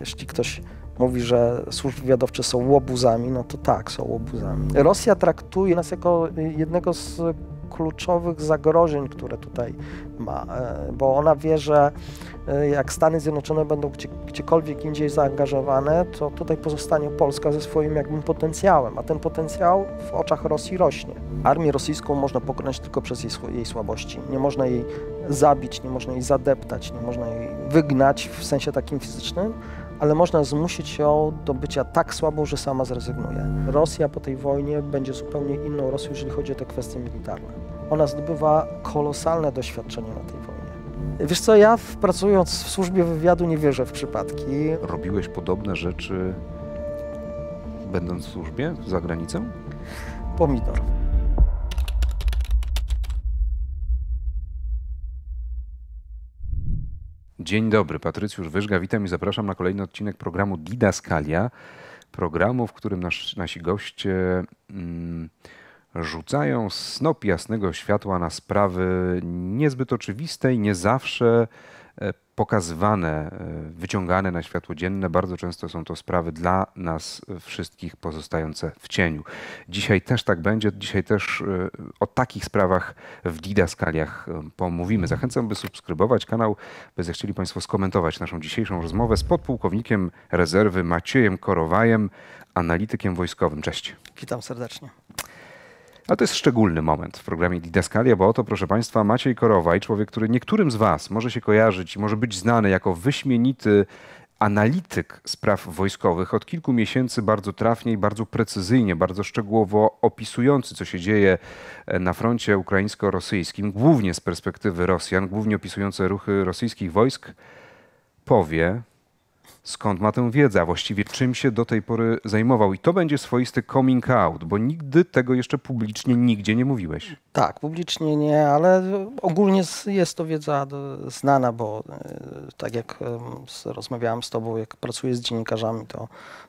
Jeśli ktoś mówi, że służby wywiadowcze są łobuzami, no to tak, są łobuzami. Rosja traktuje nas jako y, jednego z kluczowych zagrożeń, które tutaj ma, e, bo ona wie, że e, jak Stany Zjednoczone będą gdzie, gdziekolwiek indziej zaangażowane, to tutaj pozostanie Polska ze swoim jakby potencjałem, a ten potencjał w oczach Rosji rośnie. Armię rosyjską można pokonać tylko przez jej, jej słabości. Nie można jej zabić, nie można jej zadeptać, nie można jej wygnać w sensie takim fizycznym, ale można zmusić ją do bycia tak słabą, że sama zrezygnuje. Rosja po tej wojnie będzie zupełnie inną Rosją, jeżeli chodzi o te kwestie militarne. Ona zdobywa kolosalne doświadczenie na tej wojnie. Wiesz co, ja pracując w służbie wywiadu nie wierzę w przypadki. Robiłeś podobne rzeczy będąc w służbie za granicą? Pomidor. Dzień dobry, Patrycjusz Wyżga, witam i zapraszam na kolejny odcinek programu Didaskalia, programu, w którym nasz, nasi goście mm, rzucają snop jasnego światła na sprawy niezbyt oczywiste i nie zawsze e, pokazywane, e, wyciągane na światło dzienne, bardzo często są to sprawy dla nas wszystkich pozostające w cieniu. Dzisiaj też tak będzie, dzisiaj też e, o takich sprawach w didaskaliach e, pomówimy. Zachęcam, by subskrybować kanał, by zechcieli Państwo skomentować naszą dzisiejszą rozmowę z podpułkownikiem rezerwy Maciejem Korowajem, analitykiem wojskowym. Cześć. Witam serdecznie. Ale to jest szczególny moment w programie Didaskalia, bo oto, proszę Państwa, Maciej Korowaj, człowiek, który niektórym z Was może się kojarzyć i może być znany jako wyśmienity analityk spraw wojskowych, od kilku miesięcy bardzo trafnie i bardzo precyzyjnie, bardzo szczegółowo opisujący, co się dzieje e, na froncie ukraińsko-rosyjskim, głównie z perspektywy Rosjan, głównie opisujący ruchy rosyjskich wojsk, powie, skąd ma tę wiedzę, a właściwie czym się do tej pory zajmował. I to będzie swoisty coming out, bo nigdy tego jeszcze publicznie nigdzie nie mówiłeś. Tak, publicznie nie, ale ogólnie jest to wiedza znana, bo e, tak jak rozmawiałam z tobą, jak pracuję z dziennikarzami, to,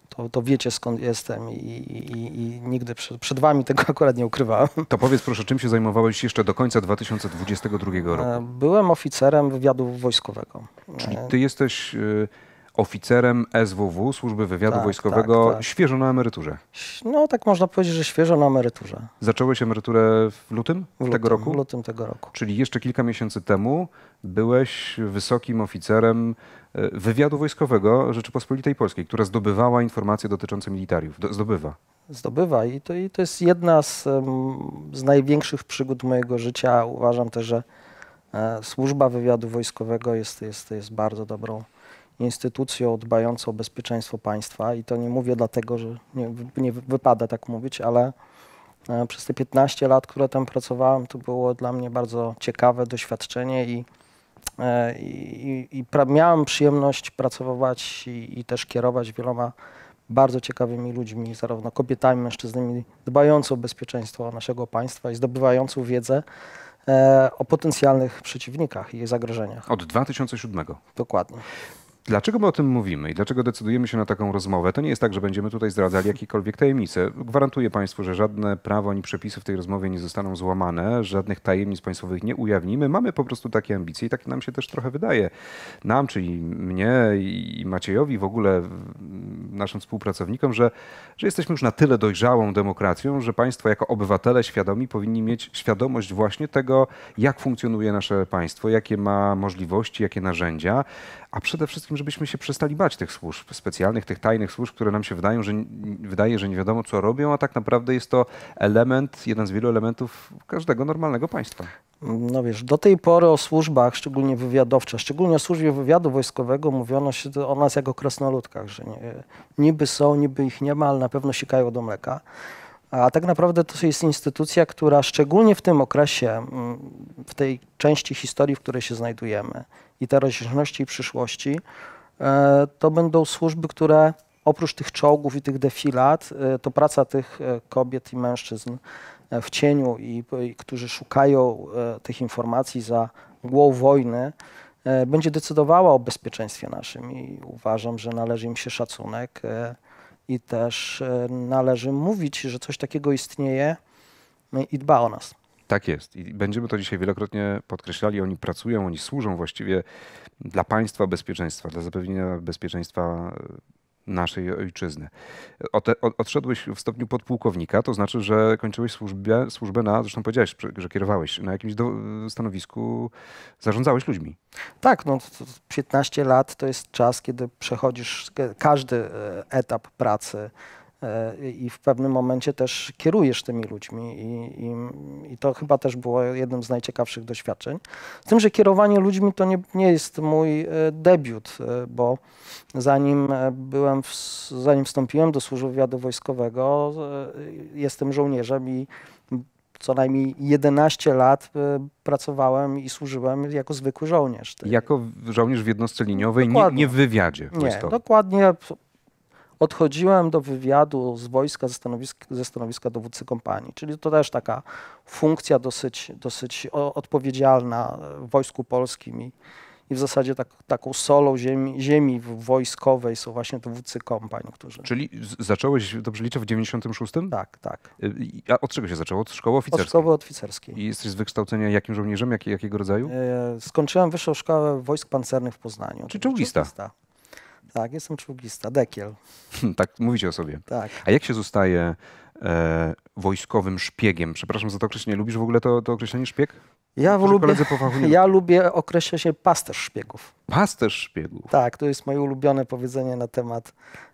to, to wiecie skąd jestem i, i, i nigdy przed, przed, wami tego akurat nie ukrywałem. To powiedz proszę, czym się zajmowałeś jeszcze do końca 2022 roku? E, byłem oficerem wywiadu wojskowego. Czyli e, ty jesteś oficerem SWW, Służby Wywiadu tak, Wojskowego, tak, tak. świeżo na emeryturze. No tak można powiedzieć, że świeżo na emeryturze. Zacząłeś emeryturę w lutym, w lutym tego roku? W lutym tego roku. Czyli jeszcze kilka miesięcy temu byłeś wysokim oficerem e, wywiadu wojskowego Rzeczypospolitej Polskiej, która zdobywała informacje dotyczące militariów. Do, zdobywa. Zdobywa i to, i to jest jedna z, z największych przygód mojego życia. Uważam też, że e, Służba wywiadu wojskowego jest, jest, jest bardzo dobrą instytucją dbającą o bezpieczeństwo państwa i to nie mówię dlatego, że nie, nie wypada tak mówić, ale e, przez te 15 lat, które tam pracowałem, to było dla mnie bardzo ciekawe doświadczenie e, i, i, i pra, miałem przyjemność pracować i, i, też kierować wieloma bardzo ciekawymi ludźmi, zarówno kobietami, mężczyznami, dbającą o bezpieczeństwo naszego państwa i zdobywającą wiedzę e, o potencjalnych przeciwnikach i zagrożeniach. Od 2007. Dokładnie. Dlaczego my o tym mówimy i dlaczego decydujemy się na taką rozmowę? To nie jest tak, że będziemy tutaj zdradzali jakiekolwiek tajemnice. Gwarantuję Państwu, że żadne prawo ani przepisy w tej rozmowie nie zostaną złamane, żadnych tajemnic państwowych nie ujawnimy. Mamy po prostu takie ambicje i tak nam się też trochę wydaje. Nam, czyli mnie i Maciejowi, w ogóle naszym współpracownikom, że, że jesteśmy już na tyle dojrzałą demokracją, że państwo jako obywatele świadomi powinni mieć świadomość właśnie tego, jak funkcjonuje nasze państwo, jakie ma możliwości, jakie narzędzia, a przede wszystkim, żebyśmy się przestali bać tych służb specjalnych, tych tajnych służb, które nam się wydają, że, wydaje, że nie wiadomo, co robią, a tak naprawdę jest to element, jeden z wielu elementów każdego normalnego państwa. No wiesz, do tej pory o służbach, szczególnie wywiadowczych, szczególnie o służbie wywiadu wojskowego mówiono się o nas jako o krasnoludkach, że nie, niby są, niby ich nie ma, ale na pewno sikają do mleka. A tak naprawdę to jest instytucja, która szczególnie w tym okresie, mm, w tej części historii, w której się znajdujemy, i teraźniejszości i przyszłości, e, to będą służby, które oprócz tych czołgów i tych defilat, e, to praca tych e, kobiet i mężczyzn w cieniu i, i którzy szukają tych informacji za mgłą wojny, będzie decydowała o bezpieczeństwie naszym i uważam, że należy im się szacunek i też należy mówić, że coś takiego istnieje i dba o nas. Tak jest. I będziemy to dzisiaj wielokrotnie podkreślali. Oni pracują, oni służą właściwie dla państwa bezpieczeństwa, dla zapewnienia bezpieczeństwa e, naszej ojczyzny. E, odszedłeś w stopniu podpułkownika, to znaczy, że kończyłeś służbę, służbę na, zresztą powiedziałeś, że kierowałeś na jakimś do, stanowisku, zarządzałeś ludźmi. Tak, no 15 lat to jest czas, kiedy przechodzisz każdy e, etap pracy E, i w pewnym momencie też kierujesz tymi ludźmi i, i, i, to chyba też było jednym z najciekawszych doświadczeń. Z tym, że kierowanie ludźmi to nie, nie jest mój e, debiut, e, bo zanim byłem, w, zanim wstąpiłem do służby wywiadu wojskowego, jestem żołnierzem i co najmniej 11 lat pracowałem i służyłem jako zwykły żołnierz. Jako żołnierz w jednostce liniowej, nie, nie, w wywiadzie. Nie, dokładnie odchodziłem do wywiadu z wojska ze stanowiska, ze stanowiska dowódcy kompanii. Czyli to też taka funkcja dosyć, dosyć odpowiedzialna e, w Wojsku Polskim i, i w zasadzie tak, taką solą ziemi, ziemi wojskowej są właśnie dowódcy kompań. Którzy... Czyli zacząłeś, dobrze liczę, w 96? Tak, tak. Y, y, a od czego się zaczęło? Od szkoły oficerskiej? Od szkoły oficerskiej. I jesteś z wykształcenia jakim żołnierzem? Jak, jakiego rodzaju? E, skończyłem Wyższą Szkołę Wojsk Pancernych w Poznaniu. Czyli czołgista. czołgista. Tak, jestem czołgista, dekiel. tak, mówicie o sobie. Tak. A jak się zostaje e, wojskowym szpiegiem? Przepraszam za to określenie. Lubisz w ogóle to, to określenie szpieg? Ja, lubię, ja lubię określać się pasterz szpiegów. Pasterz szpiegów? Tak, to jest moje ulubione powiedzenie na temat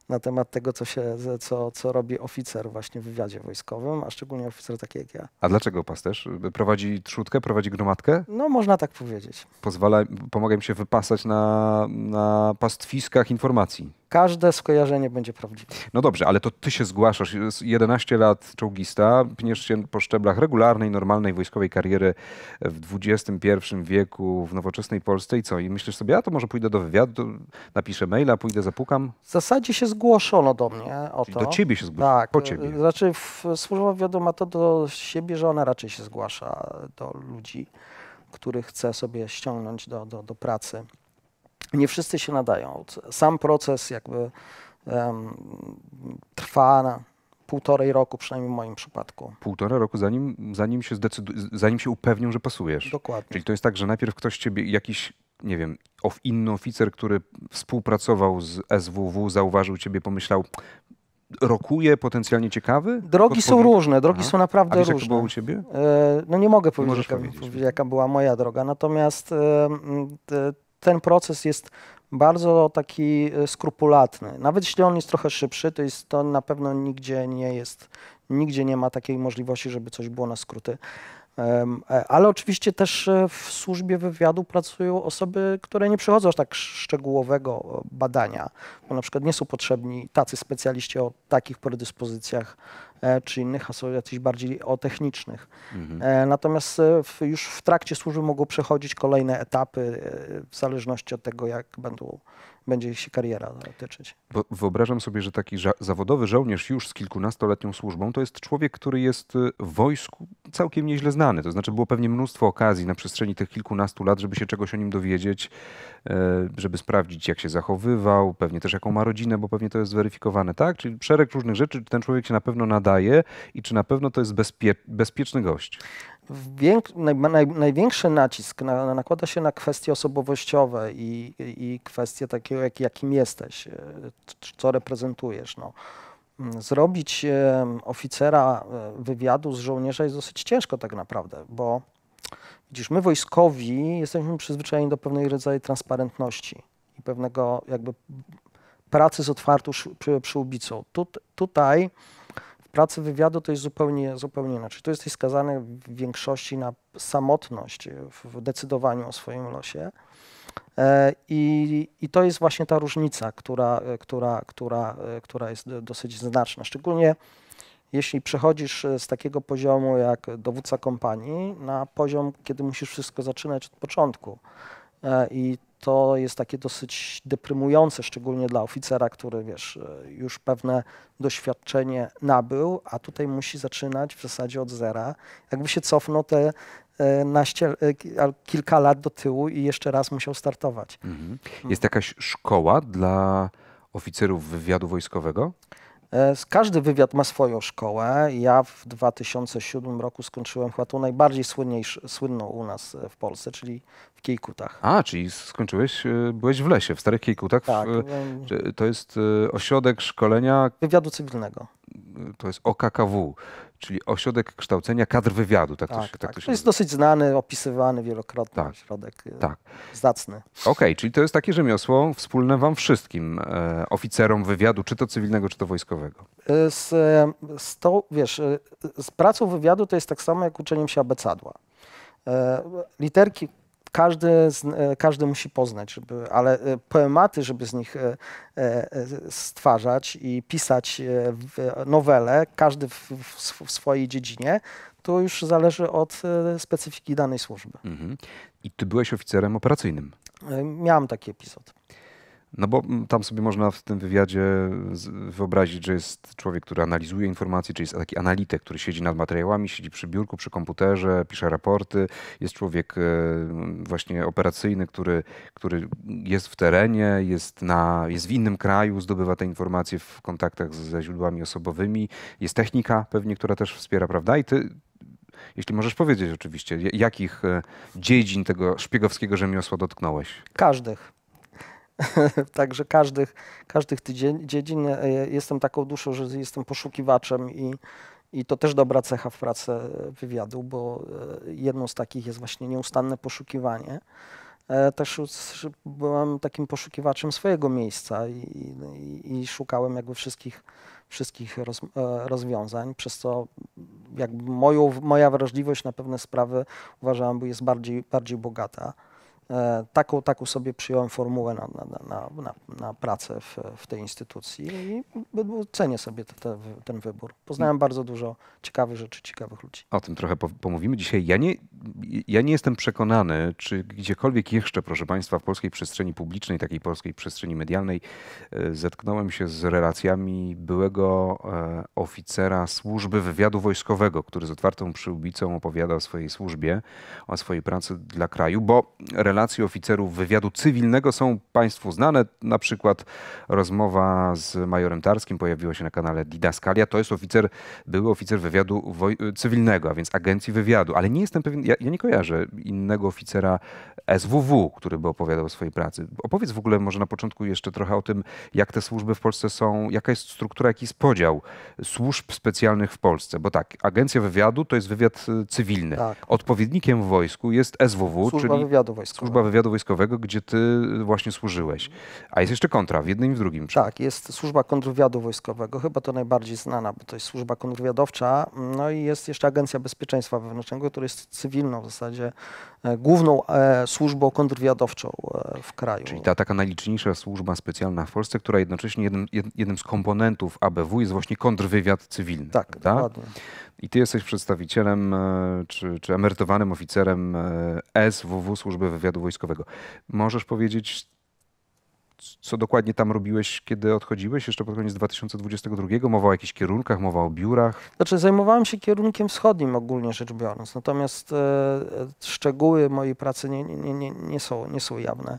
na temat tego, co, się, co, co robi oficer właśnie w wywiadzie wojskowym, a szczególnie oficer taki jak ja. A dlaczego pasterz? Prowadzi trzutkę, prowadzi gromadkę? No, można tak powiedzieć. Pozwala, pomaga im się wypasać na, na pastwiskach informacji każde skojarzenie będzie prawdziwe. No dobrze, ale to ty się zgłaszasz. 11 lat czołgista, pniesz się po szczeblach regularnej, normalnej wojskowej kariery w XXI wieku w nowoczesnej Polsce i co? I myślisz sobie, a to może pójdę do wywiadu, napiszę maila, pójdę, zapukam? W zasadzie się zgłoszono do mnie o Czyli to. Do ciebie się zgłoszono? Tak. Po ciebie. Znaczy w, służba wiadomo to do siebie, że ona raczej się zgłasza do ludzi, których chce sobie ściągnąć do, do, do pracy nie wszyscy się nadają. Sam proces jakby um, trwa na półtorej roku, przynajmniej w moim przypadku. Półtora roku, zanim, zanim, się, zdecydu- zanim się upewnią, że pasujesz. Dokładnie. Czyli to jest tak, że najpierw ktoś ciebie, jakiś, nie wiem, of, inny oficer, który współpracował z SWW, zauważył ciebie, pomyślał, rokuje potencjalnie ciekawy? Drogi są różne, drogi Aha. są naprawdę A wiesz, różne. Jak to było u ciebie? E, no nie mogę powiedzieć, nie jaka, powiedzieć, jaka, była moja droga. Natomiast ten proces jest bardzo taki e, skrupulatny. Nawet jeśli on jest trochę szybszy, to, jest, to na pewno nigdzie nie jest, nigdzie nie ma takiej możliwości, żeby coś było na skróty. E, ale oczywiście też e, w służbie wywiadu pracują osoby, które nie przychodzą aż tak szczegółowego badania, bo na przykład nie są potrzebni tacy specjaliści o takich predyspozycjach E, czy innych są jakichś bardziej o technicznych. Mhm. E, natomiast e, w, już w trakcie służby mogą przechodzić kolejne etapy w zależności od tego, jak będą będzie się kariera dotyczyć. Wyobrażam sobie, że taki ża zawodowy żołnierz już z kilkunastoletnią służbą to jest człowiek, który jest y, w wojsku całkiem nieźle znany. To znaczy było pewnie mnóstwo okazji na przestrzeni tych kilkunastu lat, żeby się czegoś o nim dowiedzieć, e, żeby sprawdzić jak się zachowywał, pewnie też jaką ma rodzinę, bo pewnie to jest zweryfikowane, tak? Czyli szereg różnych rzeczy, czy ten człowiek się na pewno nadaje i czy na pewno to jest bezpie bezpieczny gość naj, naj, największy nacisk na, nakłada się na kwestie osobowościowe i, i kwestie takiego, jak, jakim jesteś, e, co reprezentujesz. No. Mm, zrobić e, oficera e, wywiadu z żołnierza jest dosyć ciężko tak naprawdę, bo widzisz, my wojskowi jesteśmy przyzwyczajeni do pewnej rodzaju transparentności i pewnego jakby pracy z otwartą przy Tut, tutaj pracy wywiadu to jest zupełnie, zupełnie inaczej. Tu jesteś skazany w większości na samotność w decydowaniu o swoim losie. E, I, I to jest właśnie ta różnica, która, która, która, która jest dosyć znaczna. Szczególnie jeśli przechodzisz z takiego poziomu jak dowódca kompanii na poziom, kiedy musisz wszystko zaczynać od początku. E, i to jest takie dosyć deprymujące, szczególnie dla oficera, który wiesz, e, już pewne doświadczenie nabył, a tutaj musi zaczynać w zasadzie od zera. Jakby się cofnął te e, naście, kilka lat do tyłu i jeszcze raz musiał startować. Mhm. Mm. Jest jakaś szkoła dla oficerów wywiadu wojskowego? E, każdy wywiad ma swoją szkołę. Ja w 2007 roku skończyłem chyba tą najbardziej słynną u nas e, w Polsce, czyli w Kiejkutach. A, czyli skończyłeś, e, byłeś w lesie, w Starych Kiejkutach. Tak. W, to jest ośrodek szkolenia... Wywiadu cywilnego. To jest OKKW czyli Ośrodek Kształcenia Kadr Wywiadu. Tak, tak, tak, to, tak. się, tak, tak to, się jest mówi. dosyć znany, opisywany wielokrotnie tak, ośrodek, y, tak. zacny. Okej, okay, czyli to jest takie rzemiosło wspólne wam wszystkim, e, oficerom wywiadu, czy to cywilnego, czy to wojskowego. E, z, e, z, to, wiesz, e, z pracą wywiadu to jest tak samo jak uczeniem się abecadła. E, literki każdy, e, każdy musi poznać, żeby, ale e, poematy, żeby z nich e, stwarzać i pisać nowele, każdy w, w, w swojej dziedzinie, to już zależy od specyfiki danej służby. Mhm. I ty byłeś oficerem operacyjnym? Miałem taki epizod. No bo mm, tam sobie można w tym wywiadzie e, wyobrazić, że jest człowiek, który analizuje informacje, czyli jest taki analityk, który siedzi nad materiałami, siedzi przy biurku, przy komputerze, pisze raporty. Jest człowiek e, właśnie operacyjny, który, który jest w terenie, jest, na, jest w innym kraju, zdobywa te informacje w kontaktach ze źródłami osobowymi. Jest technika pewnie, która też wspiera, prawda? I ty, jeśli możesz powiedzieć oczywiście, jakich e, dziedzin tego szpiegowskiego rzemiosła dotknąłeś? Każdych. Także każdych, każdych tydzień, dziedzin e, jestem taką duszą, że jestem poszukiwaczem i, i to też dobra cecha w pracy e, wywiadu, bo e, jedną z takich jest właśnie nieustanne poszukiwanie. Też byłem takim poszukiwaczem swojego miejsca i, i, i szukałem jakby wszystkich, wszystkich roz, rozwiązań, przez co jakby moją, moja wrażliwość na pewne sprawy uważałem, by jest bardziej, bardziej bogata. E, taką, taką sobie przyjąłem formułę na, na, na, na pracę w, w, tej instytucji i cenię sobie te, te, ten wybór. Poznałem no. bardzo dużo ciekawych rzeczy, ciekawych ludzi. O tym trochę pomówimy dzisiaj. Ja nie, ja nie jestem przekonany, czy gdziekolwiek jeszcze, proszę Państwa, w polskiej przestrzeni publicznej, takiej polskiej przestrzeni medialnej, e, zetknąłem się z relacjami byłego e, oficera służby wywiadu wojskowego, który z otwartą przyłbicą opowiada o swojej służbie, o swojej pracy dla kraju, bo relacja relacje oficerów wywiadu cywilnego są Państwu znane. Na przykład rozmowa z majorem Tarskim pojawiła się na kanale Didaskalia. To jest oficer, były oficer wywiadu cywilnego, a więc agencji wywiadu. Ale nie jestem pewien, ja, ja nie kojarzę innego oficera SWW, który by opowiadał o swojej pracy. Opowiedz w ogóle może na początku jeszcze trochę o tym, jak te służby w Polsce są, jaka jest struktura, jaki jest podział służb specjalnych w Polsce. Bo tak, agencja wywiadu to jest wywiad y, cywilny. Tak. Odpowiednikiem w wojsku jest SWW, Służba czyli Wywiadu Wojskowego służba wywiadu wojskowego, gdzie ty właśnie służyłeś. A jest jeszcze kontra w jednym i w drugim. Tak, jest służba kontrwywiadu wojskowego, chyba to najbardziej znana, bo to jest służba kontrwywiadowcza. No i jest jeszcze Agencja Bezpieczeństwa Wewnętrznego, która jest cywilną w zasadzie E, główną e, służbą kontrwywiadowczą e, w kraju. Czyli ta taka najliczniejsza służba specjalna w Polsce, która jednocześnie jednym, jednym z komponentów ABW jest właśnie kontrwywiad cywilny. Tak, tak? dokładnie. I ty jesteś przedstawicielem czy, czy emerytowanym oficerem SWW Służby Wywiadu Wojskowego. Możesz powiedzieć, co dokładnie tam robiłeś, kiedy odchodziłeś jeszcze pod koniec 2022? Mowa o jakichś kierunkach, mowa o biurach? Znaczy, zajmowałem się kierunkiem wschodnim ogólnie rzecz biorąc, natomiast e, e szczegóły mojej pracy nie, nie, nie, nie, są, nie są jawne.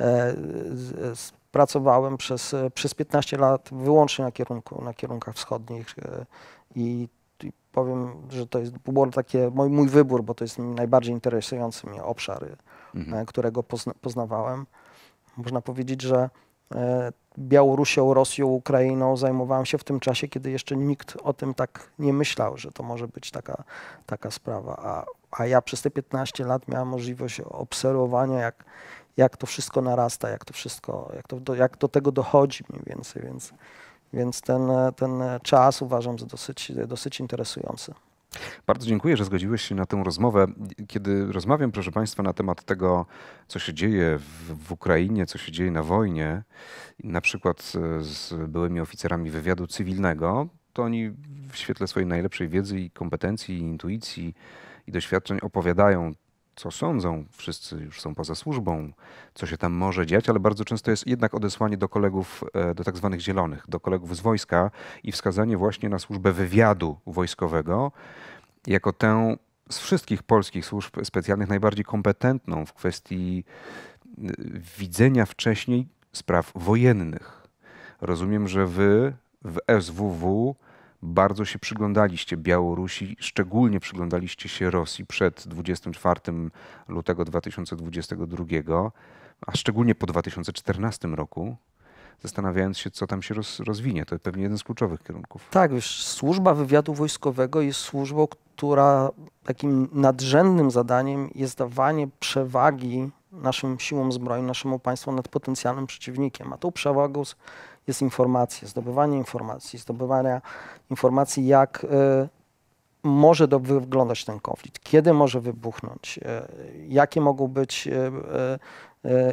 E, z, z, pracowałem przez, e, przez 15 lat wyłącznie na, kierunku, na kierunkach wschodnich e, i powiem, że to jest było takie mój, mój wybór, bo to jest najbardziej interesujący mnie obszar, e, mhm. którego pozna, poznawałem. Można powiedzieć, że e, Białorusią, Rosją, Ukrainą zajmowałem się w tym czasie, kiedy jeszcze nikt o tym tak nie myślał, że to może być taka, taka sprawa. A, a ja przez te 15 lat miałem możliwość obserwowania, jak, jak to wszystko narasta, jak to wszystko, jak, to do, jak do tego dochodzi mniej więcej, więc, więc ten, ten czas uważam za dosyć, dosyć interesujący. Bardzo dziękuję, że zgodziłeś się na tę rozmowę. Kiedy rozmawiam, proszę Państwa, na temat tego, co się dzieje w, Ukrainie, co się dzieje na wojnie, na przykład z byłymi oficerami wywiadu cywilnego, to oni w świetle swojej najlepszej wiedzy i kompetencji, i intuicji i doświadczeń opowiadają co sądzą, wszyscy już są poza służbą, co się tam może dziać, ale bardzo często jest jednak odesłanie do kolegów, e, do tak zwanych zielonych, do kolegów z wojska i wskazanie właśnie na służbę wywiadu wojskowego jako tę z wszystkich polskich służb specjalnych najbardziej kompetentną w kwestii e, widzenia wcześniej spraw wojennych. Rozumiem, że wy w SWW bardzo się przyglądaliście Białorusi, szczególnie przyglądaliście się Rosji przed 24 lutego 2022, a szczególnie po 2014 roku, zastanawiając się, co tam się roz, rozwinie. To pewnie jeden z kluczowych kierunków. Tak, wiesz, służba wywiadu wojskowego jest służbą, która takim nadrzędnym zadaniem jest dawanie przewagi naszym siłom zbrojnym, naszemu państwu nad potencjalnym przeciwnikiem, a tą przewagą jest informacja, zdobywanie informacji, zdobywania informacji, jak y, może wyglądać ten konflikt, kiedy może wybuchnąć, y, jakie mogą być y,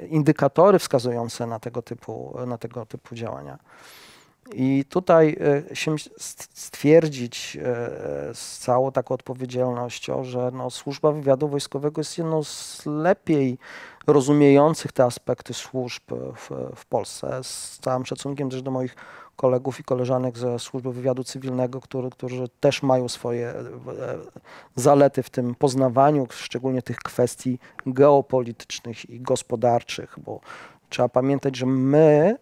indykatory wskazujące na tego typu, na tego typu działania. I tutaj się stwierdzić z całą taką odpowiedzialnością, że no, służba wywiadu wojskowego jest jedną z lepiej rozumiejących te aspekty służb e, w, w Polsce. Z całym szacunkiem też do moich kolegów i koleżanek ze służby wywiadu cywilnego, który, którzy też mają swoje e, e, zalety w tym poznawaniu, szczególnie tych kwestii geopolitycznych i gospodarczych, bo trzeba pamiętać, że my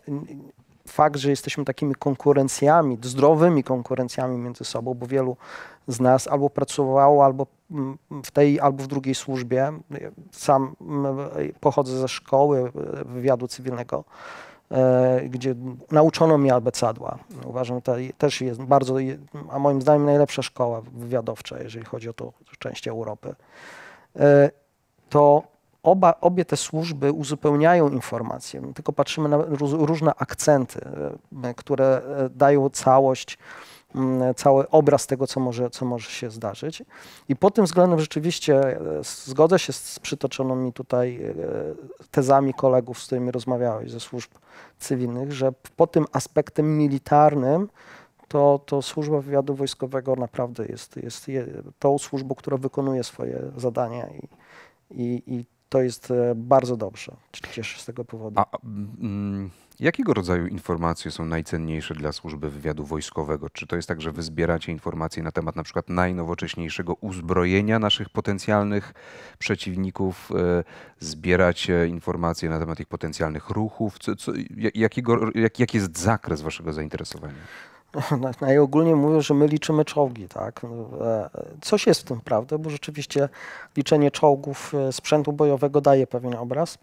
fakt, że jesteśmy takimi konkurencjami, zdrowymi konkurencjami między sobą, bo wielu z nas albo pracowało, albo mm, w tej albo w drugiej służbie. Sam mm, pochodzę ze szkoły e, wywiadu cywilnego, e, gdzie nauczono mnie albecadła. Uważam, to też jest bardzo, a moim zdaniem najlepsza szkoła wywiadowcza, jeżeli chodzi o to część Europy. E, to oba, obie te służby uzupełniają informacje, tylko patrzymy na różne akcenty, które dają całość Mm, cały obraz tego, co może, co może się zdarzyć. I pod tym względem rzeczywiście e, zgodzę się z przytoczoną mi tutaj e, tezami kolegów, z którymi rozmawiałeś ze służb cywilnych, że pod tym aspektem militarnym to, to służba wywiadu wojskowego naprawdę jest, jest tą służbą, która wykonuje swoje zadania i, i, i to jest e, bardzo dobrze. Cieszę się z tego powodu. A, mm Jakiego rodzaju informacje są najcenniejsze dla służby wywiadu wojskowego? Czy to jest tak, że wy zbieracie informacje na temat na przykład najnowocześniejszego uzbrojenia naszych potencjalnych przeciwników, e, zbieracie informacje na temat ich potencjalnych ruchów? Co, co, jakiego, jak, jaki jest zakres waszego zainteresowania? Najogólniej no, no mówię, że my liczymy czołgi, tak? E, coś jest w tym prawdą, bo rzeczywiście liczenie czołgów, e, sprzętu bojowego daje pewien obraz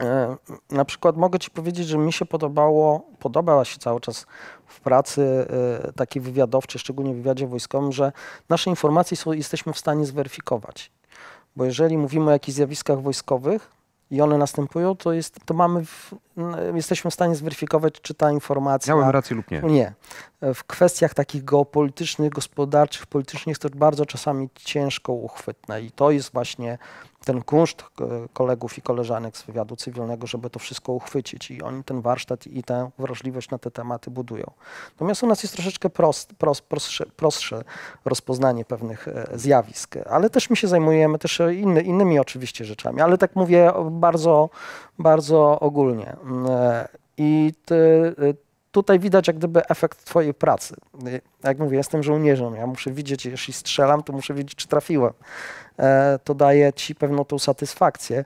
E, na przykład mogę Ci powiedzieć, że mi się podobało, podobała się cały czas w pracy e, takiej wywiadowczej, szczególnie w wywiadzie wojskowym, że nasze informacje są, jesteśmy w stanie zweryfikować. Bo jeżeli mówimy o jakichś zjawiskach wojskowych i one następują, to, jest, to mamy w, jesteśmy w stanie zweryfikować, czy ta informacja. Miałem rację lub nie. Nie. E, w kwestiach takich geopolitycznych, gospodarczych, politycznych jest to bardzo czasami ciężko uchwytne i to jest właśnie ten kunszt e, kolegów i koleżanek z wywiadu cywilnego, żeby to wszystko uchwycić i oni ten warsztat i tę wrażliwość na te tematy budują. Natomiast u nas jest troszeczkę prost, prost, prostsze, prostsze rozpoznanie pewnych e, zjawisk, ale też my się zajmujemy też e, inny, innymi oczywiście rzeczami, ale tak mówię bardzo, bardzo ogólnie. Mm, I ty, tutaj widać jak gdyby efekt twojej pracy. Jak mówię, jestem żołnierzem, ja muszę widzieć, jeśli strzelam, to muszę wiedzieć, czy trafiłem. E, to daje ci pewną tą satysfakcję.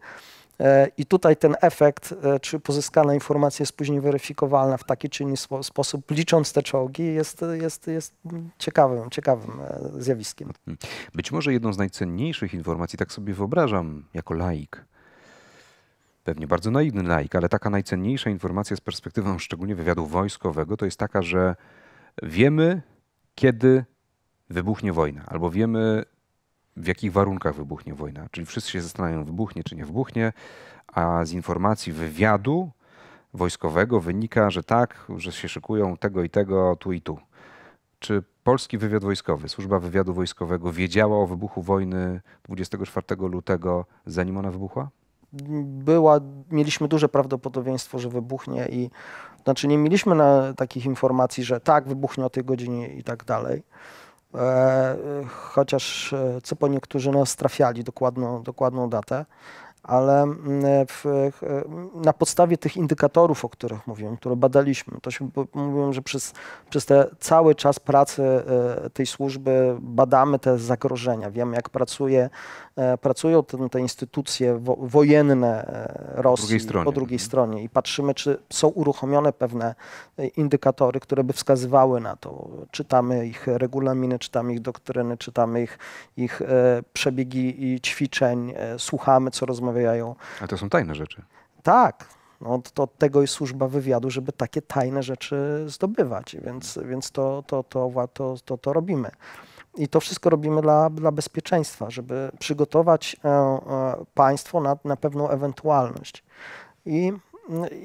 E, I tutaj ten efekt, e, czy pozyskana informacja jest później weryfikowalna w taki czy inny sposób, licząc te czołgi, jest, jest, jest ciekawym, ciekawym zjawiskiem. Mhm. Być może jedną z najcenniejszych informacji, tak sobie wyobrażam, jako laik, pewnie bardzo naiwny laik, ale taka najcenniejsza informacja z perspektywą szczególnie wywiadu wojskowego, to jest taka, że wiemy, kiedy wybuchnie wojna, albo wiemy, w jakich warunkach wybuchnie wojna. Czyli wszyscy się zastanawiają, wybuchnie czy nie wybuchnie, a z informacji wywiadu wojskowego wynika, że tak, że się szykują tego i tego, tu i tu. Czy polski wywiad wojskowy, służba wywiadu wojskowego wiedziała o wybuchu wojny 24 lutego, zanim ona wybuchła? była, mieliśmy duże prawdopodobieństwo, że wybuchnie i znaczy nie mieliśmy na takich informacji, że tak, wybuchnie o tej godzinie i tak dalej. E, chociaż e, co po niektórzy nas no, trafiali dokładną, dokładną datę ale mm, w, na podstawie tych indykatorów, o których mówiłem, które badaliśmy, to się mówiłem, że przez, przez te cały czas pracy e, tej służby badamy te zagrożenia, wiemy jak pracuje, e, pracują te, te instytucje wojenne e, Rosji drugiej stronie. po drugiej stronie i patrzymy, czy są uruchomione pewne indykatory, które by wskazywały na to. Czytamy ich regulaminy, czytamy ich doktryny, czytamy ich, ich przebiegi i ćwiczeń, słuchamy, co rozmawiają a to są tajne rzeczy. Tak. No, to od tego jest służba wywiadu, żeby takie tajne rzeczy zdobywać, więc, więc to, to, to, to, to, to robimy. I to wszystko robimy dla, dla bezpieczeństwa, żeby przygotować e, e, państwo na, na pewną ewentualność. I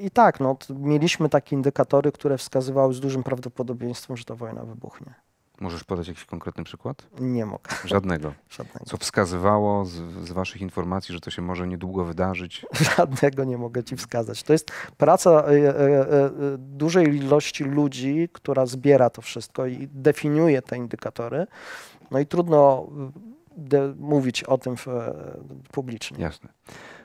i tak, no, mieliśmy takie indykatory, które wskazywały z dużym prawdopodobieństwem, że ta wojna wybuchnie. Możesz podać jakiś konkretny przykład? Nie mogę. Żadnego. Żadnego. Co wskazywało z, z, Waszych informacji, że to się może niedługo wydarzyć? Żadnego nie mogę Ci wskazać. To jest praca e, e, e, dużej ilości ludzi, która zbiera to wszystko i definiuje te indykatory. No i trudno mm, de, mówić o tym w, publicznie. Jasne.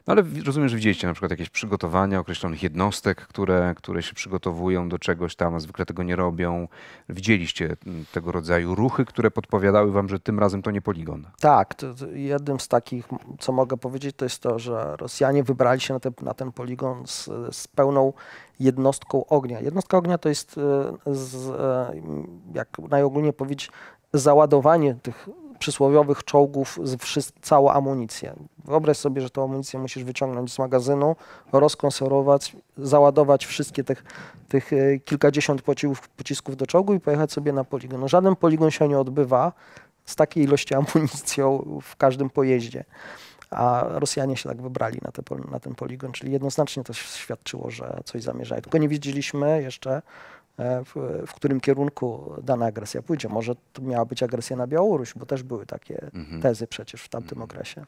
No ale rozumiem, że widzieliście na przykład jakieś przygotowania określonych jednostek, które, które się przygotowują do czegoś tam, a zwykle tego nie robią. Widzieliście mm, tego rodzaju ruchy, które podpowiadały wam, że tym razem to nie poligon. Tak, to, to jednym z takich, co mogę powiedzieć, to jest to, że Rosjanie wybrali się na, te, na ten poligon z, z pełną jednostką ognia. Jednostka ognia to jest, e, z, e, jak najogólniej powiedzieć, załadowanie tych przysłowiowych czołgów z wszystko, całą amunicję. Wyobraź sobie, że tą amunicję musisz wyciągnąć z magazynu, rozkonserwować, załadować wszystkie tych, tych e, kilkadziesiąt pocisków, pocisków do czołgu i pojechać sobie na poligon. No, żaden poligon się nie odbywa z takiej ilości amunicją w każdym pojeździe. A Rosjanie się tak wybrali na, te, na ten poligon, czyli jednoznacznie to świadczyło, że coś zamierzają. Tylko nie widzieliśmy jeszcze E, w, w, którym kierunku dana agresja pójdzie. Może to miała być agresja na Białoruś, bo też były takie mhm. tezy przecież w tamtym mhm. okresie.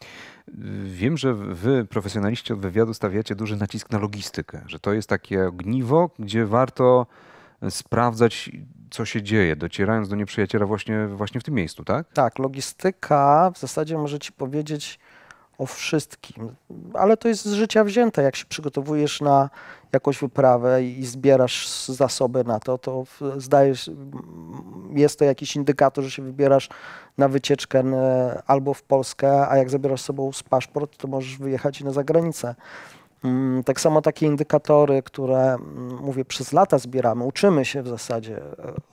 Wiem, że wy, profesjonaliści od wywiadu, stawiacie duży nacisk na logistykę, że to jest takie ogniwo, gdzie warto sprawdzać, co się dzieje, docierając do nieprzyjaciela właśnie, właśnie w tym miejscu, tak? Tak, logistyka w zasadzie może ci powiedzieć, o wszystkim, ale to jest z życia wzięte. Jak się przygotowujesz na jakąś wyprawę i zbierasz zasoby na to, to zdajesz, mm, jest to jakiś indykator, że się wybierasz na wycieczkę albo w Polskę, a jak zabierasz sobą z paszport, to możesz wyjechać na zagranicę. Mm, tak samo takie indykatory, które mm, mówię przez lata zbieramy, uczymy się w zasadzie e,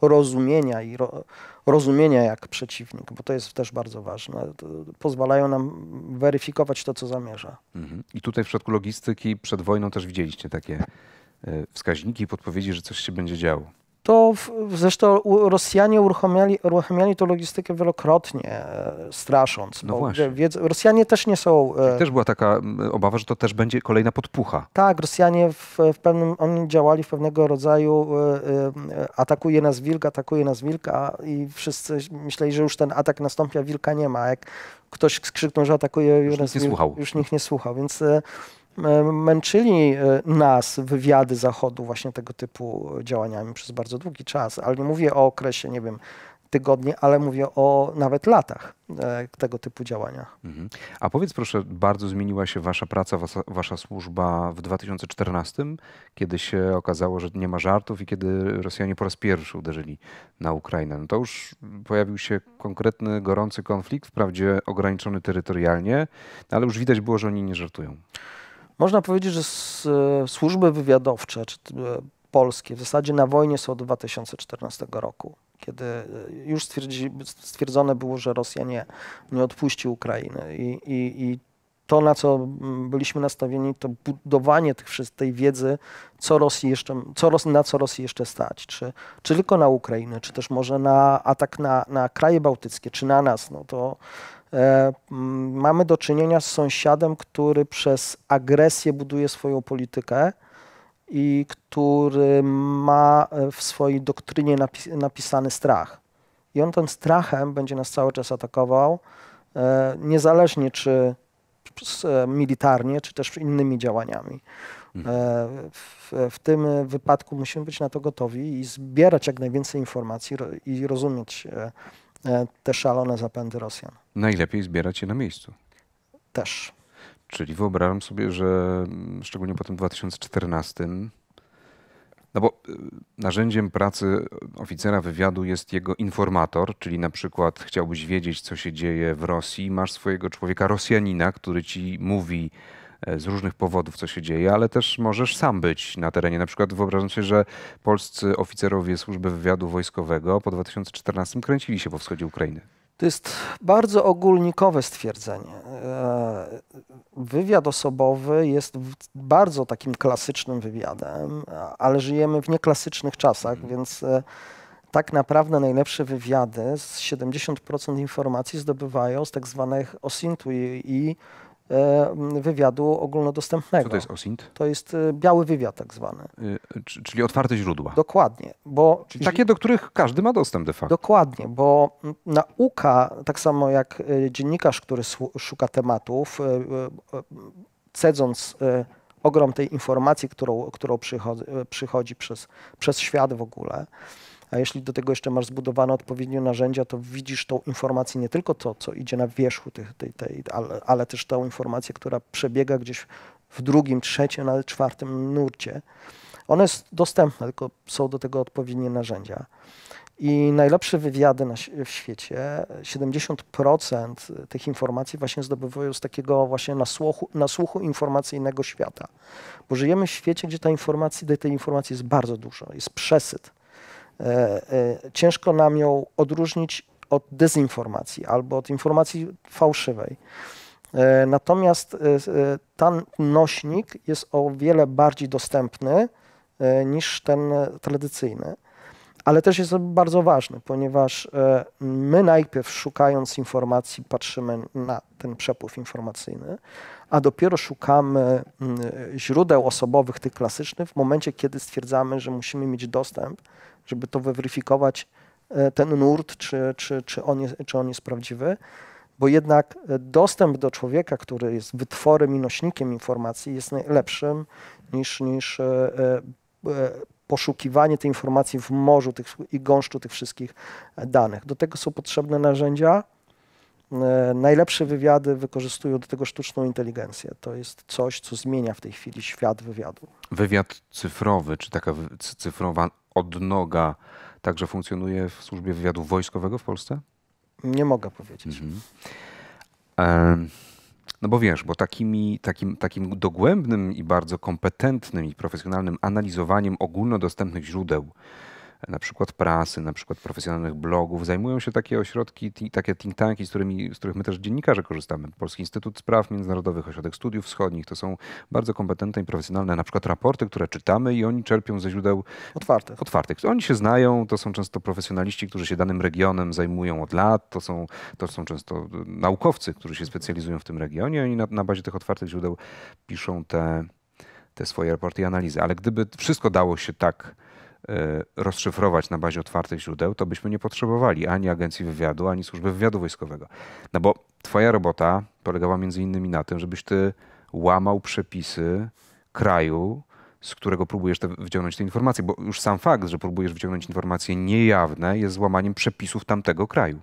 rozumienia i ro rozumienia jak przeciwnik, bo to jest też bardzo ważne. Pozwalają nam weryfikować to, co zamierza. Mhm. I tutaj w przypadku logistyki przed wojną też widzieliście takie e, wskaźniki i podpowiedzi, że coś się będzie działo. To w, zresztą Rosjanie uruchamiali, uruchamiali tą logistykę wielokrotnie, e, strasząc. No właśnie. Rosjanie też nie są. E, też była taka obawa, że to też będzie kolejna podpucha. Tak, Rosjanie w, w pewnym, oni działali w pewnego rodzaju e, atakuje nas wilk, atakuje nas wilka i wszyscy myśleli, że już ten atak nastąpi, a wilka nie ma. Jak ktoś skrzyknął, że atakuje już, już nas nie słuchał. już nikt nie słuchał, więc E, męczyli e, nas wywiady Zachodu właśnie tego typu działaniami przez bardzo długi czas, ale nie mówię o okresie, nie wiem, tygodni, ale mówię o nawet latach e, tego typu działaniach. Mhm. A powiedz proszę, bardzo zmieniła się wasza praca, wasza, wasza, służba w 2014, kiedy się okazało, że nie ma żartów i kiedy Rosjanie po raz pierwszy uderzyli na Ukrainę. No to już pojawił się konkretny, gorący konflikt, wprawdzie ograniczony terytorialnie, no ale już widać było, że oni nie żartują. Można powiedzieć, że e, służby wywiadowcze czy e, polskie w zasadzie na wojnie są od 2014 roku, kiedy e, już stwierdzone było, że Rosja nie, nie odpuści Ukrainy i, i, i to, na co mm, byliśmy nastawieni, to budowanie tych, tej wiedzy, co Rosji jeszcze, co, na co Rosji jeszcze stać. Czy, czy tylko na Ukrainę, czy też może na atak na, na kraje bałtyckie, czy na nas. No to E, mamy do czynienia z sąsiadem, który przez agresję buduje swoją politykę i który ma e, w swojej doktrynie napisany strach. I on tym strachem będzie nas cały czas atakował, e, niezależnie czy militarnie, czy też innymi działaniami. W, w, tym wypadku musimy być na to gotowi i zbierać jak najwięcej informacji i rozumieć E, te szalone zapędy Rosjan. Najlepiej zbierać je na miejscu. Też. Czyli wyobrażam sobie, że mm, szczególnie po tym 2014, no bo y, narzędziem pracy oficera wywiadu jest jego informator, czyli na przykład chciałbyś wiedzieć, co się dzieje w Rosji, masz swojego człowieka Rosjanina, który ci mówi, E, z różnych powodów, co się dzieje, ale też możesz sam być na terenie. Na przykład wyobrażam sobie, że polscy oficerowie służby wywiadu wojskowego po 2014 kręcili się po wschodzie Ukrainy. To jest bardzo ogólnikowe stwierdzenie. E, wywiad osobowy jest bardzo takim klasycznym wywiadem, ale żyjemy w nieklasycznych czasach, hmm. więc e, tak naprawdę najlepsze wywiady z 70% informacji zdobywają z tak zwanych osint i, i E, wywiadu ogólnodostępnego. Co to jest OSINT? To jest e, biały wywiad tak zwany. Y, czyli otwarte źródła. Dokładnie. Bo Czyli takie, do których każdy ma dostęp de facto. Dokładnie, bo nauka, tak samo jak e, dziennikarz, który szuka tematów, cedząc ogrom tej informacji, którą, którą przychodzi, przychodzi przez, przez świat w ogóle, a jeśli do tego jeszcze masz zbudowane odpowiednie narzędzia, to widzisz tą informację nie tylko to, co idzie na wierzchu, tej, tej, tej, ale, ale też tą informację, która przebiega gdzieś w drugim, trzecim, nawet czwartym nurcie. One jest dostępne, tylko są do tego odpowiednie narzędzia. I najlepsze wywiady na, w świecie, 70% tych informacji właśnie zdobywają z takiego właśnie nasłuchu, nasłuchu informacyjnego świata. Bo żyjemy w świecie, gdzie ta informacji, tej informacji jest bardzo dużo, jest przesyt. E, e, ciężko nam ją odróżnić od dezinformacji albo od informacji fałszywej. E, natomiast ten nośnik jest o wiele bardziej dostępny niż ten tradycyjny, ale też jest bardzo ważny, ponieważ my najpierw szukając informacji patrzymy na ten przepływ informacyjny, a dopiero szukamy mm, źródeł osobowych, tych klasycznych, w momencie, kiedy stwierdzamy, że musimy mieć dostęp żeby to weryfikować, e, ten nurt, czy, czy, czy, on jest, czy on jest prawdziwy. Bo jednak e, dostęp do człowieka, który jest wytworem i nośnikiem informacji, jest najlepszym niż, niż e, poszukiwanie tej informacji w morzu tych, i gąszczu tych wszystkich danych. Do tego są potrzebne narzędzia, E, najlepsze wywiady wykorzystują do tego sztuczną inteligencję. To jest coś, co zmienia w tej chwili świat wywiadu. Wywiad cyfrowy, czy taka cyfrowa odnoga także funkcjonuje w służbie wywiadu wojskowego w Polsce? Nie mogę powiedzieć. Mhm. no bo wiesz, bo takimi, takim, takim dogłębnym i bardzo kompetentnym i profesjonalnym analizowaniem ogólnodostępnych źródeł na przykład prasy, na przykład profesjonalnych blogów. Zajmują się takie ośrodki, takie think tanki, z, którymi, z których my też dziennikarze korzystamy. Polski Instytut Spraw Międzynarodowych, Ośrodek Studiów Wschodnich. To są bardzo kompetentne i profesjonalne na przykład raporty, które czytamy i oni czerpią ze źródeł otwartych. otwartych. Oni się znają, to są często profesjonaliści, którzy się danym regionem zajmują od lat, to są, to są często y, naukowcy, którzy się specjalizują w tym regionie. Oni na, na bazie tych otwartych źródeł piszą te, te swoje raporty i analizy. Ale gdyby wszystko dało się tak E, rozszyfrować na bazie otwartych źródeł, to byśmy nie potrzebowali ani agencji wywiadu, ani służby wywiadu wojskowego. No bo twoja robota polegała między innymi na tym, żebyś ty łamał przepisy kraju, z którego próbujesz te, wyciągnąć te informacje, bo już sam fakt, że próbujesz wyciągnąć informacje niejawne jest złamaniem przepisów tamtego kraju.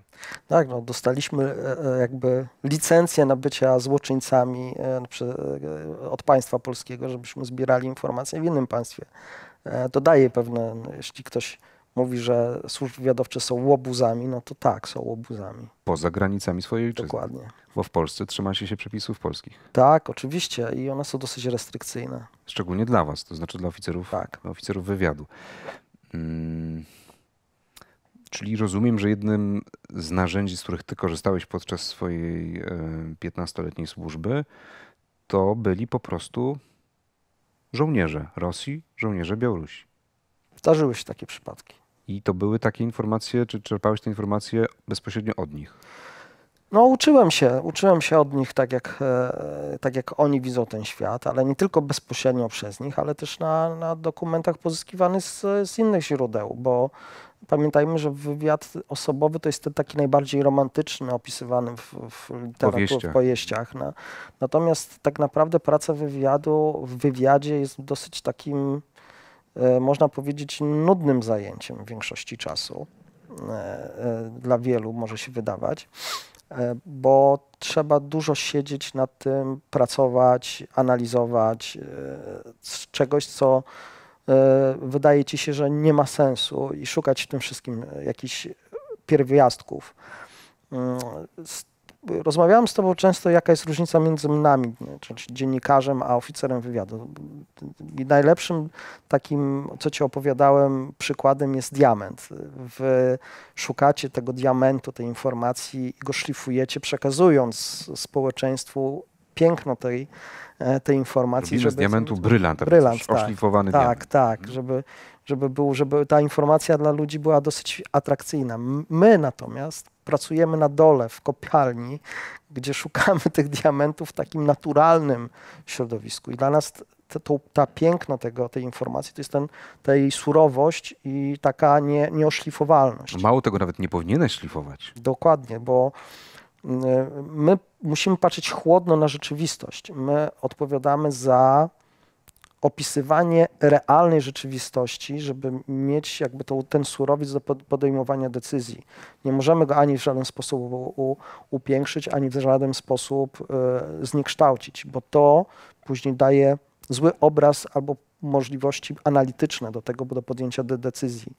Tak, no dostaliśmy e, e, jakby licencję na bycia złoczyńcami od państwa polskiego, żebyśmy zbierali informacje w innym państwie E, to daje pewne, jeśli ktoś mówi, że służby wywiadowcze są łobuzami, no to tak, są łobuzami. Poza granicami swojej ojczyzny. Dokładnie. Bo w Polsce trzyma się się przepisów polskich. Tak, oczywiście i one są dosyć restrykcyjne. Szczególnie dla was, to znaczy dla oficerów, tak. oficerów wywiadu. Hmm. Czyli rozumiem, że jednym z narzędzi, z których ty korzystałeś podczas swojej 15-letniej e, służby, to byli po prostu żołnierze Rosji żołnierze Białorusi. Zdarzyły się takie przypadki. I to były takie informacje, czy czerpałeś te informacje bezpośrednio od nich? No, uczyłem się, uczyłem się od nich tak jak, e, tak jak oni widzą ten świat, ale nie tylko bezpośrednio przez nich, ale też na, na dokumentach pozyskiwanych z, z innych źródeł, bo pamiętajmy, że wywiad osobowy to jest ten taki najbardziej romantyczny, opisywany w, w literaturze, w powieściach. Na, no. natomiast tak naprawdę praca wywiadu w wywiadzie jest dosyć takim E, można powiedzieć, nudnym zajęciem w większości czasu. E, e, dla wielu może się wydawać, bo trzeba dużo siedzieć nad tym, pracować, analizować czegoś, co wydaje ci się, że nie ma sensu i szukać w tym wszystkim jakichś pierwiastków. Mm, rozmawiałem z tobą często, jaka jest różnica między nami, czyli dziennikarzem, a oficerem wywiadu. I najlepszym takim, co ci opowiadałem, przykładem jest diament. Wy szukacie tego diamentu, tej informacji i go szlifujecie, przekazując społeczeństwu piękno tej, e, tej informacji. żeby z diamentu brylant, brylant tak, oszlifowany tak, diament. Tak, tak, żeby, żeby, był, żeby ta informacja dla ludzi była dosyć atrakcyjna. My natomiast pracujemy na dole, w kopialni, gdzie szukamy tych diamentów w takim naturalnym środowisku. I dla nas to, to, ta piękno tego, tej informacji to jest ten, ta jej surowość i taka nie, nieoszlifowalność. Mało tego nawet nie powinieneś szlifować. Dokładnie, bo mm, y, my musimy patrzeć chłodno na rzeczywistość. My odpowiadamy za opisywanie realnej rzeczywistości, żeby mieć jakby to, ten surowiec do podejmowania decyzji. Nie możemy go ani w żaden sposób u, upiększyć, ani w żaden sposób y, zniekształcić, bo to później daje zły obraz albo możliwości analityczne do tego, do podjęcia de decyzji.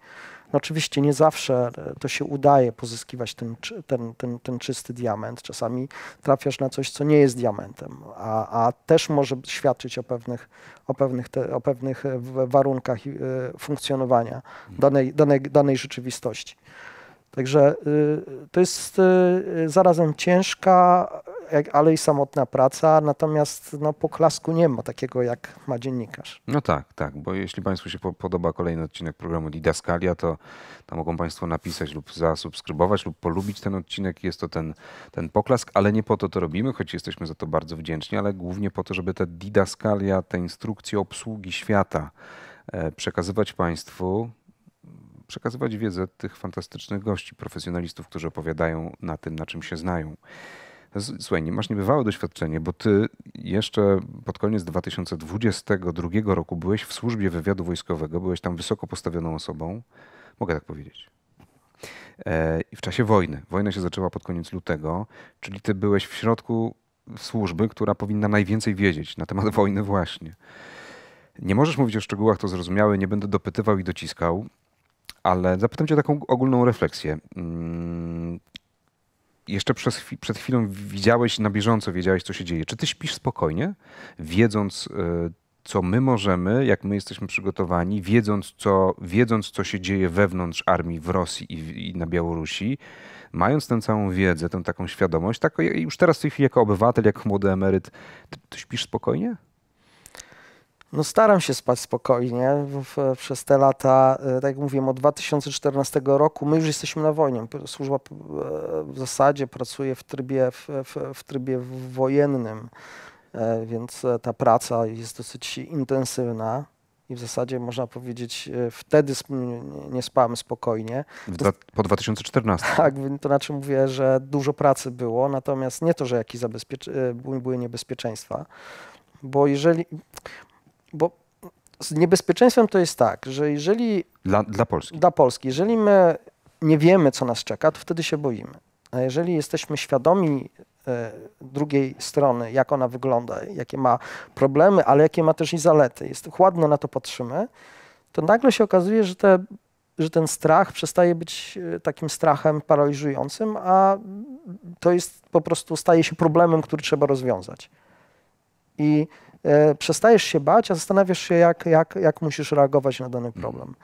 No oczywiście nie zawsze e, to się udaje pozyskiwać ten, ten, ten, ten czysty diament. Czasami trafiasz na coś, co nie jest diamentem, a, a też może świadczyć o pewnych, o pewnych, te, o pewnych e, warunkach e, funkcjonowania danej, danej, danej rzeczywistości. Także y, to jest y, zarazem ciężka ale i samotna praca, natomiast no, poklasku nie ma takiego, jak ma dziennikarz. No tak, tak, bo jeśli Państwu się podoba kolejny odcinek programu Didaskalia, to, to mogą Państwo napisać lub zasubskrybować lub polubić ten odcinek. Jest to ten, ten poklask, ale nie po to to robimy, choć jesteśmy za to bardzo wdzięczni, ale głównie po to, żeby ta Didaskalia, te instrukcje obsługi świata e, przekazywać Państwu przekazywać wiedzę tych fantastycznych gości, profesjonalistów, którzy opowiadają na tym, na czym się znają. Słuchaj, nie masz niebywałe doświadczenie, bo ty jeszcze pod koniec 2022 roku byłeś w służbie wywiadu wojskowego, byłeś tam wysoko postawioną osobą. Mogę tak powiedzieć. E, I w czasie wojny. Wojna się zaczęła pod koniec lutego, czyli ty byłeś w środku służby, która powinna najwięcej wiedzieć na temat wojny właśnie. Nie możesz mówić o szczegółach, to zrozumiałe, nie będę dopytywał i dociskał, ale zapytam cię o taką ogólną refleksję. Mm, jeszcze przez, przed chwilą widziałeś na bieżąco, wiedziałeś, co się dzieje. Czy ty śpisz spokojnie, wiedząc, e, co my możemy, jak my jesteśmy przygotowani, wiedząc, co, wiedząc, co się dzieje wewnątrz armii w Rosji i, i na Białorusi, mając tę całą wiedzę, tę taką świadomość, tak już teraz w tej chwili jako obywatel, jako młody emeryt, ty, ty śpisz spokojnie? No staram się spać spokojnie. Przez te lata, e, tak jak mówiłem, od 2014 roku my już jesteśmy na wojnie. Służba e, w zasadzie pracuje w trybie, w, w, w trybie wojennym, e, więc ta praca jest dosyć intensywna. I w zasadzie można powiedzieć, wtedy nie spałem spokojnie. Dwa, po 2014. Tak, to znaczy mówię, że dużo pracy było, natomiast nie to, że jakieś były niebezpieczeństwa, bo jeżeli bo z niebezpieczeństwem to jest tak, że jeżeli. Dla, dla Polski. Dla Polski. Jeżeli my nie wiemy, co nas czeka, to wtedy się boimy. A jeżeli jesteśmy świadomi e, drugiej strony, jak ona wygląda, jakie ma problemy, ale jakie ma też i zalety, jest, ładno na to patrzymy, to nagle się okazuje, że, te, że ten strach przestaje być e, takim strachem paraliżującym, a to jest po prostu staje się problemem, który trzeba rozwiązać. I E, przestajesz się bać, a zastanawiasz się, jak, jak, jak musisz reagować na dany mm. problem.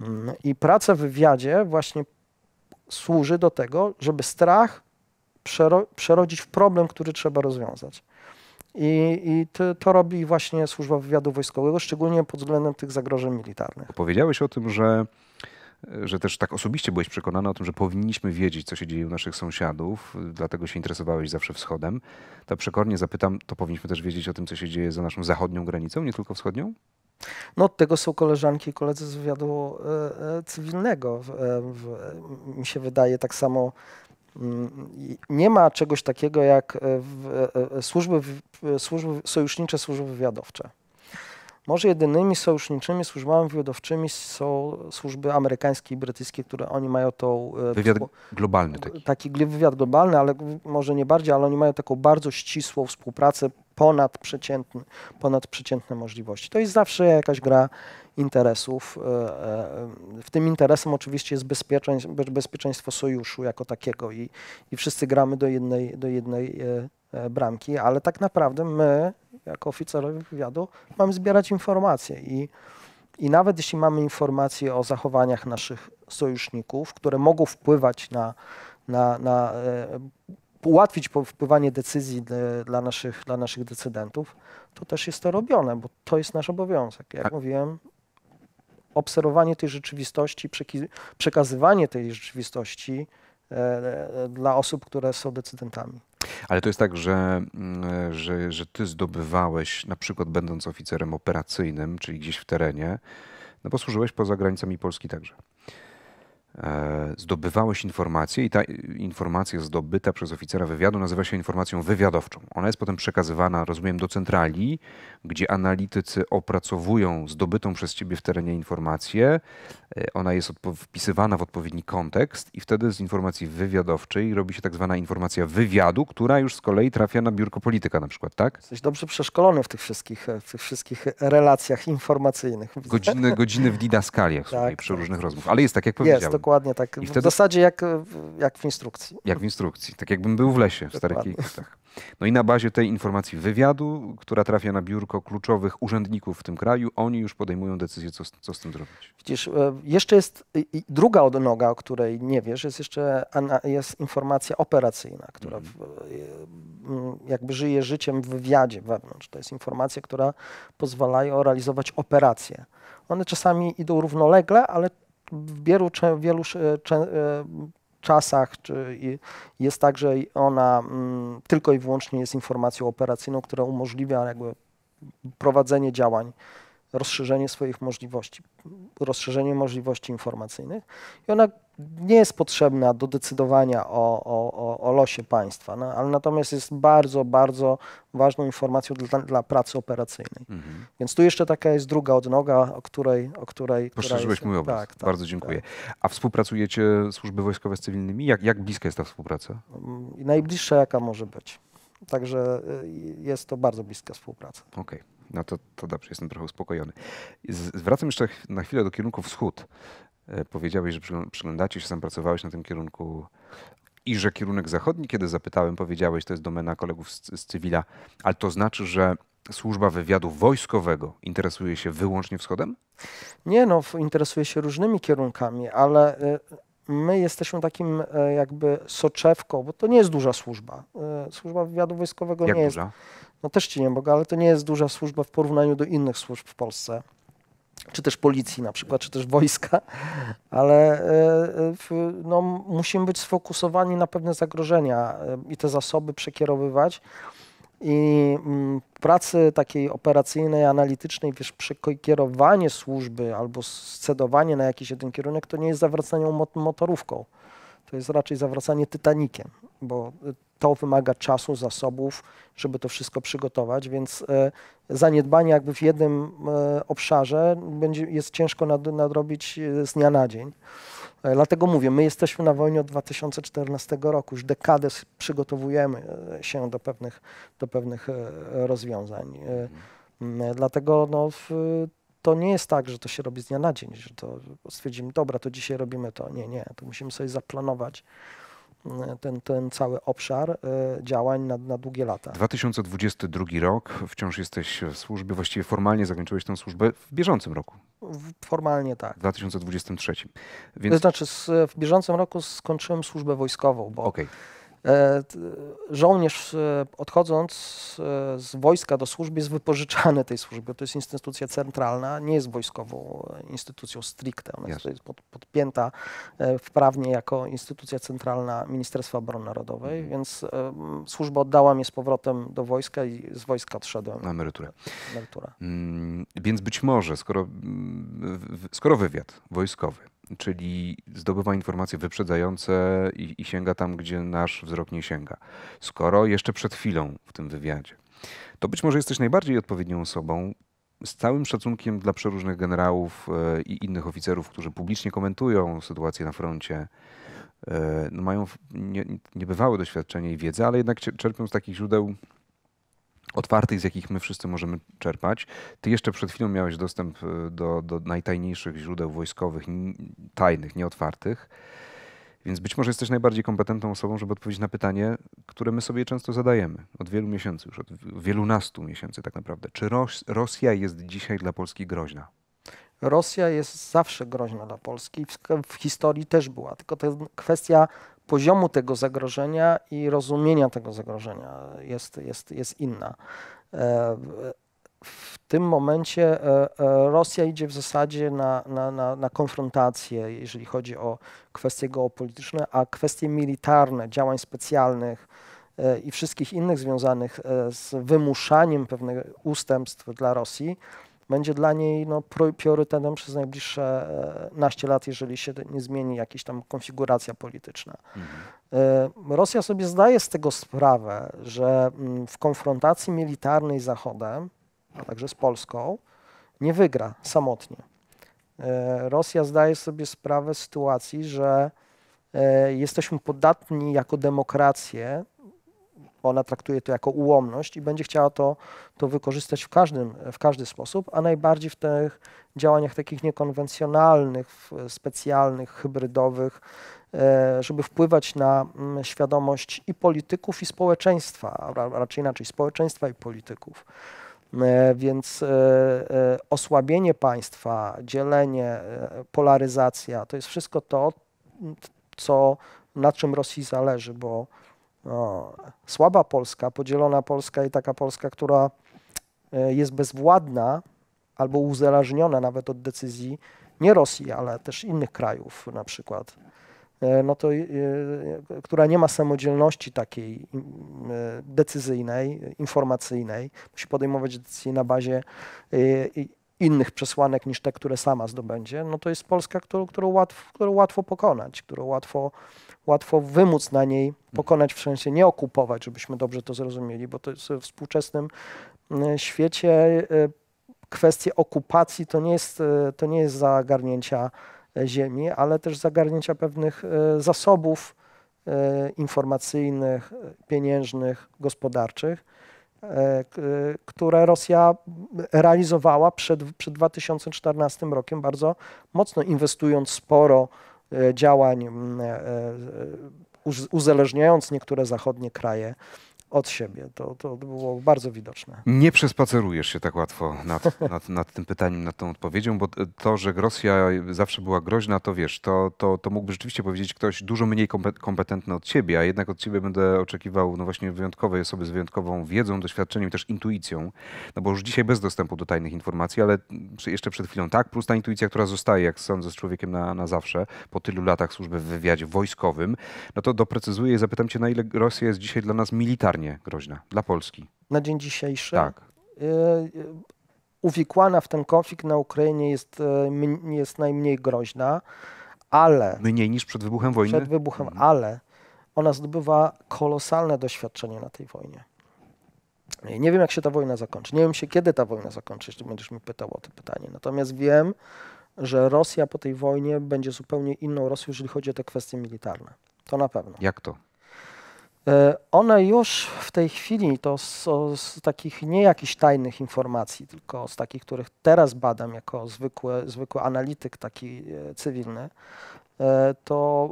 Mm, I praca w wywiadzie właśnie służy do tego, żeby strach przero przerodzić w problem, który trzeba rozwiązać. I, i to, to, robi właśnie służba wywiadu wojskowego, szczególnie pod względem tych zagrożeń militarnych. Powiedziałeś o tym, że że też tak osobiście byłeś przekonany o tym, że powinniśmy wiedzieć, co się dzieje u naszych sąsiadów, dlatego się interesowałeś zawsze wschodem. To przekornie zapytam, to powinniśmy też wiedzieć o tym, co się dzieje za naszą zachodnią granicą, nie tylko wschodnią? No od tego są koleżanki i koledzy z wywiadu e, e, cywilnego. E, mi się wydaje tak samo mm, nie ma czegoś takiego jak służby, służby, sojusznicze służby wywiadowcze. Może jedynymi sojuszniczymi służbami wywiadowczymi są służby amerykańskie i brytyjskie, które oni mają tą... E, wywiad globalny taki. Taki wywiad globalny, ale może nie bardziej, ale oni mają taką bardzo ścisłą współpracę ponad ponadprzeciętne możliwości. To jest zawsze jakaś gra interesów. E, e, w tym interesem oczywiście jest bezpieczeństwo, bezpieczeństwo sojuszu jako takiego i, i wszyscy gramy do jednej, do jednej E, bramki, ale tak naprawdę my, jako oficerowie wywiadu, mamy zbierać informacje i, i nawet jeśli mamy informacje o zachowaniach naszych sojuszników, które mogą wpływać na, na, na e, ułatwić wpływanie decyzji dla naszych, dla naszych decydentów, to też jest to robione, bo to jest nasz obowiązek. Jak tak. mówiłem, obserwowanie tej rzeczywistości, przekazywanie tej rzeczywistości E, dla osób, które są decydentami. Ale to jest tak, że, mm, że, że ty zdobywałeś, na przykład będąc oficerem operacyjnym, czyli gdzieś w terenie, no posłużyłeś poza granicami Polski także. E, zdobywałeś informacje i ta informacja zdobyta przez oficera wywiadu nazywa się informacją wywiadowczą. Ona jest potem przekazywana, rozumiem, do centrali, gdzie analitycy opracowują zdobytą przez ciebie w terenie informację. E, ona jest wpisywana w odpowiedni kontekst i wtedy z informacji wywiadowczej robi się tak zwana informacja wywiadu, która już z kolei trafia na biurko polityka na przykład, tak? Jesteś dobrze przeszkolony w tych wszystkich, e, w tych wszystkich relacjach informacyjnych. Godziny, godziny w didaskaliach tak, przy tak. różnych rozmowach, ale jest tak, jak powiedziałem. Jest, dokładnie tak. I wtedy... W zasadzie jak, jak w instrukcji. Jak w instrukcji, tak jakbym był w lesie w Starych Kiejkach. Tak. No i na bazie tej informacji wywiadu, która trafia na biurko kluczowych urzędników w tym kraju, oni już podejmują decyzję, co, co z tym zrobić. Widzisz, e, jeszcze jest druga odnoga, o której nie wiesz, jest jeszcze jest informacja operacyjna, która mhm. e, jakby żyje życiem w wywiadzie wewnątrz. To jest informacja, która pozwalają realizować operacje. One czasami idą równolegle, ale wielu, wielu e, czasach czy jest tak, że ona mm, tylko i wyłącznie jest informacją operacyjną, która umożliwia jakby prowadzenie działań, rozszerzenie swoich możliwości, rozszerzenie możliwości informacyjnych i ona nie jest potrzebna do decydowania o, o, o, losie państwa, no, ale natomiast jest bardzo, bardzo ważną informacją dla, dla pracy operacyjnej. Mhm. Więc tu jeszcze taka jest druga odnoga, o której... O której Poszerzyłeś mój obraz. Tak, tak, bardzo tak. dziękuję. Tak. A współpracujecie służby wojskowe z cywilnymi? Jak, jak bliska jest ta współpraca? Mm, najbliższa jaka może być. Także y, jest to bardzo bliska współpraca. Okej. Okay. No to, to dobrze, jestem trochę uspokojony. Zwracam jeszcze na chwilę do kierunku wschód. E, powiedziałeś, że przyglądacie się, sam pracowałeś na tym kierunku i że kierunek zachodni, kiedy zapytałem, powiedziałeś, to jest domena kolegów z, z cywila, ale to znaczy, że służba wywiadu wojskowego interesuje się wyłącznie wschodem? Nie, no, interesuje się różnymi kierunkami, ale e, my jesteśmy takim e, jakby soczewką, bo to nie jest duża służba. Służba wywiadu wojskowego Jak nie duża? jest. No też ci nie mogę, ale to nie jest duża służba w porównaniu do innych służb w Polsce czy też policji na przykład, czy też wojska, ale e, e, no, musimy być sfokusowani na pewne zagrożenia e, i te zasoby przekierowywać. I mm, pracy takiej operacyjnej, analitycznej, wiesz, przekierowanie służby albo scedowanie na jakiś jeden kierunek, to nie jest zawracanie motorówką to jest raczej zawracanie tytanikiem, bo y, to wymaga czasu, zasobów, żeby to wszystko przygotować, więc y, zaniedbanie jakby w jednym y, obszarze będzie, jest ciężko nadrobić z dnia na dzień. E, dlatego mówię, my jesteśmy na wojnie od 2014 roku, już dekadę przygotowujemy się do pewnych, do pewnych rozwiązań. Mhm. Dlatego no, to nie jest tak, że to się robi z dnia na dzień, że to stwierdzimy, dobra, to dzisiaj robimy to. Nie, nie, to musimy sobie zaplanować mm, ten, ten cały obszar e, działań na, na długie lata. 2022 rok, wciąż jesteś w służbie, właściwie formalnie zakończyłeś tę służbę w bieżącym roku. Formalnie tak. W 2023. Więc... To znaczy w bieżącym roku skończyłem służbę wojskową, bo okay. E, żołnierz e, odchodząc e, z wojska do służby jest wypożyczany tej służby. To jest instytucja centralna, nie jest wojskową instytucją stricte. Ona jest pod, podpięta wprawnie jako instytucja centralna Ministerstwa Obrony Narodowej, mhm. więc służba oddała mnie z powrotem do wojska i z wojska odszedłem. Na emeryturę. emeryturę. Mm, więc być może, skoro, skoro wywiad wojskowy czyli zdobywa informacje wyprzedzające i, i sięga tam, gdzie nasz wzrok nie sięga. Skoro jeszcze przed chwilą w tym wywiadzie, to być może jesteś najbardziej odpowiednią osobą, z całym szacunkiem dla przeróżnych generałów e, i innych oficerów, którzy publicznie komentują sytuację na froncie, e, no mają niebywałe doświadczenie i wiedzę, ale jednak czerpią z takich źródeł otwartych, z jakich my wszyscy możemy czerpać. Ty jeszcze przed chwilą miałeś dostęp e, do, do najtajniejszych źródeł wojskowych, tajnych, nieotwartych. Więc być może jesteś najbardziej kompetentną osobą, żeby odpowiedzieć na pytanie, które my sobie często zadajemy od wielu miesięcy, już od wielunastu miesięcy tak naprawdę. Czy Ros Rosja jest dzisiaj dla Polski groźna? Rosja jest zawsze groźna dla Polski, w, w historii też była, tylko to jest kwestia poziomu tego zagrożenia i rozumienia tego zagrożenia jest, jest, jest inna. E, w tym momencie e, e, Rosja idzie w zasadzie na, na, na, na konfrontację, jeżeli chodzi o kwestie geopolityczne, a kwestie militarne, działań specjalnych, i wszystkich innych związanych z wymuszaniem pewnych ustępstw dla Rosji będzie dla niej no, priorytetem przez najbliższe e, naście lat, jeżeli się nie zmieni jakaś tam konfiguracja polityczna. Mhm. E, Rosja sobie zdaje z tego sprawę, że mm, w konfrontacji militarnej z Zachodem, a także z Polską, nie wygra samotnie. E, Rosja zdaje sobie sprawę z sytuacji, że jesteśmy podatni jako demokrację ona traktuje to jako ułomność i będzie chciała to, to wykorzystać w, każdym, w każdy sposób, a najbardziej w tych działaniach takich niekonwencjonalnych, specjalnych, hybrydowych, e, żeby wpływać na mm, świadomość i polityków, i społeczeństwa, a raczej inaczej, społeczeństwa i polityków. E, więc e, osłabienie państwa, dzielenie, polaryzacja to jest wszystko to, co, na czym Rosji zależy, bo no, słaba Polska, podzielona Polska i taka Polska, która e, jest bezwładna albo uzależniona nawet od decyzji nie Rosji, ale też innych krajów na przykład, e, no to, e, która nie ma samodzielności takiej decyzyjnej, informacyjnej, musi podejmować decyzje na bazie innych przesłanek niż te, które sama zdobędzie, no to jest Polska, którą, którą, łatwo, którą łatwo pokonać, którą łatwo łatwo wymóc na niej, pokonać w sensie nie okupować, żebyśmy dobrze to zrozumieli, bo to jest w współczesnym e, świecie e, kwestie okupacji to nie jest, e, to nie jest zagarnięcia ziemi, ale też zagarnięcia pewnych zasobów informacyjnych, pieniężnych, gospodarczych, które Rosja realizowała przed, przed 2014 rokiem bardzo mocno, inwestując sporo E, działań mm, e, e, uzależniając niektóre zachodnie kraje od siebie. To, to było bardzo widoczne. Nie przespacerujesz się tak łatwo nad, nad, nad tym pytaniem, nad tą odpowiedzią, bo to, że Rosja zawsze była groźna, to wiesz, to, to, to mógłby rzeczywiście powiedzieć ktoś dużo mniej kompetentny od ciebie, a jednak od ciebie będę oczekiwał no właśnie wyjątkowej osoby z wyjątkową wiedzą, doświadczeniem, też intuicją, no bo już dzisiaj bez dostępu do tajnych informacji, ale jeszcze przed chwilą tak, plus ta intuicja, która zostaje, jak sądzę, z człowiekiem na, na zawsze, po tylu latach służby w wywiadzie wojskowym, no to doprecyzuję i zapytam cię, na ile Rosja jest dzisiaj dla nas militarna groźna dla Polski. Na dzień dzisiejszy? Tak. E, e, uwikłana w ten konflikt na Ukrainie jest, e, jest najmniej groźna, ale. Mniej niż przed wybuchem wojny? Przed wybuchem, mhm. ale ona zdobywa kolosalne doświadczenie na tej wojnie. Nie wiem, jak się ta wojna zakończy. Nie wiem się, kiedy ta wojna zakończy, jeśli będziesz mi pytał o to pytanie. Natomiast wiem, że Rosja po tej wojnie będzie zupełnie inną Rosją, jeżeli chodzi o te kwestie militarne. To na pewno. Jak to? E, one już w tej chwili to z, z, takich nie jakichś tajnych informacji, tylko z takich, których teraz badam jako zwykły, zwykły analityk taki e, cywilny, e, to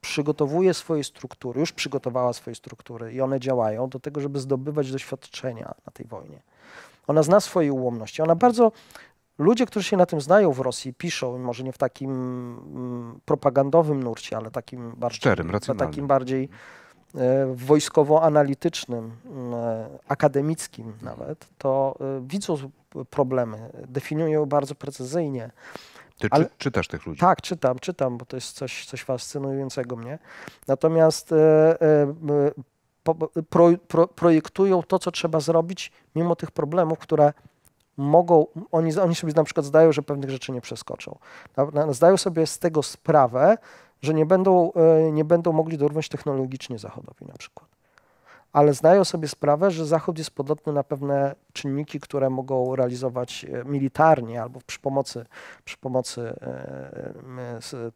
przygotowuje swoje struktury, już przygotowała swoje struktury i one działają do tego, żeby zdobywać doświadczenia na tej wojnie. Ona zna swoje ułomności. Ona bardzo ludzie, którzy się na tym znają w Rosji, piszą, może nie w takim mm, propagandowym nurcie, ale takim bardziej, Szczerym, takim bardziej E, wojskowo-analitycznym, e, akademickim nawet, to e, widzą problemy, definiują bardzo precyzyjnie. Ty Ale, czytasz tych ludzi? Tak, czytam, czytam, bo to jest coś, coś fascynującego mnie. Natomiast pro, pro, projektują to, co trzeba zrobić, mimo tych problemów, które mogą, oni, oni sobie na przykład zdają, że pewnych rzeczy nie przeskoczą. Zdają sobie z tego sprawę, że nie będą, e, nie będą mogli dorwać technologicznie Zachodowi na przykład. Ale zdają sobie sprawę, że Zachód jest podatny na pewne czynniki, które mogą realizować e, militarnie albo przy pomocy, przy pomocy e,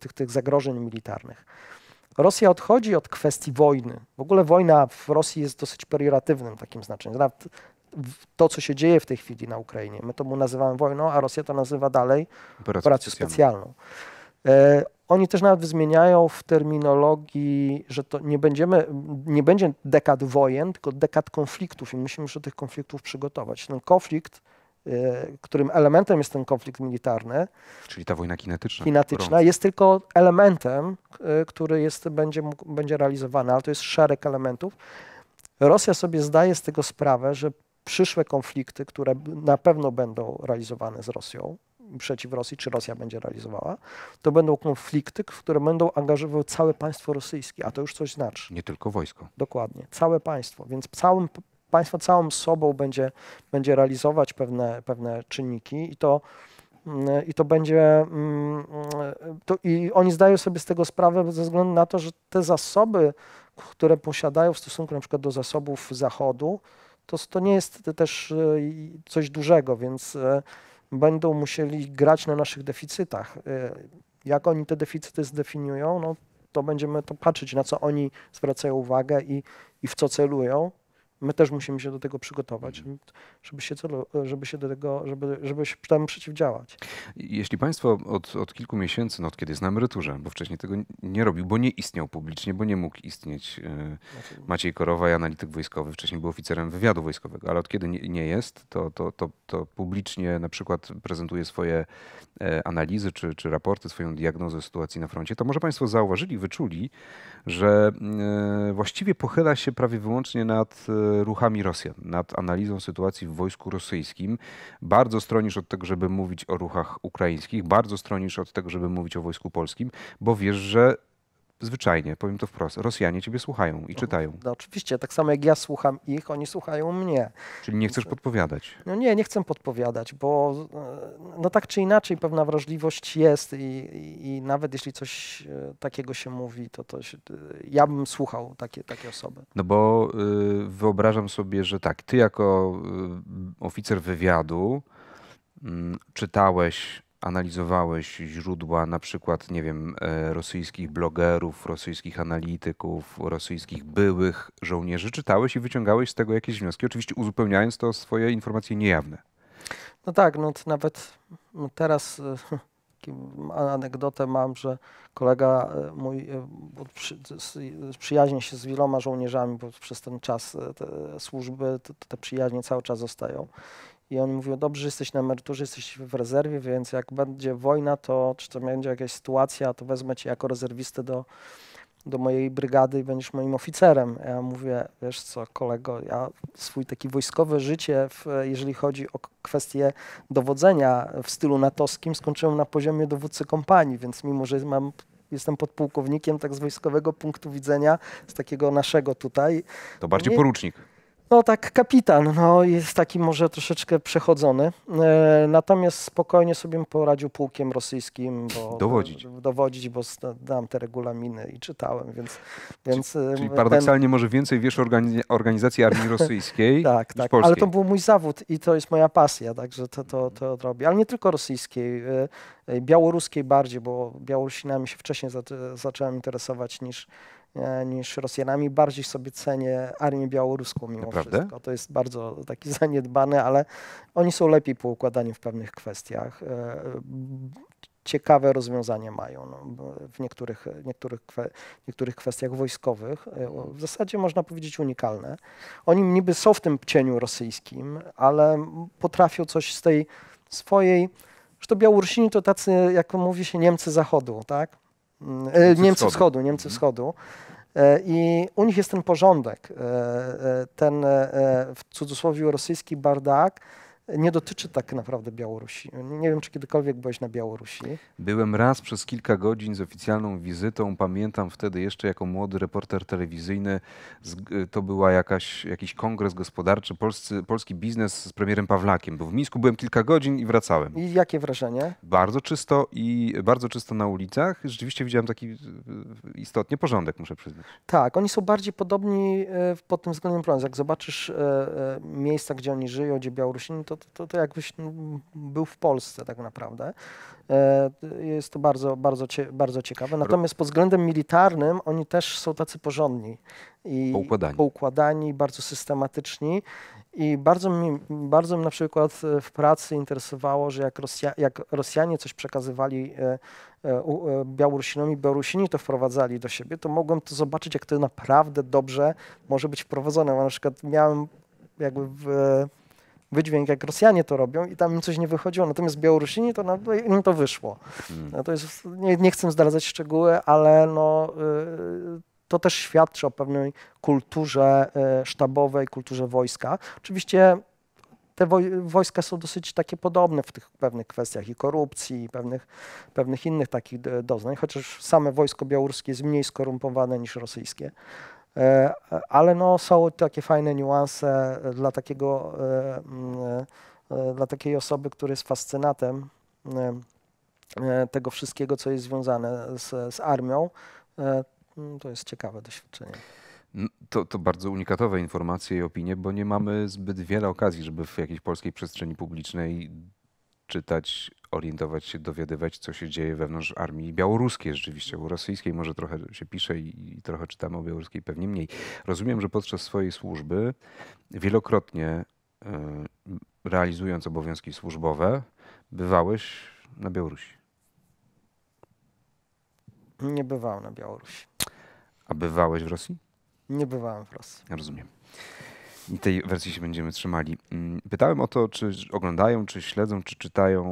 tych, tych zagrożeń militarnych. Rosja odchodzi od kwestii wojny. W ogóle wojna w Rosji jest dosyć perioratywnym takim znaczeniem. Nawet to, co się dzieje w tej chwili na Ukrainie, my to mu nazywamy wojną, a Rosja to nazywa dalej operacją, specjalną. specjalną. Oni też nawet zmieniają w terminologii, że to nie, będziemy, nie będzie dekad wojen, tylko dekad konfliktów i musimy się do tych konfliktów przygotować. Ten konflikt, e, którym elementem jest ten konflikt militarny. Czyli ta wojna kinetyczna. Kinetyczna jest tylko elementem, e, który jest, będzie, będzie realizowany, ale to jest szereg elementów. Rosja sobie zdaje z tego sprawę, że przyszłe konflikty, które na pewno będą realizowane z Rosją, przeciw Rosji, czy Rosja będzie realizowała, to będą konflikty, w które będą angażowały całe państwo rosyjskie, a to już coś znaczy. Nie tylko wojsko. Dokładnie, całe państwo, więc całym państwo całą sobą będzie, będzie realizować pewne, pewne czynniki i to, mm, i to będzie, mm, to, i oni zdają sobie z tego sprawę ze względu na to, że te zasoby, które posiadają w stosunku na przykład do zasobów Zachodu, to, to nie jest też y, coś dużego, więc y, będą musieli grać na naszych deficytach. Y, jak oni te deficyty zdefiniują, no, to będziemy to patrzeć, na co oni zwracają uwagę i, i w co celują my też musimy się do tego przygotować, mhm. żeby się, celu, żeby się do tego, żeby, żeby się temu przeciwdziałać. Jeśli państwo od, od kilku miesięcy, no od kiedy jest na emeryturze, bo wcześniej tego nie robił, bo nie istniał publicznie, bo nie mógł istnieć e, znaczy- Maciej Korowaj, analityk wojskowy, wcześniej był oficerem wywiadu wojskowego, ale od kiedy nie, nie jest, to, to, to, to publicznie na przykład prezentuje swoje e, analizy czy, czy raporty, swoją diagnozę sytuacji na froncie, to może państwo zauważyli, wyczuli, że mm, e, właściwie pochyla się prawie wyłącznie nad ruchami Rosjan, nad analizą sytuacji w wojsku rosyjskim. Bardzo stronisz od tego, żeby mówić o ruchach ukraińskich, bardzo stronisz od tego, żeby mówić o wojsku polskim, bo wiesz, że zwyczajnie, powiem to wprost, Rosjanie ciebie słuchają i no, czytają. No, oczywiście, tak samo jak ja słucham ich, oni słuchają mnie. Czyli nie chcesz znaczy- podpowiadać? No nie, nie chcę podpowiadać, bo e, no tak czy inaczej pewna wrażliwość jest i, i, i nawet jeśli coś e, takiego się mówi, to, to się, e, ja bym słuchał takie, takie osoby. No bo y, wyobrażam sobie, że tak, ty jako y, oficer wywiadu y, czytałeś analizowałeś źródła na przykład, nie wiem, e, rosyjskich blogerów, rosyjskich analityków, rosyjskich byłych żołnierzy, czytałeś i wyciągałeś z tego jakieś wnioski, oczywiście uzupełniając to swoje informacje niejawne. No tak, no nawet no teraz e, anegdotę mam, że kolega e, mój przyjaźni się z wieloma żołnierzami, bo przez ten czas te służby, te, te przyjaźnie cały czas zostają. I oni mówią, dobrze, że jesteś na emeryturze, jesteś w rezerwie, więc jak będzie wojna, to czy to będzie jakaś sytuacja, to wezmę cię jako rezerwistę do, do mojej brygady i będziesz moim oficerem. Ja mówię, wiesz co, kolego, ja swój taki wojskowe życie, w, jeżeli chodzi o kwestie dowodzenia w stylu natowskim, skończyłem na poziomie dowódcy kompanii, więc mimo, że mam jestem podpułkownikiem tak z wojskowego punktu widzenia, z takiego naszego tutaj. To bardziej nie, porucznik. No tak, kapitan no, jest taki może troszeczkę przechodzony, e, natomiast spokojnie sobie poradził pułkiem rosyjskim. Bo, dowodzić. Bo, dowodzić, bo znam te regulaminy i czytałem, więc... więc czyli, e, czyli paradoksalnie ten... może więcej wiesz o organiz organizacji armii rosyjskiej Tak, tak, polskiej. ale to był mój zawód i to jest moja pasja, także to, to, to robię. Ale nie tylko rosyjskiej, e, e, białoruskiej bardziej, bo Białorusinami się wcześniej zacząłem interesować niż E, niż Rosjanami. Bardziej sobie cenię armię białoruską mimo Naprawdę? wszystko. To jest bardzo taki zaniedbany, ale oni są lepiej poukładani w pewnych kwestiach. E, ciekawe rozwiązanie mają no, w niektórych, niektórych, niektórych kwestiach wojskowych. E, w zasadzie można powiedzieć unikalne. Oni niby są w tym cieniu rosyjskim, ale potrafią coś z tej swojej. Zresztą Białorusini to tacy, jak mówi się, Niemcy Zachodu, tak? E, Niemcy, Niemcy Wschodu. Wschodu, Niemcy mhm. Wschodu. E, I u nich jest ten porządek, e, ten w cudzysłowie rosyjski bardak, nie dotyczy tak naprawdę Białorusi. Nie wiem, czy kiedykolwiek byłeś na Białorusi. Byłem raz przez kilka godzin z oficjalną wizytą. Pamiętam wtedy jeszcze jako młody reporter telewizyjny. Y, to była jakaś, jakiś kongres gospodarczy, polscy, polski biznes z premierem Pawlakiem. Był w Mińsku, byłem kilka godzin i wracałem. I jakie wrażenie? Bardzo czysto i bardzo czysto na ulicach. Rzeczywiście widziałem taki y, y, istotnie porządek, muszę przyznać. Tak, oni są bardziej podobni pod tym względem. Jak zobaczysz miejsca, gdzie oni żyją, gdzie Białorusini, no to to, to jakbyś no, był w Polsce tak naprawdę. E, jest to bardzo, bardzo, cie, bardzo ciekawe. Natomiast pod względem militarnym oni też są tacy porządni i poukładani, poukładani bardzo systematyczni. I bardzo mi, bardzo mi na przykład e, w pracy interesowało, że jak, Rosja, jak Rosjanie coś przekazywali e, Białorusinom i Białorusini to wprowadzali do siebie, to mogłem to zobaczyć, jak to naprawdę dobrze może być wprowadzone. Bo na przykład miałem jakby w, wydźwięk, jak Rosjanie to robią i tam im coś nie wychodziło. Natomiast Białorusini to no, im to wyszło. Hmm. No, to jest, nie, nie chcę zdradzać szczegóły, ale no, y, to też świadczy o pewnej kulturze y, sztabowej, kulturze wojska. Oczywiście te wojska są dosyć takie podobne w tych pewnych kwestiach i korupcji, i pewnych, pewnych innych takich doznań, chociaż same wojsko białoruskie jest mniej skorumpowane niż rosyjskie. E, ale no, są takie fajne niuanse e, dla takiego, e, mm, dla takiej osoby, która jest fascynatem tego wszystkiego, co jest związane z, z armią. Mm, to jest ciekawe doświadczenie. to, to bardzo unikatowe informacje i opinie, bo nie mamy zbyt wiele okazji, żeby w jakiejś polskiej przestrzeni publicznej czytać, orientować się, dowiadywać, co się dzieje wewnątrz armii białoruskiej rzeczywiście, bo rosyjskiej może trochę się pisze i, trochę czytamy o białoruskiej, pewnie mniej. Rozumiem, że podczas swojej służby wielokrotnie e, realizując obowiązki służbowe, bywałeś na Białorusi. Nie bywałem na Białorusi. A bywałeś w Rosji? Nie bywałem w Rosji. Rozumiem. I tej wersji się będziemy trzymali. Mm, pytałem o to, czy oglądają, czy śledzą, czy czytają,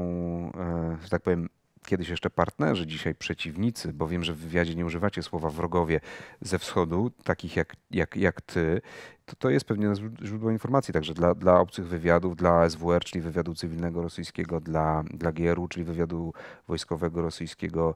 e, że tak powiem, kiedyś jeszcze partnerzy, dzisiaj przeciwnicy, bo wiem, że w wywiadzie nie używacie słowa wrogowie ze wschodu, takich jak, jak, jak ty, to, to jest pewnie źródło informacji także dla, dla obcych wywiadów, dla SWR, czyli wywiadu cywilnego rosyjskiego, dla, dla GRU, czyli wywiadu wojskowego rosyjskiego,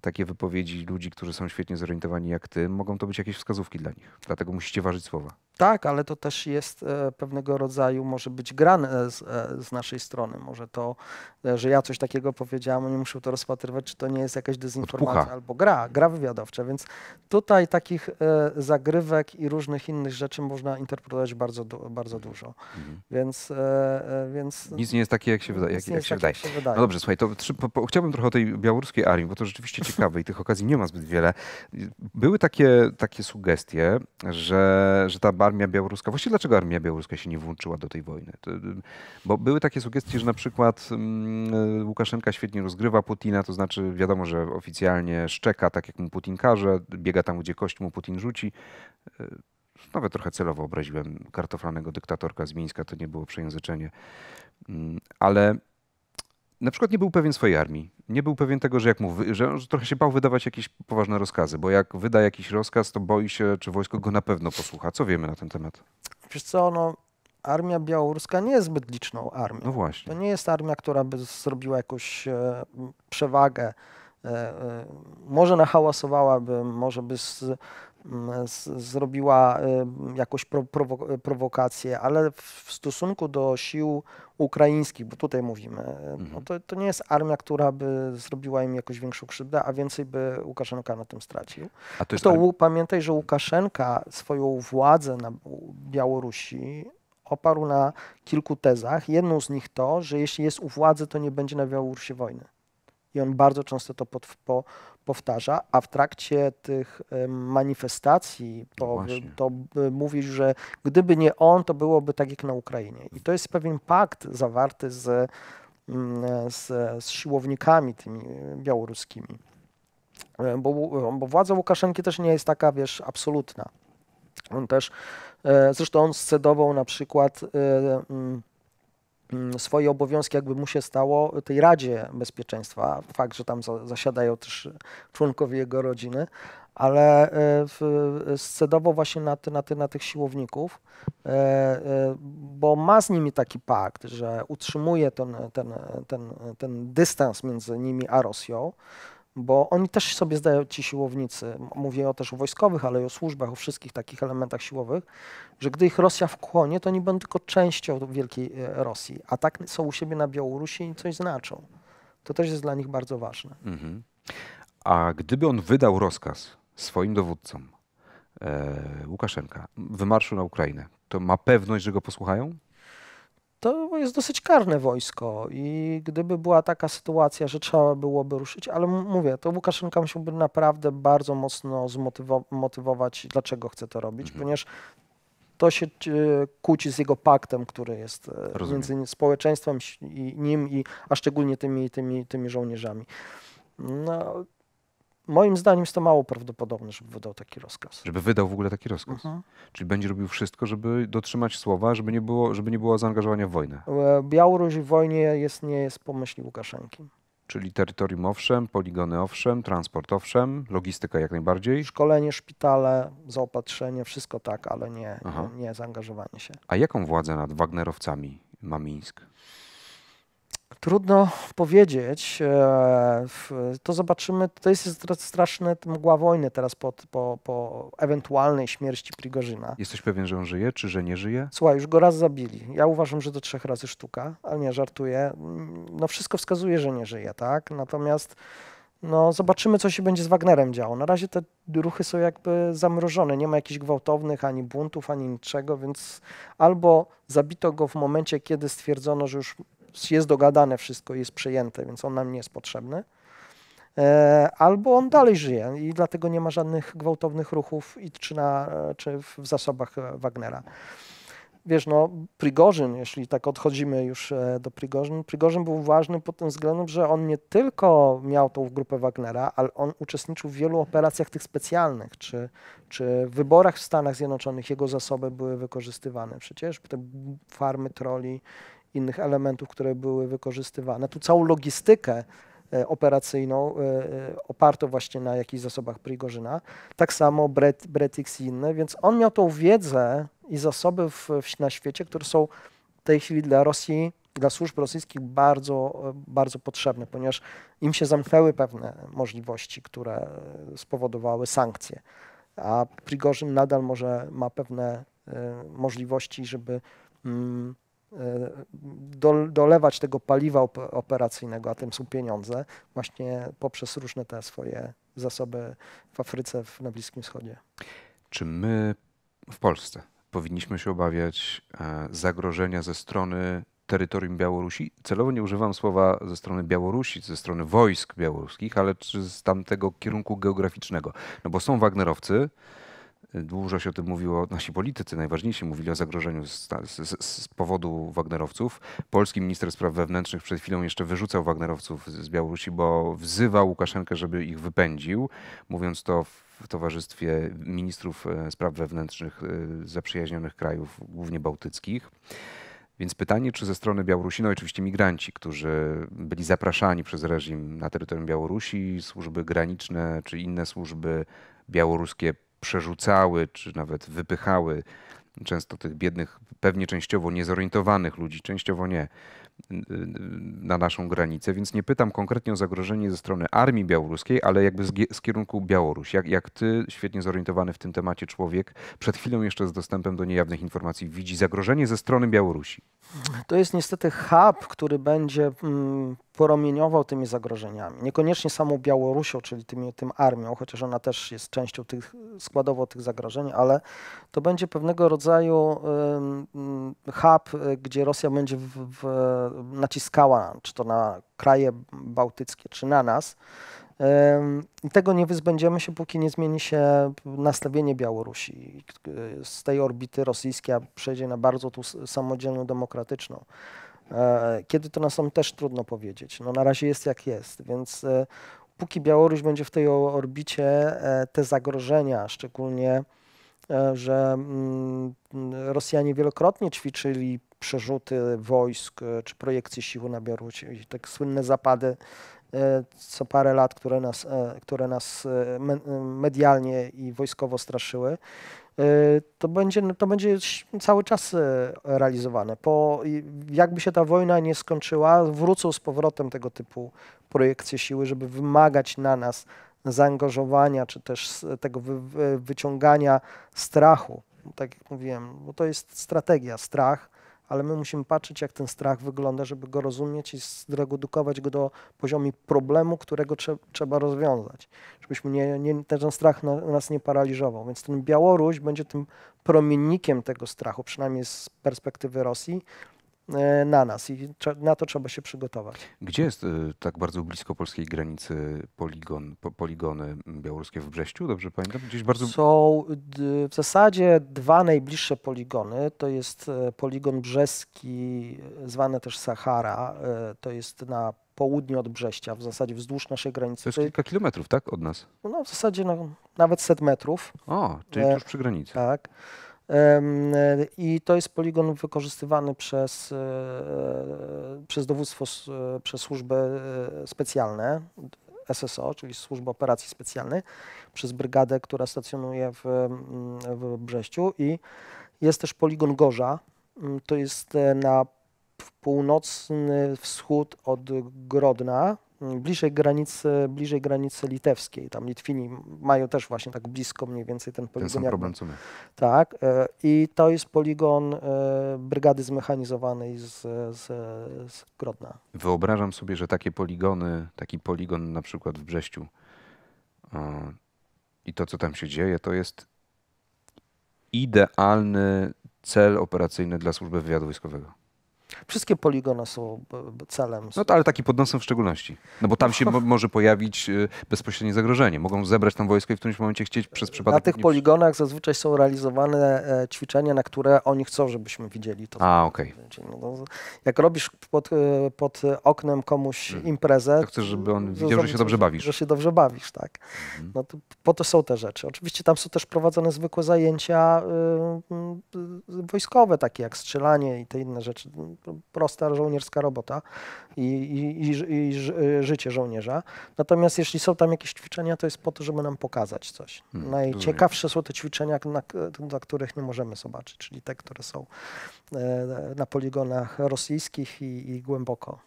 takie wypowiedzi ludzi, którzy są świetnie zorientowani jak ty, mogą to być jakieś wskazówki dla nich. Dlatego musicie ważyć słowa. Tak, ale to też jest e, pewnego rodzaju, może być grane z, e, z naszej strony. Może to, e, że ja coś takiego powiedziałem, nie muszę to rozpatrywać, czy to nie jest jakaś dezinformacja Odpucha. albo gra, gra wywiadowcza. Więc tutaj takich zagrywek i różnych innych rzeczy można interpretować bardzo, bardzo dużo. Mhm. Więc, więc... Nic nie jest takie, jak się, wydaje. jak, jak się, wydaje. Jak się wydaje. No dobrze, słuchaj, to, po, po, chciałbym trochę o tej białoruskiej armii, bo to rzeczywiście ciekawe i tych okazji nie ma zbyt wiele. Były takie, takie sugestie, że, że ta armia białoruska, właściwie dlaczego armia białoruska się nie włączyła do tej wojny? Bo były takie sugestie, że na przykład mm, Łukaszenka świetnie rozgrywa Putina, to znaczy wiadomo, że oficjalnie szczeka, tak jak mu Putin każe, biega tam, gdzie kość mu Putin rzuci e, nawet trochę celowo obraziłem kartoflanego dyktatorka z Mińska, to nie było przejęzyczenie. Mm, ale na przykład nie był pewien swojej armii. Nie był pewien tego, że jak mu, że, że, trochę się bał wydawać jakieś poważne rozkazy, bo jak wyda jakiś rozkaz, to boi się, czy wojsko go na pewno posłucha. Co wiemy na ten temat? Wiesz co, no, armia białoruska nie jest zbyt liczną armią. No właśnie. To nie jest armia, która by zrobiła jakąś e, przewagę. E, e, może nahałasowałaby, może by z, zrobiła jakąś pro, prowo, prowokację, ale w stosunku do sił ukraińskich, bo tutaj mówimy, no mhm. no to, to nie jest armia, która by zrobiła im jakąś większą krzywdę, a więcej by Łukaszenka na tym stracił. A to, to armi- pamiętaj, że Łukaszenka swoją władzę na Białorusi oparł na kilku tezach. Jedną z nich to, że jeśli jest u władzy, to nie będzie na Białorusi wojny. I on bardzo często to pod, po, powtarza, a w trakcie tych manifestacji po, to no e, mówisz, że gdyby nie on, to byłoby tak jak na Ukrainie. I to jest pewien pakt zawarty z, mm, z, z siłownikami tymi e, białoruskimi. E, bo, bo władza Łukaszenki też nie jest taka, wiesz, absolutna. On też, zresztą on scedował na przykład Mm, swoje obowiązki, jakby mu się stało, tej Radzie Bezpieczeństwa. Fakt, że tam zasiadają też członkowie jego rodziny, ale e, scedował właśnie na, ty, na, ty, na tych siłowników, e, e, bo ma z nimi taki pakt, że utrzymuje ten, ten, ten, ten dystans między nimi a Rosją bo oni też sobie zdają, ci siłownicy, mówię o też o wojskowych, ale i o służbach, o wszystkich takich elementach siłowych, że gdy ich Rosja wchłonie, to oni będą tylko częścią wielkiej e, Rosji, a tak są u siebie na Białorusi i coś znaczą. To też jest dla nich bardzo ważne. Mhm. A gdyby on wydał rozkaz swoim dowódcom, e, Łukaszenka, wymarszu na Ukrainę, to ma pewność, że go posłuchają? to jest dosyć karne wojsko i gdyby była taka sytuacja, że trzeba byłoby ruszyć, ale mówię, to Łukaszenka musiałby naprawdę bardzo mocno zmotywować, dlaczego chce to robić, mhm. ponieważ to się e, kłóci z jego paktem, który jest e, Rozumiem. między społeczeństwem i nim, i, a szczególnie tymi, tymi, tymi żołnierzami. No, moim zdaniem jest to mało prawdopodobne, żeby wydał taki rozkaz. Żeby wydał w ogóle taki rozkaz. Mhm. Czyli będzie robił wszystko, żeby dotrzymać słowa, żeby nie było, żeby nie było zaangażowania w wojnę. E, Białoruś w wojnie jest, nie jest po myśli Łukaszenki. Czyli terytorium owszem, poligony owszem, transport owszem, logistyka jak najbardziej. Szkolenie, szpitale, zaopatrzenie, wszystko tak, ale nie, nie, nie zaangażowanie się. A jaką władzę nad Wagnerowcami ma Mińsk? Trudno powiedzieć. E, to zobaczymy. To jest straszne mgła wojny teraz po, po, po ewentualnej śmierci Prigorzyna. Jesteś pewien, że on żyje, czy że nie żyje? Słuchaj, już go raz zabili. Ja uważam, że do trzech razy sztuka, ale nie żartuję. No wszystko wskazuje, że nie żyje, tak? Natomiast no, zobaczymy, co się będzie z Wagnerem działo. Na razie te ruchy są jakby zamrożone. Nie ma jakichś gwałtownych ani buntów, ani niczego, więc albo zabito go w momencie, kiedy stwierdzono, że już jest dogadane wszystko, jest przyjęte, więc on nam nie jest potrzebny. E, albo on dalej żyje i dlatego nie ma żadnych gwałtownych ruchów i czy, na, czy w zasobach e, Wagnera wiesz, no, Prigorzyn, jeśli tak odchodzimy już e, do Prigorzyn, Prigorzyn był ważny pod tym względem, że on nie tylko miał tą grupę Wagnera, ale on uczestniczył w wielu operacjach tych specjalnych, czy, czy w wyborach w Stanach Zjednoczonych jego zasoby były wykorzystywane. Przecież te farmy troli innych elementów, które były wykorzystywane. Tu całą logistykę e, operacyjną e, e, oparto właśnie na jakichś zasobach Prigorzyna. Tak samo Bret, Bretix i inne, więc on miał tą wiedzę i zasoby w, na świecie, które są w tej chwili dla Rosji dla służb rosyjskich bardzo, bardzo potrzebne, ponieważ im się zamknęły pewne możliwości, które spowodowały sankcje. A Prigorzyn nadal może ma pewne y, możliwości, żeby y, E, dolewać tego paliwa operacyjnego, a tym są pieniądze, właśnie poprzez różne te swoje zasoby w Afryce, na Bliskim Wschodzie. Czy my w Polsce powinniśmy się obawiać e, zagrożenia ze strony terytorium Białorusi? Celowo nie używam słowa ze strony Białorusi, ze strony wojsk białoruskich, ale czy z tamtego kierunku geograficznego? No bo są Wagnerowcy, Dużo się o tym mówiło, nasi politycy najważniejsi mówili o zagrożeniu z, z, z, powodu Wagnerowców. Polski minister spraw wewnętrznych przed chwilą jeszcze wyrzucał Wagnerowców z Białorusi, bo wzywał Łukaszenkę, żeby ich wypędził, mówiąc to w towarzystwie ministrów e, spraw wewnętrznych e, zaprzyjaźnionych krajów, głównie bałtyckich. Więc pytanie, czy ze strony Białorusi, no oczywiście migranci, którzy byli zapraszani przez reżim na terytorium Białorusi, służby graniczne czy inne służby białoruskie przerzucały, czy nawet wypychały często tych biednych, pewnie częściowo niezorientowanych ludzi, częściowo nie, na naszą granicę. Więc nie pytam konkretnie o zagrożenie ze strony armii białoruskiej, ale jakby z, z kierunku Białoruś. Jak, jak ty, świetnie zorientowany w tym temacie człowiek, przed chwilą jeszcze z dostępem do niejawnych informacji widzi zagrożenie ze strony Białorusi? To jest niestety hub, który będzie mm, promieniował tymi zagrożeniami. Niekoniecznie samą Białorusią, czyli tymi, tym armią, chociaż ona też jest częścią tych, składowo tych zagrożeń, ale to będzie pewnego rodzaju hub, gdzie Rosja będzie w, w, naciskała, czy to na kraje bałtyckie, czy na nas. I tego nie wyzbędziemy się, póki nie zmieni się nastawienie Białorusi. Z tej orbity rosyjskiej a przejdzie na bardzo tu samodzielną, demokratyczną. E, kiedy to nastąpi, też trudno powiedzieć. No, na razie jest jak jest, więc e, póki Białoruś będzie w tej orbicie, e, te zagrożenia, szczególnie, że mm, Rosjanie wielokrotnie ćwiczyli przerzuty wojsk czy projekcje siły na Białorusi, tak słynne zapady co parę lat, które nas, które nas medialnie i wojskowo straszyły. E, to będzie, no, to będzie cały czas e, realizowane. Po, jakby się ta wojna nie skończyła, wrócą z powrotem tego typu projekcje siły, żeby wymagać na nas zaangażowania, czy też tego wyciągania strachu. Tak jak mówiłem, bo to jest strategia, strach ale my musimy patrzeć, jak ten strach wygląda, żeby go rozumieć i zredukować go do poziomu problemu, którego trze trzeba rozwiązać, żebyśmy nie, nie, ten strach na, nas nie paraliżował. Więc ten Białoruś będzie tym promiennikiem tego strachu, przynajmniej z perspektywy Rosji, E, na nas i na to trzeba się przygotować. Gdzie jest e, tak bardzo blisko polskiej granicy poligon, poligony białoruskie w Brześciu? Dobrze pamiętam? Gdzieś bardzo... Są w zasadzie dwa najbliższe poligony. To jest e, poligon brzeski, zwany też Sahara. To jest na południu od Brześcia, w zasadzie wzdłuż naszej granicy. To jest kilka kilometrów, tak, od nas? No w zasadzie no, nawet set metrów. O, czyli tuż przy granicy. Tak. E, I to jest poligon wykorzystywany przez, e, e, przez dowództwo, przez służby specjalne, SSO, czyli służbę Operacji Specjalnych, przez brygadę, która stacjonuje w, w Brześciu. I jest też poligon Gorza, to jest na północny wschód od Grodna, Mm, bliżej granicy, bliżej granicy litewskiej. Tam Litwini mają też właśnie tak blisko mniej więcej ten poligon. Ten sam problem, co my. Tak. E, I to jest poligon e, brygady zmechanizowanej z, z, z Grodna. Wyobrażam sobie, że takie poligony, taki poligon na przykład w Brześciu i to, co tam się dzieje, to jest idealny cel operacyjny dla służby wywiadu wojskowego. Wszystkie poligony są e, celem. No to, ale taki pod nosem w szczególności. No bo tam się może pojawić e, bezpośrednie zagrożenie. Mogą zebrać tam wojsko i w którymś momencie chcieć przez przypadek... Na tych poligonach zazwyczaj są realizowane e, ćwiczenia, na które oni chcą, żebyśmy widzieli to. A, okej. Okay. No jak robisz pod, pod oknem komuś hmm. imprezę... To chcesz, żeby on widział, że, że się dobrze bawisz. Że się dobrze bawisz, tak. Hmm. No to, po to są te rzeczy. Oczywiście tam są też prowadzone zwykłe zajęcia y, y, y, wojskowe, takie jak strzelanie i te inne rzeczy prosta żołnierska robota i, i, i, i życie żołnierza. Natomiast jeśli są tam jakieś ćwiczenia, to jest po to, żeby nam pokazać coś. Hmm, Najciekawsze rozumiem. są te ćwiczenia, na, na, których nie możemy zobaczyć, czyli te, które są e, na poligonach rosyjskich i, i głęboko.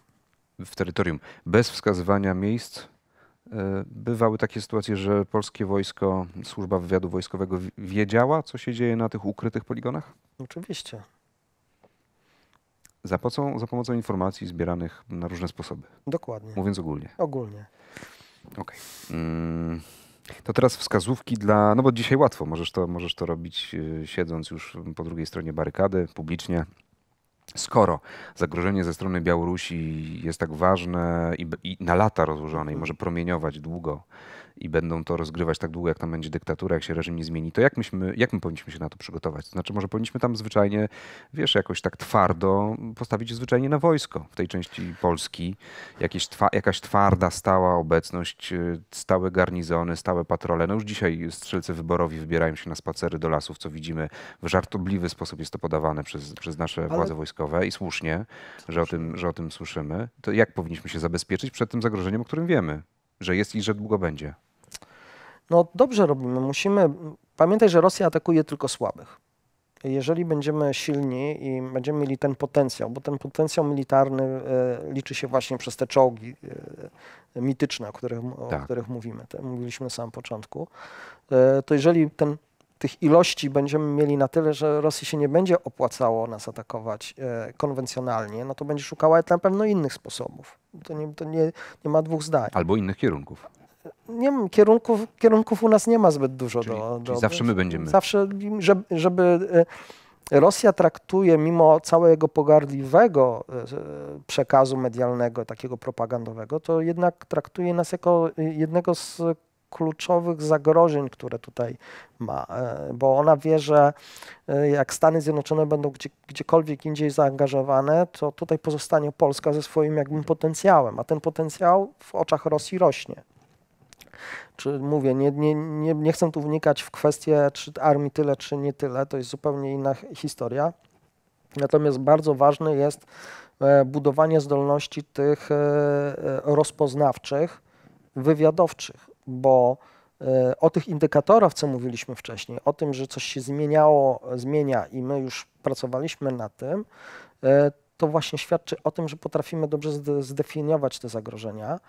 W terytorium, bez wskazywania miejsc, e, Bywały takie sytuacje, że polskie wojsko, służba wywiadu wojskowego wiedziała, co się dzieje na tych ukrytych poligonach? Oczywiście. Za pomocą, za pomocą informacji zbieranych na różne sposoby. Dokładnie. Mówiąc ogólnie. Ogólnie. Okej. Okay. Mm. To teraz wskazówki dla, no bo dzisiaj łatwo, możesz to, możesz to robić y, siedząc już po drugiej stronie barykady, publicznie. Skoro zagrożenie ze strony Białorusi jest tak ważne i, i na lata rozłożone i mhm. może promieniować długo, i będą to rozgrywać tak długo, jak tam będzie dyktatura, jak się reżim nie zmieni, to jak, myśmy, jak my powinniśmy się na to przygotować? To znaczy, może powinniśmy tam zwyczajnie, wiesz, jakoś tak twardo postawić zwyczajnie na wojsko w tej części Polski. Jakieś twa, jakaś twarda, stała obecność, y, stałe garnizony, stałe patrole. No już dzisiaj strzelcy wyborowi wybierają się na spacery do lasów, co widzimy. W żartobliwy sposób jest to podawane przez, przez nasze Ale... władze wojskowe i słusznie, że o, tym, że o tym słyszymy. To jak powinniśmy się zabezpieczyć przed tym zagrożeniem, o którym wiemy? że jest i że długo będzie. No dobrze robimy. Musimy. Pamiętaj, że Rosja atakuje tylko słabych. Jeżeli będziemy silni i będziemy mieli ten potencjał, bo ten potencjał militarny e, liczy się właśnie przez te czołgi e, mityczne, o których, tak. o których mówimy, te, mówiliśmy na samym początku, e, to jeżeli ten tych ilości będziemy mieli na tyle, że Rosji się nie będzie opłacało nas atakować e, konwencjonalnie, no to będzie szukała na pewno innych sposobów. To, nie, to nie, nie ma dwóch zdań. Albo innych kierunków. Nie wiem, kierunków, kierunków u nas nie ma zbyt dużo. Czyli, do, do, zawsze my będziemy. Zawsze, żeby, żeby Rosja traktuje mimo całego pogardliwego e, przekazu medialnego, takiego propagandowego, to jednak traktuje nas jako e, jednego z kluczowych zagrożeń, które tutaj ma, e, bo ona wie, że e, jak Stany Zjednoczone będą gdzie, gdziekolwiek indziej zaangażowane, to tutaj pozostanie Polska ze swoim jakbym potencjałem, a ten potencjał w oczach Rosji rośnie. Czy mówię, nie, nie, nie, nie chcę tu wnikać w kwestię, czy armii tyle, czy nie tyle, to jest zupełnie inna historia. Natomiast bardzo ważne jest e, budowanie zdolności tych rozpoznawczych, wywiadowczych, bo e, o tych indykatorach, co mówiliśmy wcześniej, o tym, że coś się zmieniało, zmienia i my już pracowaliśmy na tym, e, to właśnie świadczy o tym, że potrafimy dobrze zdefiniować te zagrożenia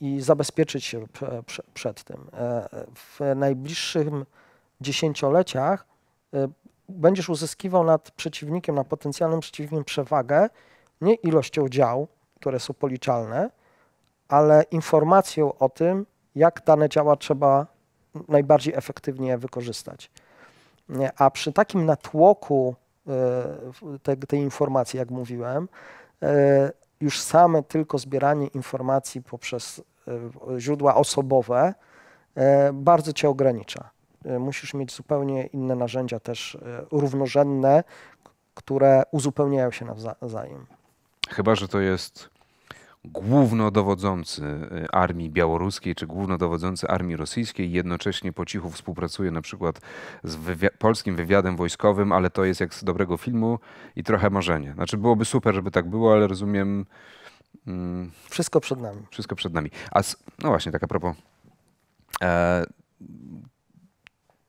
i zabezpieczyć się przed tym. E, w najbliższym dziesięcioleciach będziesz uzyskiwał nad przeciwnikiem, na potencjalnym przeciwnikiem przewagę nie ilością dział, które są policzalne, ale informacją o tym, jak dane ciała trzeba najbardziej efektywnie wykorzystać. A przy takim natłoku e, tej, tej informacji, jak mówiłem, e, już same tylko zbieranie informacji poprzez e, źródła osobowe bardzo cię ogranicza. Musisz mieć zupełnie inne narzędzia, też równorzędne, które uzupełniają się nawzajem. Chyba, że to jest głównodowodzący e, armii białoruskiej czy głównodowodzący armii rosyjskiej jednocześnie po cichu współpracuje na przykład z wywi polskim wywiadem wojskowym, ale to jest jak z dobrego filmu i trochę marzenie. Znaczy byłoby super, żeby tak było, ale rozumiem... Mm, wszystko przed nami. Wszystko przed nami. A no właśnie, tak a propos... E,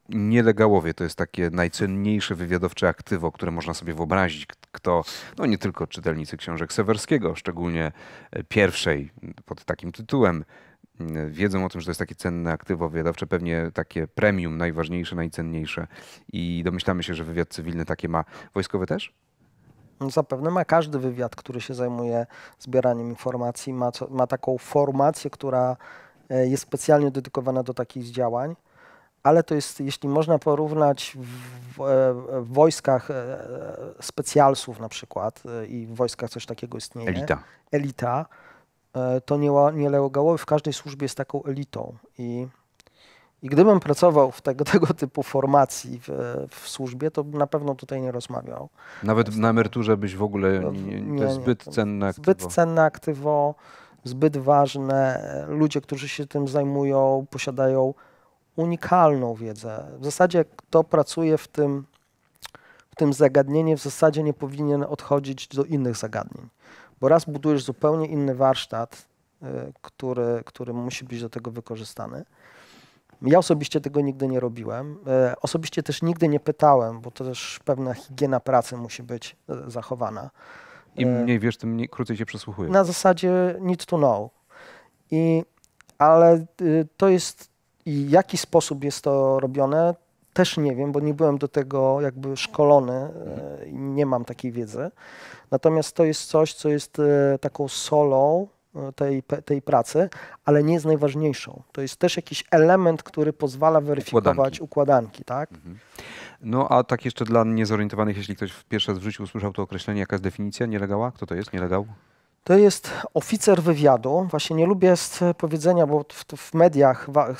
Nielegałowie to jest takie najcenniejsze wywiadowcze aktywo, które można sobie wyobrazić, kto, no nie tylko czytelnicy książek Sewerskiego, szczególnie e, pierwszej pod takim tytułem, wiedzą o tym, że to jest takie cenne aktywo wywiadowcze, pewnie takie premium, najważniejsze, najcenniejsze. I domyślamy się, że wywiad cywilny takie ma. Wojskowy też? No, zapewne ma każdy wywiad, który się zajmuje zbieraniem informacji, ma, co, ma taką formację, która e, jest specjalnie dedykowana do takich działań ale to jest, jeśli można porównać w, w e, wojskach e, e, specjalsów na przykład i w wojskach coś takiego istnieje. Elita. Elita, to nie, nie leogałowy w każdej służbie jest taką elitą i i gdybym pracował w tego, tego typu formacji w, w, służbie, to na pewno tutaj nie rozmawiał. Nawet na emeryturze byś w ogóle no, nie, nie, nie, zbyt nie, cenne aktywo. Zbyt cenne aktywo, zbyt ważne. Ludzie, którzy się tym zajmują, posiadają unikalną wiedzę. W zasadzie kto pracuje w tym, w tym zagadnieniu, w zasadzie nie powinien odchodzić do innych zagadnień. Bo raz budujesz zupełnie inny warsztat, y, który, który musi być do tego wykorzystany. Ja osobiście tego nigdy nie robiłem. Y, osobiście też nigdy nie pytałem, bo to też pewna higiena pracy musi być y, zachowana. Im mniej wiesz, tym mniej, krócej się przesłuchuje. Na zasadzie need to know. I, ale to jest i jaki sposób jest to robione, też nie wiem, bo nie byłem do tego jakby szkolony e, i nie mam takiej wiedzy. Natomiast to jest coś, co jest e, taką solą e, tej, tej pracy, ale nie jest najważniejszą. To jest też jakiś element, który pozwala weryfikować układanki, układanki tak? Mhm. No a tak jeszcze dla niezorientowanych, jeśli ktoś pierwszy raz w życiu usłyszał to określenie, jaka jest definicja nielegała? Kto to jest nielegał? To jest oficer wywiadu. Właśnie nie lubię powiedzenia, bo w, w mediach wa, e,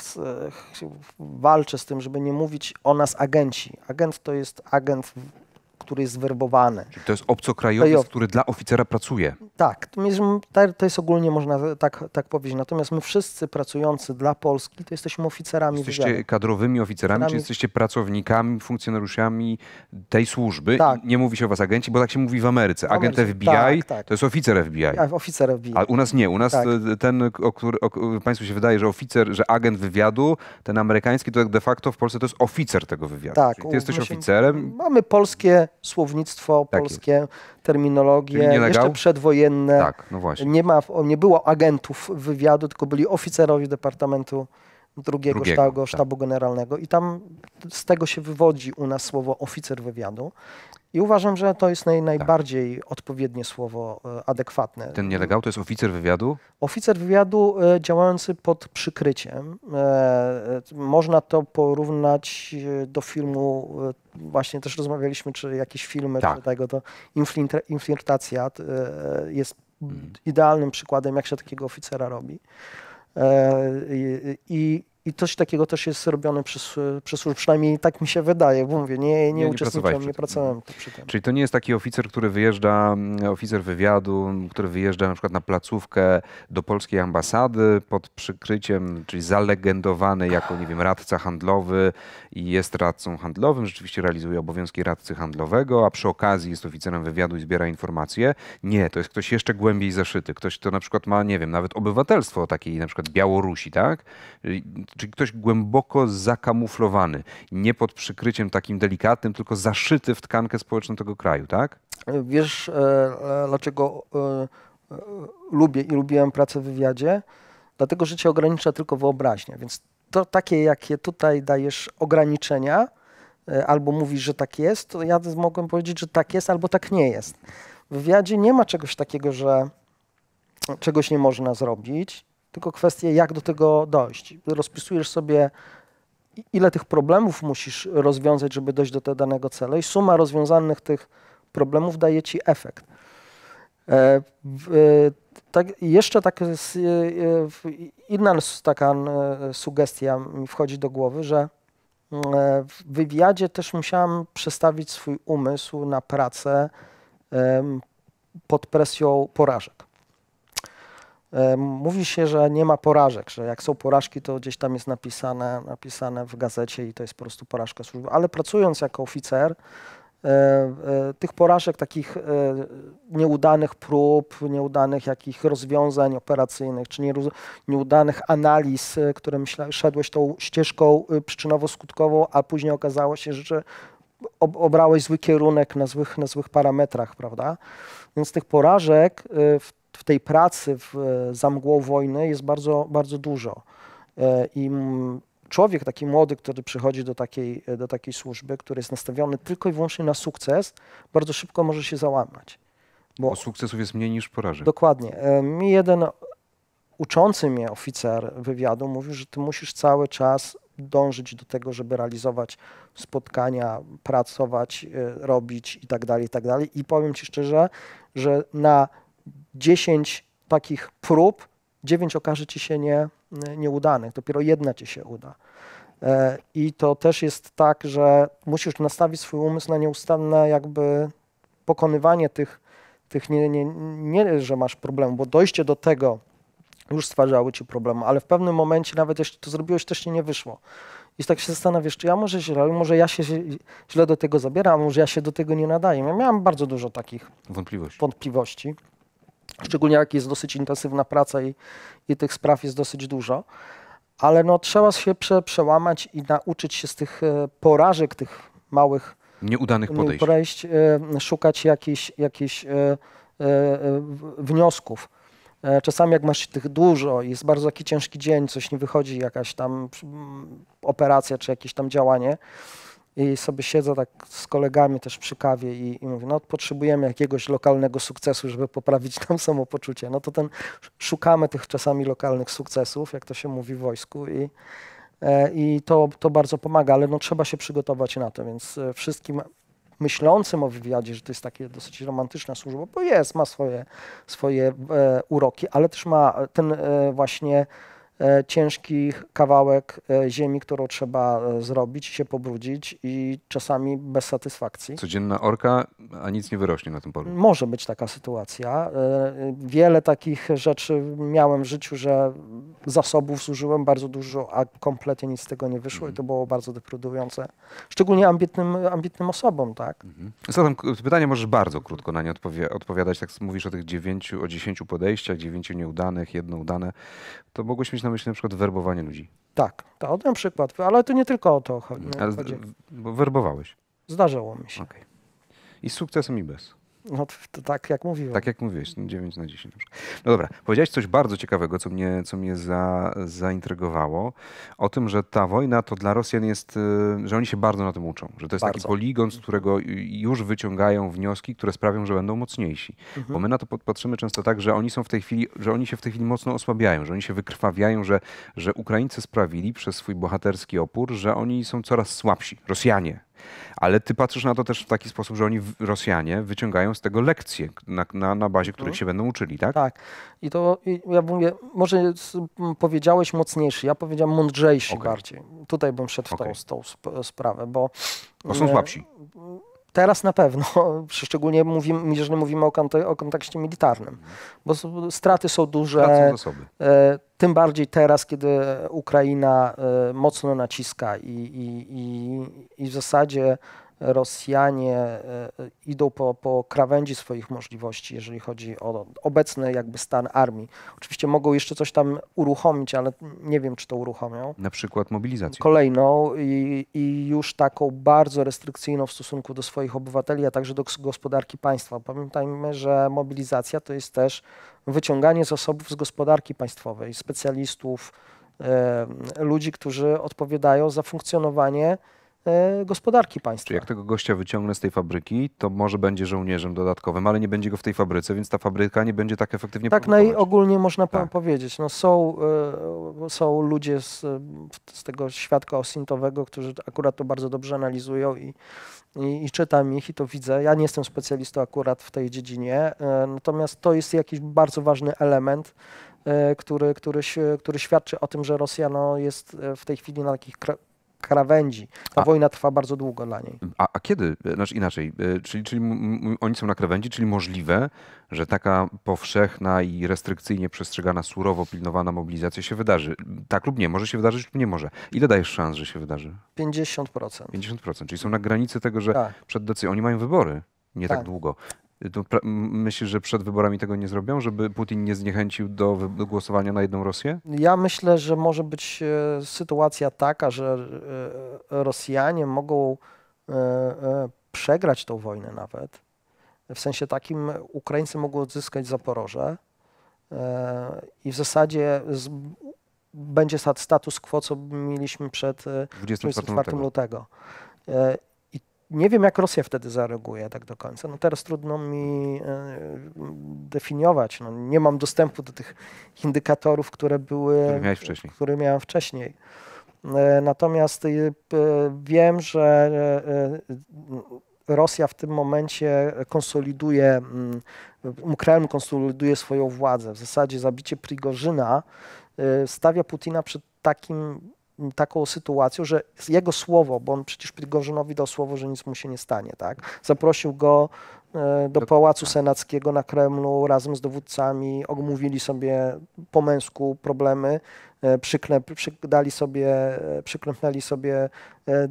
walczę z tym, żeby nie mówić o nas agenci. Agent to jest agent który jest zwerbowany. Czyli to jest obcokrajowiec, Krajow... który dla oficera pracuje. Tak, to jest ogólnie można tak, tak powiedzieć. Natomiast my wszyscy pracujący dla Polski to jesteśmy oficerami Jesteście wywiadu. kadrowymi oficerami, czy jesteście pracownikami, funkcjonariuszami tej służby? Tak. Nie mówi się o was agenci, bo tak się mówi w Ameryce. Agent Ameryce. FBI tak, tak. to jest oficer FBI. Oficer FBI. A u nas nie. U nas tak. e, ten, o który o, państwu się wydaje, że oficer, że agent wywiadu, ten amerykański, to tak de facto w Polsce to jest oficer tego wywiadu. Tak. ty jesteś oficerem. Mamy polskie słownictwo tak polskie, jest. terminologię, jeszcze przedwojenne. Tak, no właśnie. Nie, ma, nie było agentów wywiadu, tylko byli oficerowie Departamentu drugiego, drugiego sztabu, tak. generalnego i tam z tego się wywodzi u nas słowo oficer wywiadu. I uważam, że to jest naj, tak. najbardziej tak. odpowiednie słowo, e, adekwatne. Ten nielegał to jest oficer wywiadu? Oficer wywiadu e, działający pod przykryciem. E, można to porównać do filmu, właśnie też rozmawialiśmy, czy jakieś filmy, tak. czy tego, to infiltracja jest mhm. idealnym przykładem, jak się takiego oficera robi. E, i, i coś takiego też jest robione przez, przez przynajmniej tak mi się wydaje, bo mówię, nie, nie, uczestniczyłem, nie, pracowałem no. przy tym. Czyli to nie jest taki oficer, który wyjeżdża, mm, oficer wywiadu, który wyjeżdża na przykład na placówkę do polskiej ambasady pod przykryciem, czyli zalegendowany jako, nie wiem, radca handlowy i jest radcą handlowym, rzeczywiście realizuje obowiązki radcy handlowego, a przy okazji jest oficerem wywiadu i zbiera informacje. Nie, to jest ktoś jeszcze głębiej zaszyty, ktoś, kto na przykład ma, nie wiem, nawet obywatelstwo takiej na przykład Białorusi, tak? czyli ktoś głęboko zakamuflowany, nie pod przykryciem takim delikatnym, tylko zaszyty w tkankę społeczną tego kraju, tak? Wiesz, e, e, dlaczego e, lubię i lubiłem pracę w wywiadzie? Dlatego, że cię ogranicza tylko wyobraźnia, więc to takie, jakie tutaj dajesz ograniczenia, albo mówisz, że tak jest, to ja mogłem powiedzieć, że tak jest, albo tak nie jest. W wywiadzie nie ma czegoś takiego, że czegoś nie można zrobić, tylko kwestia, jak do tego dojść. Rozpisujesz sobie, ile tych problemów musisz rozwiązać, żeby dojść do tego danego celu, i suma rozwiązanych tych problemów daje ci efekt. E, w, e, tak, jeszcze tak, e, inna taka sugestia mi wchodzi do głowy, że e, w wywiadzie też musiałam przestawić swój umysł na pracę pod presją porażek. E, mówi się, że nie ma porażek, że jak są porażki, to gdzieś tam jest napisane, napisane w gazecie i to jest po prostu porażka służby. Ale pracując jako oficer, e, e, tych porażek, takich nieudanych prób, nieudanych jakich rozwiązań operacyjnych, czy nieudanych analiz, które myśla, szedłeś tą ścieżką przyczynowo-skutkową, a później okazało się, że obrałeś zły kierunek na złych, na złych parametrach, prawda? Więc tych porażek w w tej pracy w, za mgłą wojny jest bardzo, bardzo dużo. E, I człowiek taki młody, który przychodzi do takiej, do takiej służby, który jest nastawiony tylko i wyłącznie na sukces, bardzo szybko może się załamać. Bo, bo sukcesów jest mniej niż porażek. Dokładnie. E, mi jeden uczący mnie oficer wywiadu mówił, że ty musisz cały czas dążyć do tego, żeby realizować spotkania, pracować, e, robić i tak dalej, i tak dalej. I powiem ci szczerze, że na 10 takich prób, 9 okaże ci się nie, nieudanych, dopiero jedna ci się uda. E, I to też jest tak, że musisz nastawić swój umysł na nieustanne jakby pokonywanie tych, tych nie, nie, nie, że masz problemu, bo dojście do tego już stwarzały ci problemy, ale w pewnym momencie nawet jeśli to zrobiłeś, też ci nie wyszło. I tak się zastanawiasz, czy ja może źle, może ja się źle do tego zabieram, może ja się do tego nie nadaję. Ja miałem bardzo dużo takich wątpliwości. Szczególnie jak jest dosyć intensywna praca i, i tych spraw jest dosyć dużo. Ale no, trzeba się prze, przełamać i nauczyć się z tych e, porażek, tych małych nieudanych podejść, podejść e, szukać jakichś jakich, e, wniosków. Czasami jak masz tych dużo, jest bardzo taki ciężki dzień, coś nie wychodzi, jakaś tam operacja czy jakieś tam działanie, i sobie siedzę tak z kolegami też przy kawie i, i mówię, no potrzebujemy jakiegoś lokalnego sukcesu, żeby poprawić nam samopoczucie. No to ten, szukamy tych czasami lokalnych sukcesów, jak to się mówi w wojsku i, e, i to, to bardzo pomaga, ale no trzeba się przygotować na to, więc e, wszystkim myślącym o wywiadzie, że to jest takie dosyć romantyczna służba, bo jest, ma swoje, swoje e, uroki, ale też ma ten właśnie E, ciężki kawałek e, ziemi, którą trzeba e, zrobić, się pobrudzić i czasami bez satysfakcji. Codzienna orka, a nic nie wyrośnie na tym polu. Może być taka sytuacja. Wiele takich rzeczy miałem w życiu, że zasobów zużyłem bardzo dużo, a kompletnie nic z tego nie wyszło mhm. i to mhm. było bardzo deprudujące. Szczególnie ambitnym, ambitnym osobom, tak? Mhm. Zatem pytanie możesz bardzo krótko na nie odpowi odpowiadać. Tak mówisz o tych dziewięciu, o dziesięciu podejściach, dziewięciu nieudanych, jedno udane. To mogłeś mieć na myśli na przykład werbowanie ludzi. Tak, to tak, na przykład, ale to nie tylko o to chodzi. A, chodzi. bo werbowałeś. Zdarzało mi się. Okay. I z sukcesem i bez. No to tak jak mówiłem. Tak jak mówiłeś, 9 no na 10. No dobra, powiedziałeś coś bardzo ciekawego, co mnie, co mnie za, zaintrygowało. O tym, że ta wojna to dla Rosjan jest, y, że oni się bardzo na tym uczą. Że to jest bardzo. taki poligon, z którego już wyciągają wnioski, które sprawią, że będą mocniejsi. Mhm. Bo my na to patrzymy często tak, że oni są w tej chwili, że oni się w tej chwili mocno osłabiają, że oni się wykrwawiają, że, że Ukraińcy sprawili przez swój bohaterski opór, że oni są coraz słabsi. Rosjanie, ale ty patrzysz na to też w taki sposób, że oni, Rosjanie, wyciągają z tego lekcje, na, na, na bazie których mhm. się będą uczyli, tak? Tak. I to ja mówię, może powiedziałeś mocniejszy, ja powiedziałem mądrzejszy okay. bardziej. Tutaj bym szedł okay. w tą, tą sprawę, bo... Bo są słabsi. Teraz na pewno, szczególnie mówimy, jeżeli mówimy o, kont o kontekście militarnym, bo straty są duże, e, tym bardziej teraz, kiedy Ukraina e, mocno naciska i, i, i, i w zasadzie Rosjanie e, e, idą po, po krawędzi swoich możliwości, jeżeli chodzi o obecny jakby stan armii. Oczywiście mogą jeszcze coś tam uruchomić, ale nie wiem, czy to uruchomią. Na przykład mobilizację. Kolejną i, i już taką bardzo restrykcyjną w stosunku do swoich obywateli, a także do gospodarki państwa. Pamiętajmy, że mobilizacja to jest też wyciąganie osób z gospodarki państwowej, specjalistów, y, ludzi, którzy odpowiadają za funkcjonowanie E, gospodarki państwa. Czyli jak tego gościa wyciągnę z tej fabryki, to może będzie żołnierzem dodatkowym, ale nie będzie go w tej fabryce, więc ta fabryka nie będzie tak efektywnie Tak produkować. najogólniej można tak. powiedzieć. No są, e, są ludzie z, z tego świadka osintowego, którzy akurat to bardzo dobrze analizują i, i, i, czytam ich i to widzę. Ja nie jestem specjalistą akurat w tej dziedzinie, e, natomiast to jest jakiś bardzo ważny element, który, który, który świadczy o tym, że Rosja no, jest w tej chwili na takich krawędzi. Ta a, wojna trwa bardzo długo dla niej. A, a kiedy, znaczy inaczej, e, czyli, czyli oni są na krawędzi, czyli możliwe, że taka powszechna i restrykcyjnie przestrzegana, surowo pilnowana mobilizacja się wydarzy. Tak lub nie, może się wydarzyć lub nie może. Ile dajesz szans, że się wydarzy? 50%. 50%, czyli są na granicy tego, że tak. przed decyzją. Oni mają wybory nie tak. tak, długo myślisz, że przed wyborami tego nie zrobią, żeby Putin nie zniechęcił do, głosowania na jedną Rosję? Ja myślę, że może być e, sytuacja taka, że e, Rosjanie mogą e, przegrać tą wojnę nawet. W sensie takim Ukraińcy mogą odzyskać Zaporoże i w zasadzie z, będzie status quo, co mieliśmy przed 24, 24 lutego. lutego nie wiem, jak Rosja wtedy zareaguje tak do końca. No teraz trudno mi e, definiować. No, nie mam dostępu do tych indykatorów, które były, które, które miałem wcześniej. E, natomiast e, wiem, że Rosja w tym momencie konsoliduje, mm, Kreml konsoliduje swoją władzę. W zasadzie zabicie Prigorzyna stawia Putina przed takim taką sytuacją, że jego słowo, bo on przecież Prigorzynowi dał słowo, że nic mu się nie stanie, tak? Zaprosił go e, do Pałacu tak. Senackiego na Kremlu razem z dowódcami, omówili sobie po męsku problemy E, przyklep, dali sobie, e, przyklępnęli sobie e,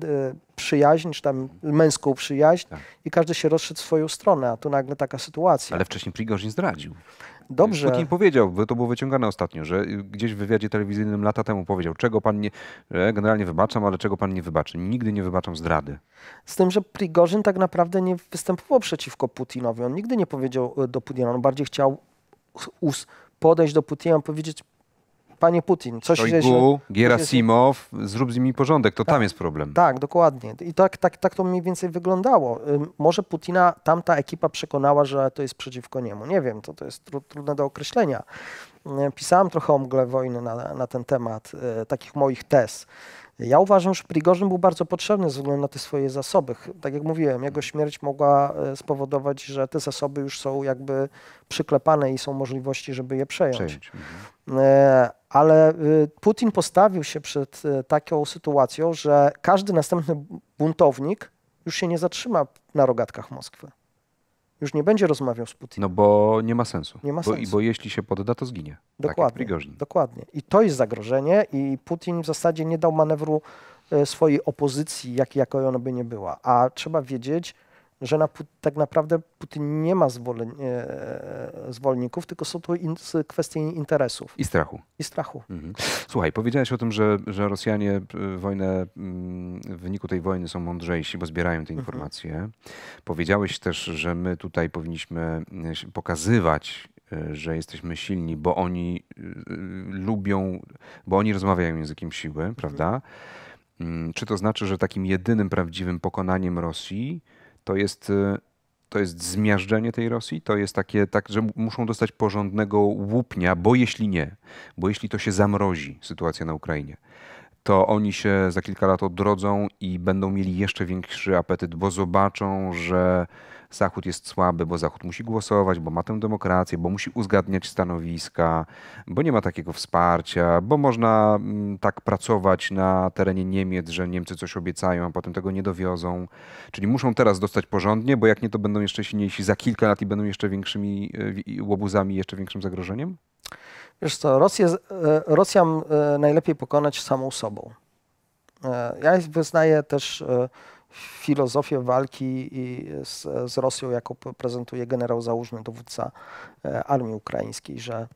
przyjaźń, czy tam męską przyjaźń tak. i każdy się rozszedł w swoją stronę, a tu nagle taka sytuacja. Ale wcześniej Prigorzin zdradził. Dobrze. Putin powiedział, bo to było wyciągane ostatnio, że gdzieś w wywiadzie telewizyjnym lata temu powiedział, czego pan nie, generalnie wybaczam, ale czego pan nie wybaczy. Nigdy nie wybaczam zdrady. Z tym, że Prigorzyn tak naprawdę nie występował przeciwko Putinowi. On nigdy nie powiedział do Putina, on bardziej chciał podejść do Putina i powiedzieć, panie Putin, coś Szojgu, źle... Gierasimow, zrób z nimi porządek, to tak, tam jest problem. Tak, dokładnie. I tak, tak, tak to mniej więcej wyglądało. Może Putina tamta ekipa przekonała, że to jest przeciwko niemu. Nie wiem, to, to jest tru, trudne do określenia. Pisałem trochę o mgle wojny na, na ten temat, y, takich moich tez. Ja uważam, że Prigorzyn był bardzo potrzebny ze względu na te swoje zasoby. Tak jak mówiłem, jego śmierć mogła e, spowodować, że te zasoby już są jakby przyklepane i są możliwości, żeby je przejąć. Mhm. E, ale e, Putin postawił się przed taką sytuacją, że każdy następny buntownik już się nie zatrzyma na rogatkach Moskwy. Już nie będzie rozmawiał z Putinem. No bo nie ma sensu. Nie ma sensu. Bo, bo jeśli się podda, to zginie. Tak dokładnie. Tak dokładnie. I to jest zagrożenie i Putin w zasadzie nie dał manewru e, swojej opozycji, jak, jaką ona by nie była. A trzeba wiedzieć, że na, tak naprawdę Putin nie ma zwolen, e, zwolenników, tylko są to in, kwestie interesów. I strachu. I strachu. Mhm. Słuchaj, powiedziałeś o tym, że, że Rosjanie e, wojnę, mm, w wyniku tej wojny są mądrzejsi, bo zbierają te mhm. informacje. Mhm. Powiedziałeś też, że my tutaj powinniśmy e, pokazywać e, że jesteśmy silni, bo oni lubią, bo oni rozmawiają językiem siły, mhm. prawda? Mhm. Czy to znaczy, że takim jedynym prawdziwym pokonaniem Rosji to jest, y, to jest zmiażdżenie tej Rosji, to jest takie, tak, że muszą dostać porządnego łupnia, bo jeśli nie, bo jeśli to się zamrozi, sytuacja na Ukrainie, to oni się za kilka lat odrodzą i będą mieli jeszcze większy apetyt, bo zobaczą, że Zachód jest słaby, bo Zachód musi głosować, bo ma tę demokrację, bo musi uzgadniać stanowiska, bo nie ma takiego wsparcia, bo można mm, tak pracować na terenie Niemiec, że Niemcy coś obiecają, a potem tego nie dowiozą. Czyli muszą teraz dostać porządnie, bo jak nie, to będą jeszcze silniejsi za kilka lat i będą jeszcze większymi e, łobuzami, jeszcze większym zagrożeniem? Wiesz co, Rosję, e, Rosjan e, najlepiej pokonać samą sobą. Ja wyznaję też filozofię walki z, z Rosją, jaką prezentuje generał załóżmy dowódca e, armii ukraińskiej, że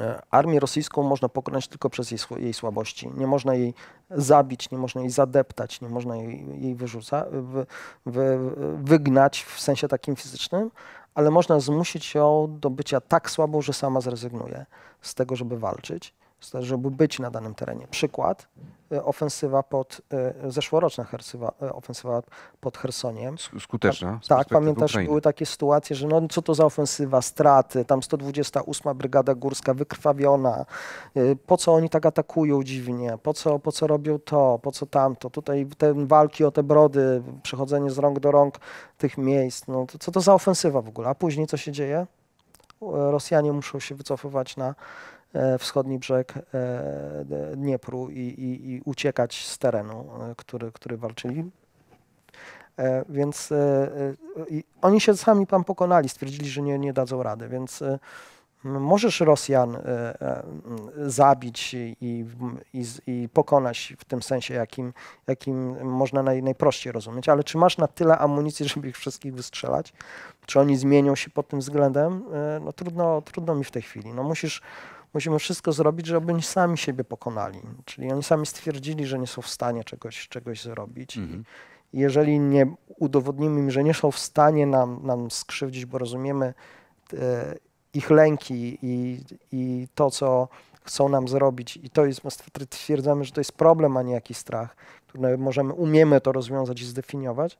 e, armię rosyjską można pokonać tylko przez jej, jej, słabości. Nie można jej zabić, nie można jej zadeptać, nie można jej, jej wyrzuca, wy, wy, wygnać w sensie takim fizycznym, ale można zmusić ją do bycia tak słabą, że sama zrezygnuje z tego, żeby walczyć żeby być na danym terenie. Przykład, e, ofensywa pod, e, zeszłoroczna hersywa, e, ofensywa pod Chersoniem. Skuteczna. Tak, pamiętasz, Ukrainy. były takie sytuacje, że no co to za ofensywa, straty, tam 128 Brygada Górska wykrwawiona, po co oni tak atakują dziwnie, po co, po co robią to, po co tamto, tutaj te walki o te brody, przechodzenie z rąk do rąk tych miejsc, no to co to za ofensywa w ogóle, a później co się dzieje? Rosjanie muszą się wycofywać na E, wschodni brzeg e, Dniepru i, i, i uciekać z terenu, e, który, który walczyli. Więc oni się sami tam pokonali, stwierdzili, że nie, nie dadzą rady, więc możesz Rosjan zabić i, i, i, pokonać w tym sensie, jakim, jakim można naj, najprościej rozumieć, ale czy masz na tyle amunicji, żeby ich wszystkich wystrzelać? Czy oni zmienią się pod tym względem? No trudno, trudno mi w tej chwili. No musisz, musimy wszystko zrobić, żeby oni sami siebie pokonali. Czyli oni sami stwierdzili, że nie są w stanie czegoś, czegoś zrobić. Mhm. Jeżeli nie udowodnimy im, że nie są w stanie nam, nam skrzywdzić, bo rozumiemy e, ich lęki i, i to, co chcą nam zrobić, i to jest, twierdzamy, że to jest problem, a nie jakiś strach, który możemy, umiemy to rozwiązać i zdefiniować,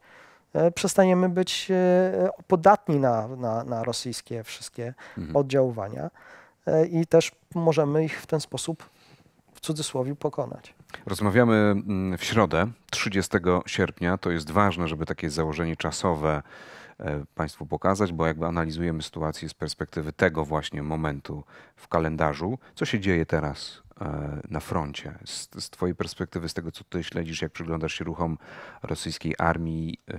e, przestaniemy być e, podatni na, na, na rosyjskie wszystkie mhm. oddziaływania. E, i też możemy ich w ten sposób w cudzysłowie pokonać. Rozmawiamy mm, w środę, 30 sierpnia. To jest ważne, żeby takie założenie czasowe e, Państwu pokazać, bo jakby analizujemy sytuację z perspektywy tego właśnie momentu w kalendarzu, co się dzieje teraz E, na froncie. Z, z Twojej perspektywy, z tego co Ty śledzisz, jak przyglądasz się ruchom rosyjskiej armii, e,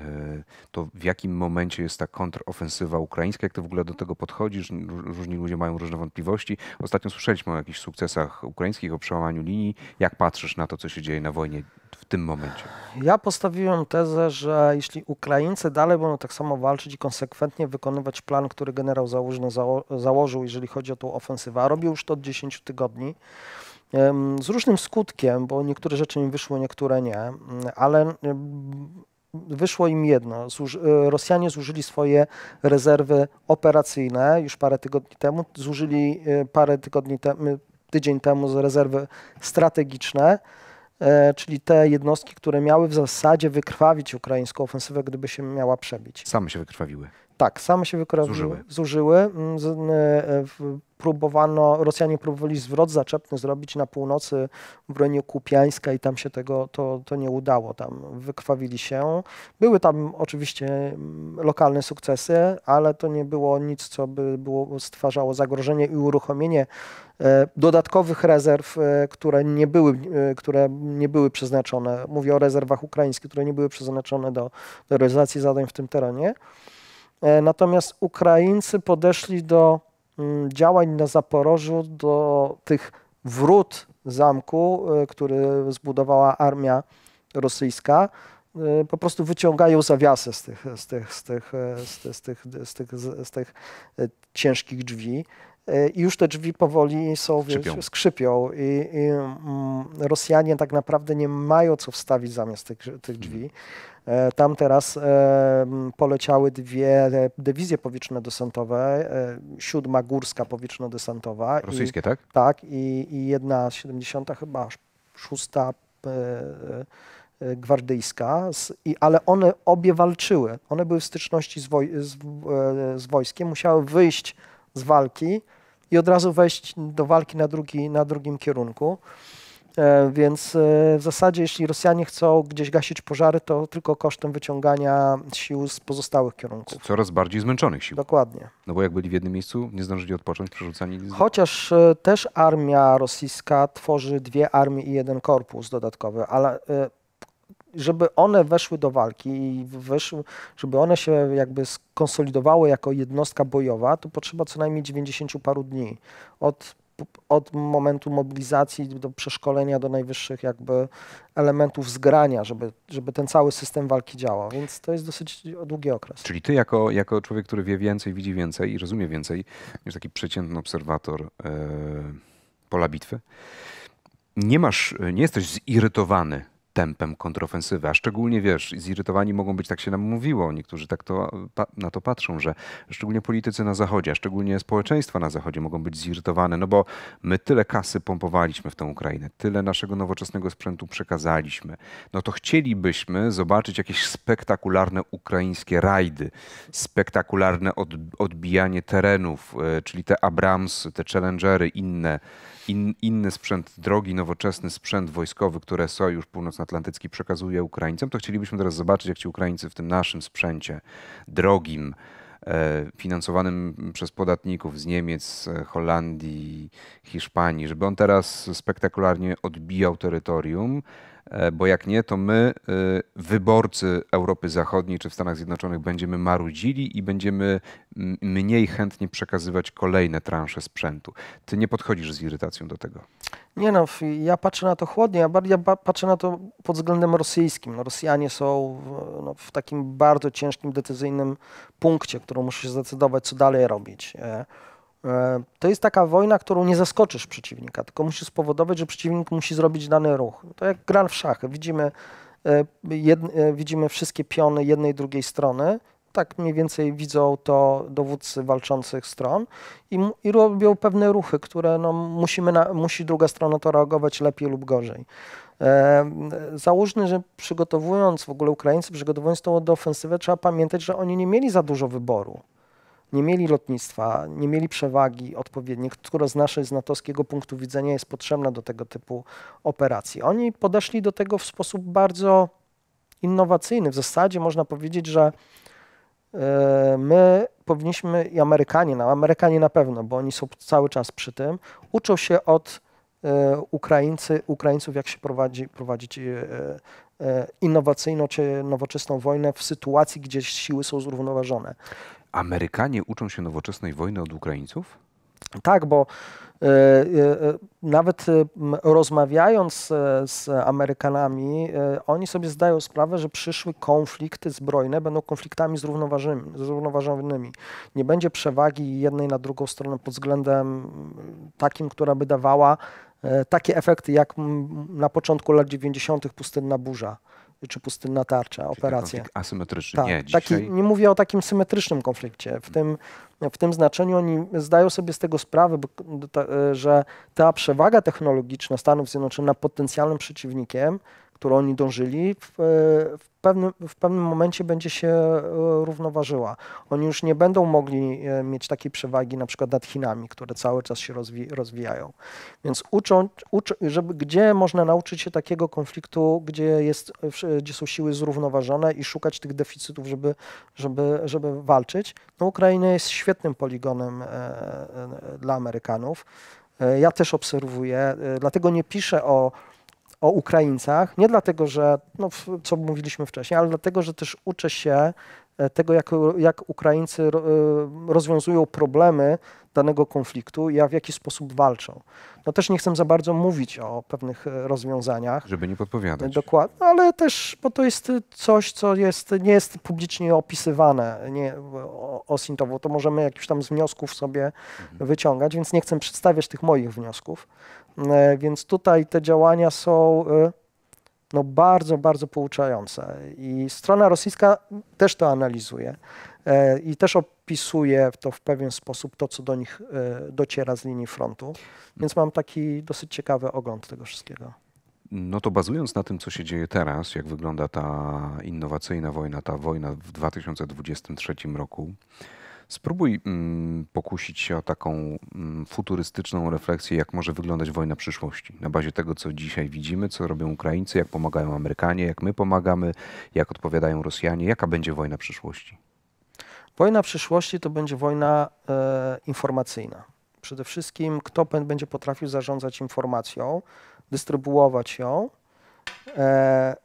to w jakim momencie jest ta kontrofensywa ukraińska? Jak Ty w ogóle do tego podchodzisz? Różni ludzie mają różne wątpliwości. Ostatnio słyszeliśmy o jakichś sukcesach ukraińskich, o przełamaniu linii. Jak patrzysz na to, co się dzieje na wojnie w tym momencie? Ja postawiłem tezę, że jeśli Ukraińcy dalej będą tak samo walczyć i konsekwentnie wykonywać plan, który generał Załużny założył, jeżeli chodzi o tą ofensywę, a robił już to od 10 tygodni, z różnym skutkiem, bo niektóre rzeczy im wyszło, niektóre nie, ale wyszło im jedno. E, Rosjanie zużyli swoje rezerwy operacyjne już parę tygodni temu, zużyli e, parę tygodni temu, tydzień temu z rezerwy strategiczne, e, czyli te jednostki, które miały w zasadzie wykrwawić ukraińską ofensywę, gdyby się miała przebić. Same się wykrwawiły. Tak, same się wykorzystały. Zużyły. zużyły. Mm, e, próbowano, Rosjanie próbowali zwrot zaczepny zrobić na północy w rejonie Kupiańska i tam się tego, to, to nie udało, tam wykrwawili się. Były tam oczywiście mm, lokalne sukcesy, ale to nie było nic, co by było, stwarzało zagrożenie i uruchomienie e, dodatkowych rezerw, e, które nie były, które nie były przeznaczone, mówię o rezerwach ukraińskich, które nie były przeznaczone do, do realizacji zadań w tym terenie. E, natomiast Ukraińcy podeszli do mm, działań na Zaporożu, do tych wrót zamku, e, który zbudowała armia rosyjska, e, po prostu wyciągają zawiasy z tych, z tych, z tych, z tych, z tych, z tych, ciężkich drzwi. I już te drzwi powoli są, skrzypią. Wiesz, skrzypią. I, I, mm, Rosjanie tak naprawdę nie mają co wstawić zamiast tych, tych drzwi. Hmm. E, tam teraz e, poleciały dwie e, dywizje powietrzno-desantowe, siódma górska powietrzno-desantowa. Rosyjskie, i, tak? Tak, i, i jedna 70 chyba szósta gwardyjska, i, ale one obie walczyły. One były w styczności z, woj, z, z, wojskiem, musiały wyjść z walki i od razu wejść do walki na, drugi, na drugim kierunku. E, więc e, w zasadzie, jeśli Rosjanie chcą gdzieś gasić pożary, to tylko kosztem wyciągania sił z pozostałych kierunków. Coraz bardziej zmęczonych sił. Dokładnie. No bo jak byli w jednym miejscu, nie zdążyli odpocząć, przerzucani. Chociaż e, też armia rosyjska tworzy dwie armie i jeden korpus dodatkowy, ale żeby one weszły do walki i weszły, żeby one się jakby skonsolidowały jako jednostka bojowa, to potrzeba co najmniej 90 paru dni. Od od momentu mobilizacji do przeszkolenia, do najwyższych jakby elementów zgrania, żeby, żeby ten cały system walki działał. Więc to jest dosyć długi okres. Czyli ty jako, jako człowiek, który wie więcej, widzi więcej i rozumie więcej niż taki przeciętny obserwator yy, pola bitwy, nie masz, nie jesteś zirytowany tempem kontrofensywy, a szczególnie, wiesz, zirytowani mogą być, tak się nam mówiło, niektórzy tak to, na to patrzą, że szczególnie politycy na Zachodzie, a szczególnie społeczeństwa na Zachodzie mogą być zirytowane, no bo my tyle kasy pompowaliśmy w tę Ukrainę, tyle naszego nowoczesnego sprzętu przekazaliśmy, no to chcielibyśmy zobaczyć jakieś spektakularne ukraińskie rajdy, spektakularne od, odbijanie terenów, e, czyli te Abrams, te Challengery, inne, in, inny sprzęt drogi, nowoczesny sprzęt wojskowy, które Sojusz Północna Atlantycki przekazuje Ukraińcom, to chcielibyśmy teraz zobaczyć, jak ci Ukraińcy w tym naszym sprzęcie drogim, e, finansowanym przez podatników z Niemiec, e, Holandii, Hiszpanii, żeby on teraz spektakularnie odbijał terytorium, E, bo jak nie, to my, e, wyborcy Europy Zachodniej czy w Stanach Zjednoczonych, będziemy marudzili i będziemy mniej chętnie przekazywać kolejne transze sprzętu. Ty nie podchodzisz z irytacją do tego. Nie no, ja patrzę na to chłodnie, ja, bardziej, patrzę na to pod względem rosyjskim. No, Rosjanie są w, no, w takim bardzo ciężkim, decyzyjnym punkcie, który się zdecydować, co dalej robić. E, to jest taka wojna, którą nie zaskoczysz przeciwnika, tylko musisz spowodować, że przeciwnik musi zrobić dany ruch. To jak gran w szachy. Widzimy, e, e, widzimy wszystkie piony jednej i drugiej strony. Tak mniej więcej widzą to dowódcy walczących stron i, i robią pewne ruchy, które no, musimy na, musi druga strona to reagować lepiej lub gorzej. E, załóżmy, że przygotowując w ogóle Ukraińcy, przygotowując tą do ofensywę, trzeba pamiętać, że oni nie mieli za dużo wyboru nie mieli lotnictwa, nie mieli przewagi odpowiedniej, która z naszej, z natowskiego punktu widzenia jest potrzebna do tego typu operacji. Oni podeszli do tego w sposób bardzo innowacyjny. W zasadzie można powiedzieć, że e, my powinniśmy i Amerykanie, no Amerykanie na pewno, bo oni są cały czas przy tym, uczą się od e, Ukraińcy, Ukraińców, jak się prowadzi, prowadzić e, innowacyjną czy nowoczesną wojnę w sytuacji, gdzie siły są zrównoważone. Amerykanie uczą się nowoczesnej wojny od Ukraińców? Tak, bo y, y, nawet y, rozmawiając z Amerykanami, oni sobie zdają sprawę, że przyszły konflikty zbrojne będą konfliktami zrównoważonymi. Nie będzie przewagi jednej na drugą stronę pod względem takim, która by dawała takie efekty jak na początku lat 90. pustynna burza czy pustynna tarcza, Czyli operacja. Asymetryczny. Tak, nie, dzisiaj... taki, nie mówię o takim symetrycznym konflikcie. W, tym, w tym znaczeniu oni zdają sobie z tego sprawę, bo, ta, że ta przewaga technologiczna Stanów Zjednoczonych nad potencjalnym przeciwnikiem którą oni dążyli, w, e, w, pewnym, w pewnym momencie będzie się e, równoważyła. Oni już nie będą mogli e, mieć takiej przewagi na przykład nad Chinami, które cały czas się rozwi rozwijają. Więc uczą, uczą żeby, gdzie można nauczyć się takiego konfliktu, gdzie, jest, gdzie są siły zrównoważone i szukać tych deficytów, żeby, żeby, żeby walczyć. No, Ukraina jest świetnym poligonem e, e, dla Amerykanów. ja też obserwuję, dlatego nie piszę o o Ukraińcach, nie dlatego, że, no, co mówiliśmy wcześniej, ale dlatego, że też uczę się e, tego, jak, jak Ukraińcy e, rozwiązują problemy danego konfliktu i w jaki sposób walczą. No też nie chcę za bardzo mówić o pewnych e, rozwiązaniach. Żeby nie podpowiadać. Dokładnie, no, ale też, bo to jest coś, co jest, nie jest publicznie opisywane nie, osintowo. To możemy jakiś tam z wniosków sobie mhm. wyciągać, więc nie chcę przedstawiać tych moich wniosków. E, więc tutaj te działania są e, no, bardzo, bardzo pouczające. I strona rosyjska też to analizuje e, i też opisuje to w pewien sposób to, co do nich dociera z linii frontu. Więc mam taki dosyć ciekawy ogląd tego wszystkiego. No to bazując na tym, co się dzieje teraz, jak wygląda ta innowacyjna wojna, ta wojna w 2023 roku, Spróbuj mm, pokusić się o taką mm, futurystyczną refleksję, jak może wyglądać wojna przyszłości na bazie tego, co dzisiaj widzimy, co robią Ukraińcy, jak pomagają Amerykanie, jak my pomagamy, jak odpowiadają Rosjanie. Jaka będzie wojna przyszłości? Wojna przyszłości to będzie wojna e, informacyjna. Przede wszystkim, kto będzie potrafił zarządzać informacją, dystrybuować ją e,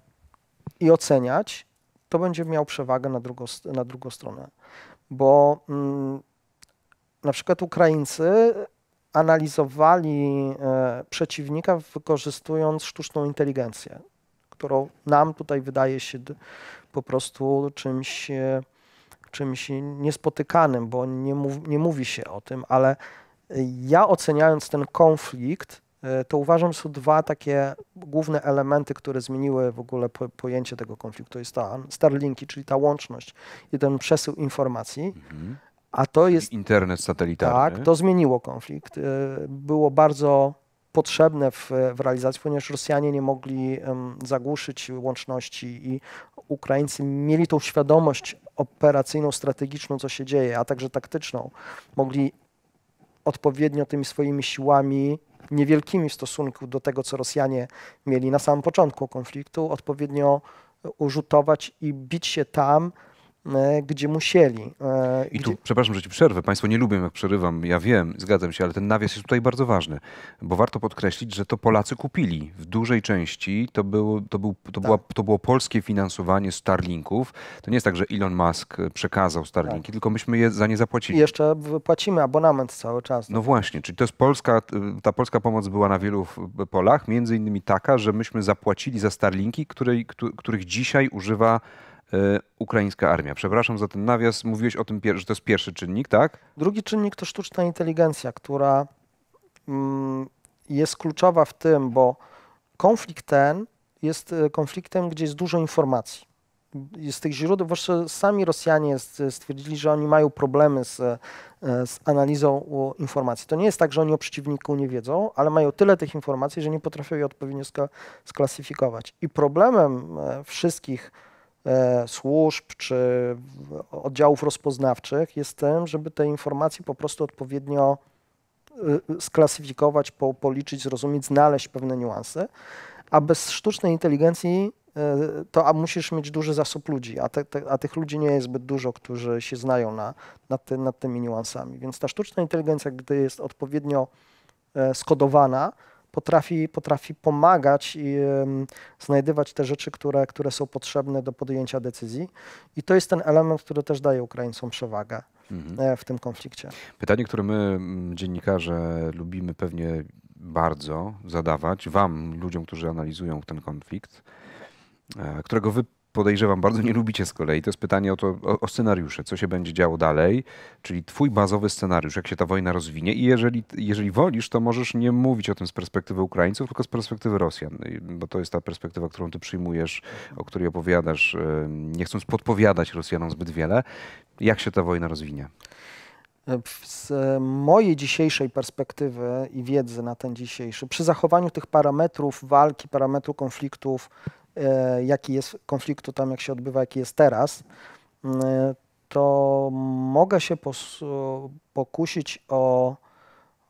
i oceniać, to będzie miał przewagę na drugą, na drugą stronę bo mm, na przykład Ukraińcy analizowali e, przeciwnika wykorzystując sztuczną inteligencję, którą nam tutaj wydaje się po prostu czymś, e, czymś niespotykanym, bo nie, mów, nie mówi się o tym, ale ja oceniając ten konflikt, E, to uważam, są dwa takie główne elementy, które zmieniły w ogóle po, pojęcie tego konfliktu. To jest ta Starlinki, czyli ta łączność i ten przesył informacji. Mhm. A to jest. Internet satelitarny. Tak, to zmieniło konflikt. E, było bardzo potrzebne w, w realizacji, ponieważ Rosjanie nie mogli um, zagłuszyć łączności i Ukraińcy mieli tą świadomość operacyjną, strategiczną, co się dzieje, a także taktyczną. Mogli odpowiednio tymi swoimi siłami niewielkimi w stosunku do tego, co Rosjanie mieli na samym początku konfliktu, odpowiednio urzutować i bić się tam, E, gdzie musieli. E, I gdzie... tu, przepraszam, że ci przerwę. Państwo nie lubią, jak przerywam. Ja wiem, zgadzam się, ale ten nawias jest tutaj bardzo ważny, bo warto podkreślić, że to Polacy kupili. W dużej części to było, to był, to tak. była, to było polskie finansowanie Starlinków. To nie jest tak, że Elon Musk e, przekazał Starlinki, tak. tylko myśmy je za nie zapłacili. I jeszcze płacimy abonament cały czas. Tak? No właśnie, czyli to jest Polska, ta polska pomoc była na wielu polach, między innymi taka, że myśmy zapłacili za Starlinki, której, których dzisiaj używa E, ukraińska armia. Przepraszam za ten nawias, mówiłeś o tym, że to jest pierwszy czynnik, tak? Drugi czynnik to sztuczna inteligencja, która mm, jest kluczowa w tym, bo konflikt ten jest e, konfliktem, gdzie jest dużo informacji. Z tych źródeł, właśnie sami Rosjanie stwierdzili, że oni mają problemy z, e, z analizą informacji. To nie jest tak, że oni o przeciwniku nie wiedzą, ale mają tyle tych informacji, że nie potrafią je odpowiednio sklasyfikować. I problemem wszystkich E, służb czy oddziałów rozpoznawczych jest tym, żeby te informacje po prostu odpowiednio e, sklasyfikować, policzyć, zrozumieć, znaleźć pewne niuanse, a bez sztucznej inteligencji e, to a musisz mieć duży zasób ludzi, a, te, te, a tych ludzi nie jest zbyt dużo, którzy się znają na, nad, ty, nad tymi niuansami. Więc ta sztuczna inteligencja, gdy jest odpowiednio skodowana, potrafi, potrafi pomagać i znajdywać te rzeczy, które, które są potrzebne do podjęcia decyzji. I to jest ten element, który też daje Ukraińcom przewagę mhm. E, w tym konflikcie. Pytanie, które my, dziennikarze, lubimy pewnie bardzo zadawać Wam, ludziom, którzy analizują ten konflikt, e, którego Wy podejrzewam, bardzo nie lubicie z kolei. To jest pytanie o, to, o, o, scenariusze, co się będzie działo dalej, czyli twój bazowy scenariusz, jak się ta wojna rozwinie i jeżeli, jeżeli wolisz, to możesz nie mówić o tym z perspektywy Ukraińców, tylko z perspektywy Rosjan, bo to jest ta perspektywa, którą ty przyjmujesz, o której opowiadasz, e, nie chcąc podpowiadać Rosjanom zbyt wiele. Jak się ta wojna rozwinie? E, z e, mojej dzisiejszej perspektywy i wiedzy na ten dzisiejszy, przy zachowaniu tych parametrów walki, parametru konfliktów, E, jaki jest konfliktu tam, jak się odbywa, jaki jest teraz, mm, e, to mogę się pokusić o,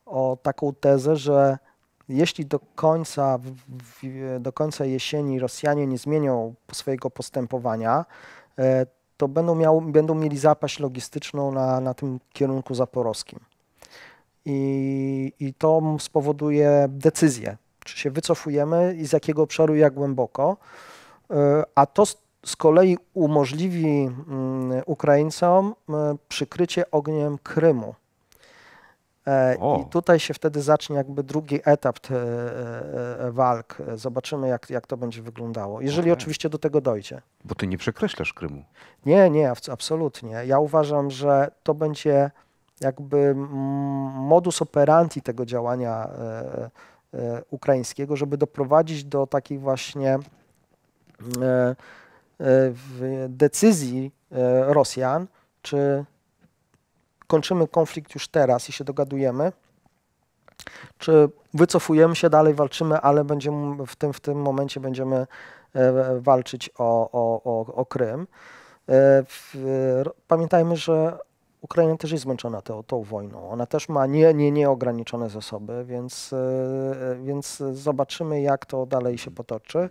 o taką tezę, że jeśli do końca, do końca jesieni Rosjanie nie zmienią swojego postępowania, e, to będą, miał, będą mieli zapaść logistyczną na, na tym kierunku zaporowskim. I, I to spowoduje decyzję czy się wycofujemy i z jakiego obszaru, jak głęboko. E, a to z kolei umożliwi mm, Ukraińcom e, przykrycie ogniem Krymu. E, o. I tutaj się wtedy zacznie jakby drugi etap walk. Zobaczymy, jak, jak to będzie wyglądało. Jeżeli okay. oczywiście do tego dojdzie. Bo ty nie przekreślasz Krymu. Nie, nie, absolutnie. Ja uważam, że to będzie jakby mm, modus operandi tego działania E, ukraińskiego, żeby doprowadzić do takiej właśnie e, e, decyzji Rosjan, czy kończymy konflikt już teraz i się dogadujemy, czy wycofujemy się dalej, walczymy, ale będziemy w tym, w tym momencie będziemy walczyć o, o, o, o Krym. Pamiętajmy, że Ukraina też jest zmęczona tą, tą wojną. Ona też ma nie, nie, nieograniczone zasoby, więc, e, więc zobaczymy, jak to dalej się potoczy.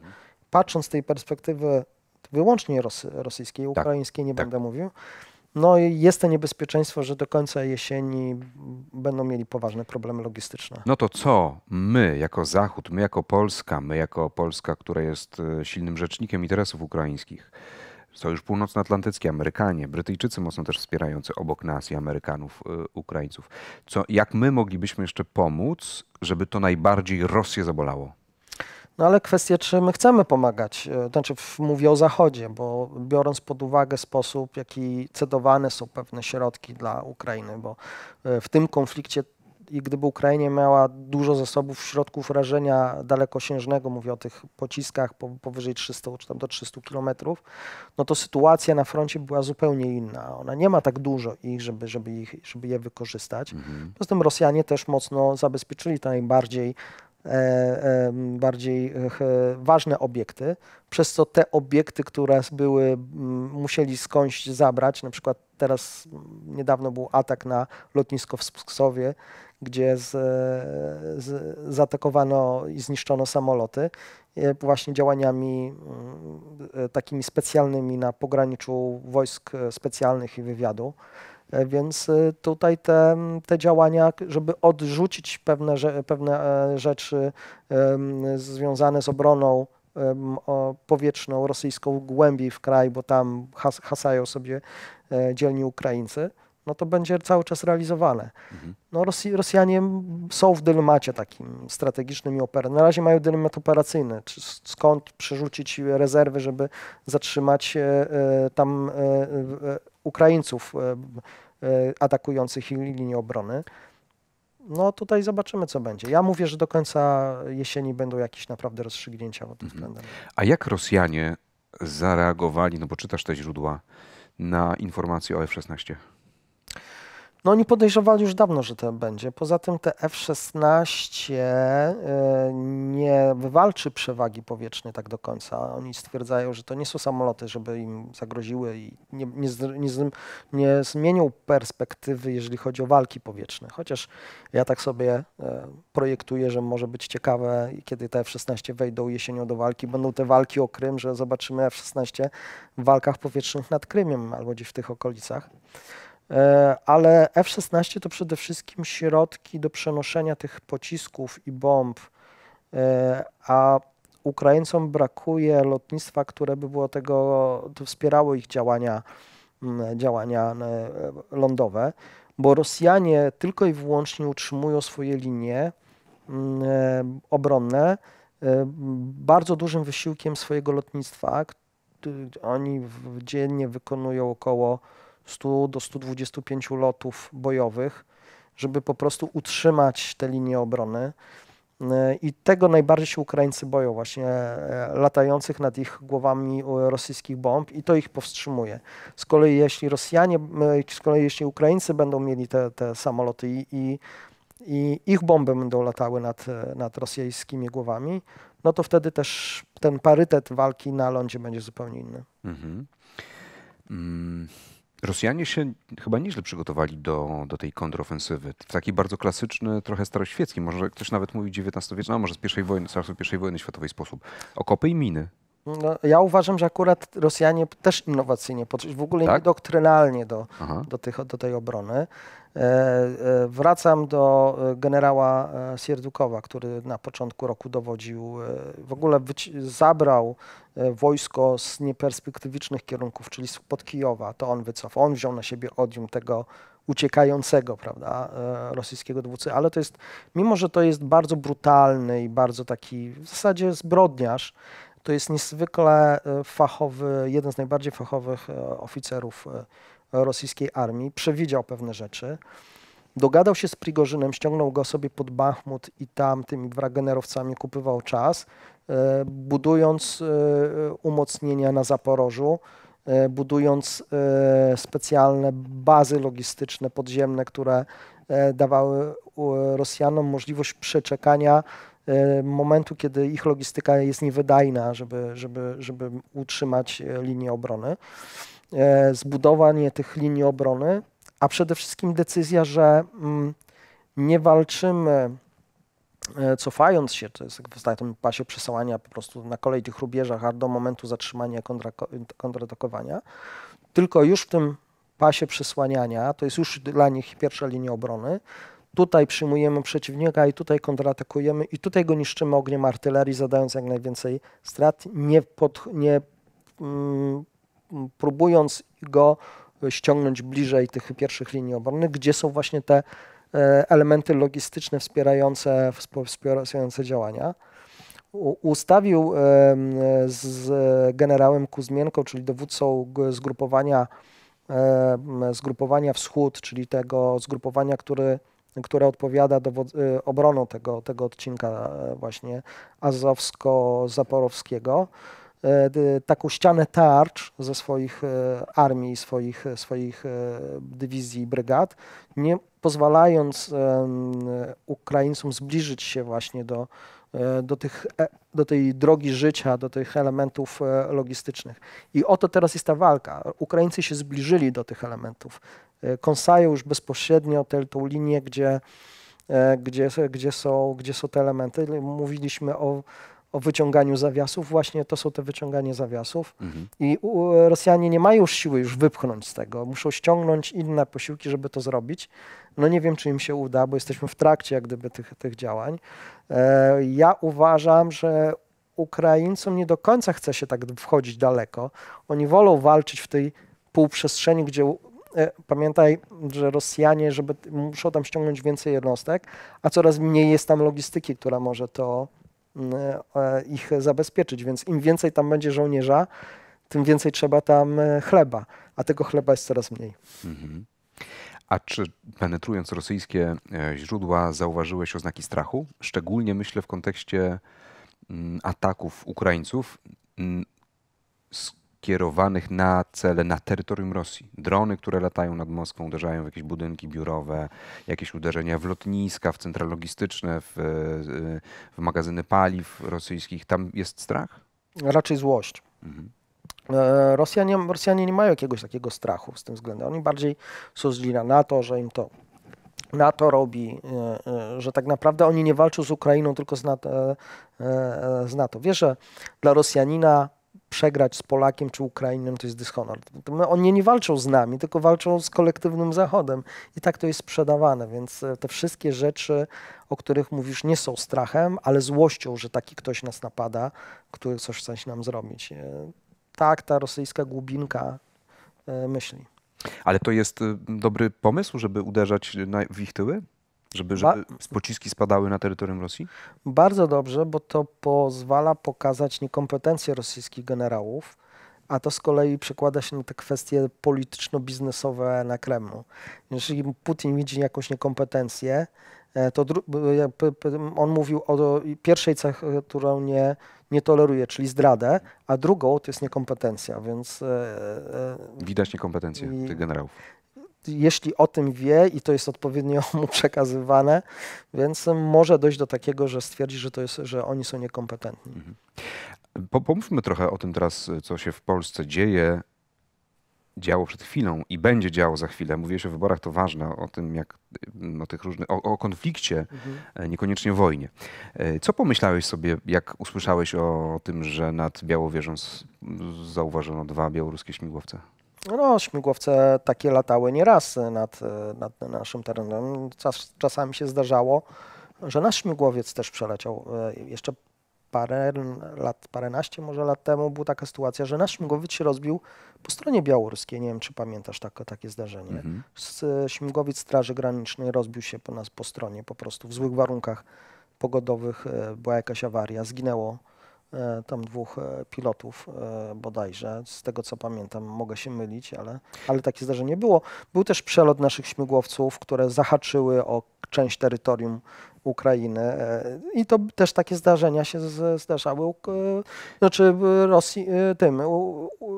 Patrząc z tej perspektywy wyłącznie rosy, rosyjskiej, tak, ukraińskiej, nie tak. będę mówił, no jest to niebezpieczeństwo, że do końca jesieni będą mieli poważne problemy logistyczne. No to co my jako Zachód, my jako Polska, my jako Polska, która jest e, silnym rzecznikiem interesów ukraińskich, Sojusz Północnoatlantycki, Amerykanie, Brytyjczycy mocno też wspierający obok nas i Amerykanów, y, Ukraińców. Co, jak my moglibyśmy jeszcze pomóc, żeby to najbardziej Rosję zabolało? No ale kwestia, czy my chcemy pomagać, y, znaczy mówię o Zachodzie, bo biorąc pod uwagę sposób, w jaki cedowane są pewne środki dla Ukrainy, bo y, w tym konflikcie i gdyby Ukrainie miała dużo zasobów środków rażenia dalekosiężnego, mówię o tych pociskach powyżej 300 czy tam do 300 kilometrów, no to sytuacja na froncie była zupełnie inna. Ona nie ma tak dużo ich, żeby, żeby, ich, żeby je wykorzystać. Mhm. Poza tym Rosjanie też mocno zabezpieczyli te najbardziej E, e, bardziej e, ważne obiekty, przez co te obiekty, które były, m, mm, musieli skądś zabrać, na przykład teraz mm, niedawno był atak na lotnisko w Sksowie, gdzie z, e, z, zaatakowano i zniszczono samoloty e, właśnie działaniami mm, e, takimi specjalnymi na pograniczu wojsk specjalnych i wywiadu. Więc tutaj te, te działania, żeby odrzucić pewne, pewne rzeczy związane z obroną powietrzną rosyjską głębiej w kraj, bo tam has, hasają sobie dzielni Ukraińcy, no to będzie cały czas realizowane. Mhm. No Rosji, Rosjanie są w dylemacie takim strategicznym i operacyjnym. Na razie mają dylemat operacyjny, czy skąd przerzucić rezerwy, żeby zatrzymać e, e tam e, e, Ukraińców e, e atakujących ich linię obrony. No tutaj zobaczymy, co będzie. Ja mówię, że do końca jesieni będą jakieś naprawdę rozstrzygnięcia pod tym mhm. względem. A jak Rosjanie zareagowali, no bo czytasz te źródła, na informacje o F-16? No oni podejrzewali już dawno, że to będzie. Poza tym te F-16 e, nie wywalczy przewagi powietrznej tak do końca. Oni stwierdzają, że to nie są samoloty, żeby im zagroziły i nie, nie, nie, nie zmienią perspektywy, jeżeli chodzi o walki powietrzne. Chociaż ja tak sobie e, projektuję, że może być ciekawe, kiedy te F-16 wejdą jesienią do walki. Będą te walki o Krym, że zobaczymy F-16 w walkach powietrznych nad Krymiem albo gdzieś w tych okolicach. E, ale F-16 to przede wszystkim środki do przenoszenia tych pocisków i bomb, e, a Ukraińcom brakuje lotnictwa, które by było tego, wspierało ich działania, mm, działania e, lądowe, bo Rosjanie tylko i wyłącznie utrzymują swoje linie mm, obronne bardzo dużym wysiłkiem swojego lotnictwa. Oni dziennie wykonują około 100 do 125 lotów bojowych, żeby po prostu utrzymać te linie obrony. E, I tego najbardziej się Ukraińcy boją, właśnie e, latających nad ich głowami e, rosyjskich bomb, i to ich powstrzymuje. Z kolei, jeśli Rosjanie, z kolei, jeśli Ukraińcy będą mieli te, te samoloty i, i, i, ich bomby będą latały nad, nad rosyjskimi głowami, no to wtedy też ten parytet walki na lądzie będzie zupełnie inny. Mhm. Mm. Rosjanie się chyba nieźle przygotowali do, do tej kontrofensywy. W taki bardzo klasyczny, trochę staroświecki, może ktoś nawet mówi XIX-wieczny, no a może z pierwszej wojny, z pierwszej wojny światowej sposób. Okopy i miny. No, ja uważam, że akurat Rosjanie też innowacyjnie, w ogóle tak? nie doktrynalnie do, do, tych, do tej obrony. E, e, wracam do e, generała Sierdukowa, który na początku roku dowodził, w ogóle zabrał wojsko z nieperspektywicznych kierunków, czyli spod Kijowa. To on wycofał, on wziął na siebie odium tego uciekającego prawda, rosyjskiego dowódcy, ale to jest, mimo że to jest bardzo brutalny i bardzo taki w zasadzie zbrodniarz, to jest niezwykle fachowy, jeden z najbardziej fachowych oficerów rosyjskiej armii, przewidział pewne rzeczy. Dogadał się z Prigorzynem, ściągnął go sobie pod Bachmut i tam tymi wragenerowcami kupywał czas, e, budując e, umocnienia na Zaporożu, e, budując specjalne bazy logistyczne podziemne, które dawały Rosjanom możliwość przeczekania momentu, kiedy ich logistyka jest niewydajna, żeby, żeby, żeby utrzymać linię obrony. E, zbudowanie tych linii obrony, a przede wszystkim decyzja, że mm, nie walczymy e, cofając się, to jest w takim pasie przesyłania po prostu na kolej tych rubieżach, aż do momentu zatrzymania kontratakowania, tylko już w tym pasie przesłaniania, to jest już dla nich pierwsza linia obrony, tutaj przyjmujemy przeciwnika i tutaj kontratakujemy i tutaj go niszczymy ogniem artylerii, zadając jak najwięcej strat, nie, pod, nie mm, próbując go ściągnąć bliżej tych pierwszych linii obronnych, gdzie są właśnie te e, elementy logistyczne wspierające, wspierające działania. Ustawił e, z generałem Kuzmienką, czyli dowódcą zgrupowania, e, zgrupowania Wschód, czyli tego zgrupowania, który, które odpowiada obroną tego, tego odcinka właśnie azowsko-zaporowskiego. E, taką ścianę tarcz ze swoich e, armii, swoich, e, swoich dywizji i brygad, nie pozwalając Ukraińcom zbliżyć się właśnie do, do, tych, do tej drogi życia, do tych elementów logistycznych. I oto teraz jest ta walka. Ukraińcy się zbliżyli do tych elementów. Kąsają już bezpośrednio tę, linię, gdzie, gdzie, gdzie, są, gdzie są te elementy. Mówiliśmy o o wyciąganiu zawiasów, właśnie to są te wyciąganie zawiasów. Mhm. I Rosjanie nie mają już siły już wypchnąć z tego. Muszą ściągnąć inne posiłki, żeby to zrobić. No nie wiem, czy im się uda, bo jesteśmy w trakcie jak gdyby tych, tych działań. E, ja uważam, że Ukraińcom nie do końca chce się tak wchodzić daleko. Oni wolą walczyć w tej półprzestrzeni, gdzie e, pamiętaj, że Rosjanie, żeby muszą tam ściągnąć więcej jednostek, a coraz mniej jest tam logistyki, która może to E, e, ich zabezpieczyć. Więc im więcej tam będzie żołnierza, tym więcej trzeba tam e, chleba, a tego chleba jest coraz mniej. Mhm. A czy penetrując rosyjskie źródła zauważyłeś oznaki strachu? Szczególnie myślę w kontekście mm, ataków Ukraińców mm, kierowanych na cele, na terytorium Rosji. Drony, które latają nad Moskwą, uderzają w jakieś budynki biurowe, jakieś uderzenia w lotniska, w centra logistyczne, w, w magazyny paliw rosyjskich. Tam jest strach? Raczej złość. Mhm. E, Rosjanie, Rosjanie nie mają jakiegoś takiego strachu z tym względem. Oni bardziej są zdziwieni na to, że im to NATO robi, e, e, że tak naprawdę oni nie walczą z Ukrainą, tylko z NATO. Z NATO. że dla Rosjanina przegrać z Polakiem czy Ukrainem to jest dyshonor. Oni nie walczą z nami, tylko walczą z kolektywnym Zachodem. I tak to jest sprzedawane, więc e, te wszystkie rzeczy, o których mówisz, nie są strachem, ale złością, że taki ktoś nas napada, który coś chce nam zrobić. E, tak, ta rosyjska głubinka e, myśli. Ale to jest dobry pomysł, żeby uderzać w ich tyły? Żeby, żeby pociski spadały na terytorium Rosji? Bardzo dobrze, bo to pozwala pokazać niekompetencje rosyjskich generałów, a to z kolei przekłada się na te kwestie polityczno-biznesowe na Kremlu. Jeżeli Putin widzi jakąś niekompetencję, e, to on mówił o pierwszej cechy, którą nie, nie toleruje, czyli zdradę, a drugą to jest niekompetencja, więc... E, e, Widać niekompetencję tych generałów jeśli o tym wie i to jest odpowiednio mu przekazywane, więc może dojść do takiego, że stwierdzi, że, to jest, że oni są niekompetentni. Mhm. pomówmy trochę o tym teraz, co się w Polsce dzieje, działo przed chwilą i będzie działo za chwilę. Mówiłeś o wyborach, to ważne, o tym, jak mm, o tych różnych, o, o konflikcie, mhm. E, niekoniecznie wojnie. E, co pomyślałeś sobie, jak usłyszałeś o tym, że nad Białowieżą zauważono dwa białoruskie śmigłowce? No, śmigłowce takie latały nieraz nad, nad naszym terenem. Czas, czasami się zdarzało, że nasz śmigłowiec też przeleciał. E, jeszcze parę lat, paręnaście może lat temu była taka sytuacja, że nasz śmigłowiec się rozbił po stronie białoruskiej. Nie wiem, czy pamiętasz tak, takie zdarzenie. Mhm. Śmigłowiec Straży Granicznej rozbił się po nas po stronie, po prostu w złych warunkach pogodowych e, była jakaś awaria, zginęło E, tam dwóch e, pilotów e, bodajże, z tego co pamiętam, mogę się mylić, ale, ale takie zdarzenie było. Był też przelot naszych śmigłowców, które zahaczyły o część terytorium Ukrainy i to też takie zdarzenia się zdarzały znaczy Rosji, tym,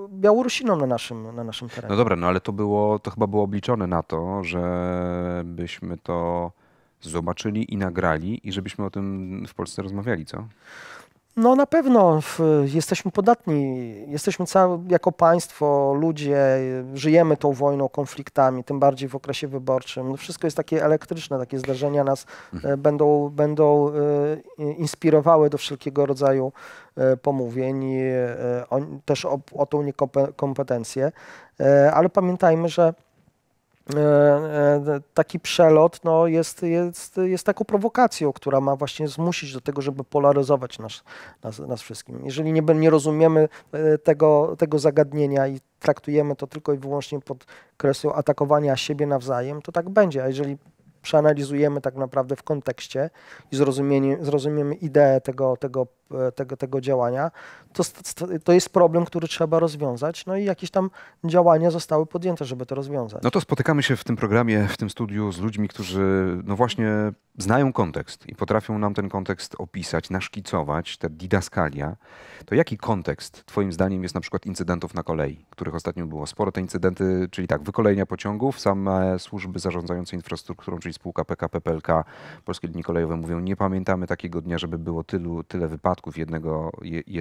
Białorusinom na naszym, na naszym terenie. No dobra, no ale to było, to chyba było obliczone na to, że byśmy to zobaczyli i nagrali i żebyśmy o tym w Polsce rozmawiali, co? No na pewno jesteśmy podatni, jesteśmy cały, jako państwo, ludzie, żyjemy tą wojną, konfliktami, tym bardziej w okresie wyborczym. No, wszystko jest takie elektryczne, takie zdarzenia nas mhm. e, będą, będą e, inspirowały do wszelkiego rodzaju e, pomówień, też o, o tą niekompetencję, ale pamiętajmy, że E, e, taki przelot no, jest, jest, jest taką prowokacją, która ma właśnie zmusić do tego, żeby polaryzować nas, nas, nas wszystkim. Jeżeli nie, nie rozumiemy e, tego, tego zagadnienia i traktujemy to tylko i wyłącznie pod kresją atakowania siebie nawzajem, to tak będzie. A jeżeli przeanalizujemy tak naprawdę w kontekście i zrozumiemy, zrozumiemy ideę tego, tego, tego, tego działania, to, to jest problem, który trzeba rozwiązać, no i jakieś tam działania zostały podjęte, żeby to rozwiązać. No to spotykamy się w tym programie, w tym studiu z ludźmi, którzy no właśnie znają kontekst i potrafią nam ten kontekst opisać, naszkicować, te didaskalia. To jaki kontekst twoim zdaniem jest na przykład incydentów na kolei, których ostatnio było sporo? Te incydenty, czyli tak, wykolejenia pociągów, same służby zarządzające infrastrukturą, czyli spółka PKP PLK, Polskie Dni Kolejowe mówią, nie pamiętamy takiego dnia, żeby było tylu, tyle wypadków jednego,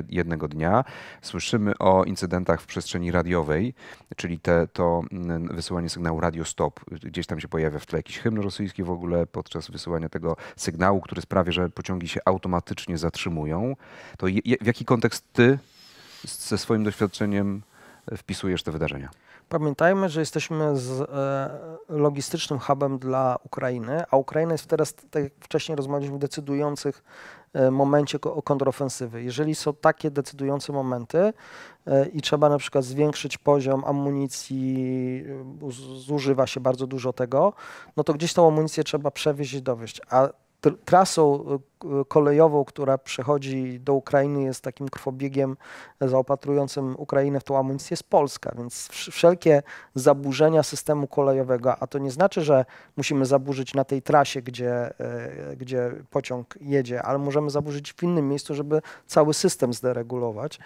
jednego dnia. Słyszymy o incydentach w przestrzeni radiowej, czyli te, to mm, wysyłanie sygnału radio stop. Gdzieś tam się pojawia w tle jakiś hymn rosyjski w ogóle podczas wysyłania tego sygnału, który sprawia, że pociągi się automatycznie zatrzymują. To je, w jaki kontekst ty ze swoim doświadczeniem e, wpisujesz te wydarzenia? Pamiętajmy, że jesteśmy z e, logistycznym hubem dla Ukrainy, a Ukraina jest teraz, tak jak wcześniej rozmawialiśmy, decydujących E, momencie kontrofensywy. Jeżeli są takie decydujące momenty e, i trzeba na przykład zwiększyć poziom amunicji, e, zużywa się bardzo dużo tego, no to gdzieś tą amunicję trzeba przewieźć i dowieść. A trasą e, kolejową, która przechodzi do Ukrainy, jest takim krwobiegiem zaopatrującym Ukrainę w tą amunicję, jest Polska. Więc wszelkie zaburzenia systemu kolejowego, a to nie znaczy, że musimy zaburzyć na tej trasie, gdzie, e, gdzie pociąg jedzie, ale możemy zaburzyć w innym miejscu, żeby cały system zderegulować.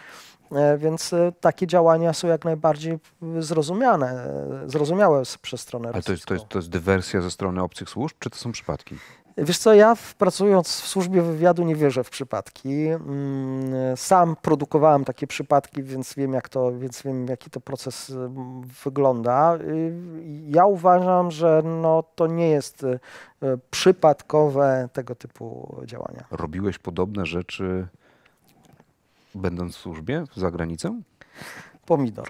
E, więc takie działania są jak najbardziej zrozumiane, zrozumiałe przez stronę rosyjską. Ale to jest, to, jest, to jest dywersja ze strony obcych służb, czy to są przypadki? Wiesz co, ja pracując w służbie wywiadu nie wierzę w przypadki. Mm, sam produkowałem takie przypadki, więc wiem, jak to, więc wiem jaki to proces mm, wygląda. Y, ja uważam, że no, to nie jest y, przypadkowe tego typu działania. Robiłeś podobne rzeczy będąc w służbie za granicą? Pomidor.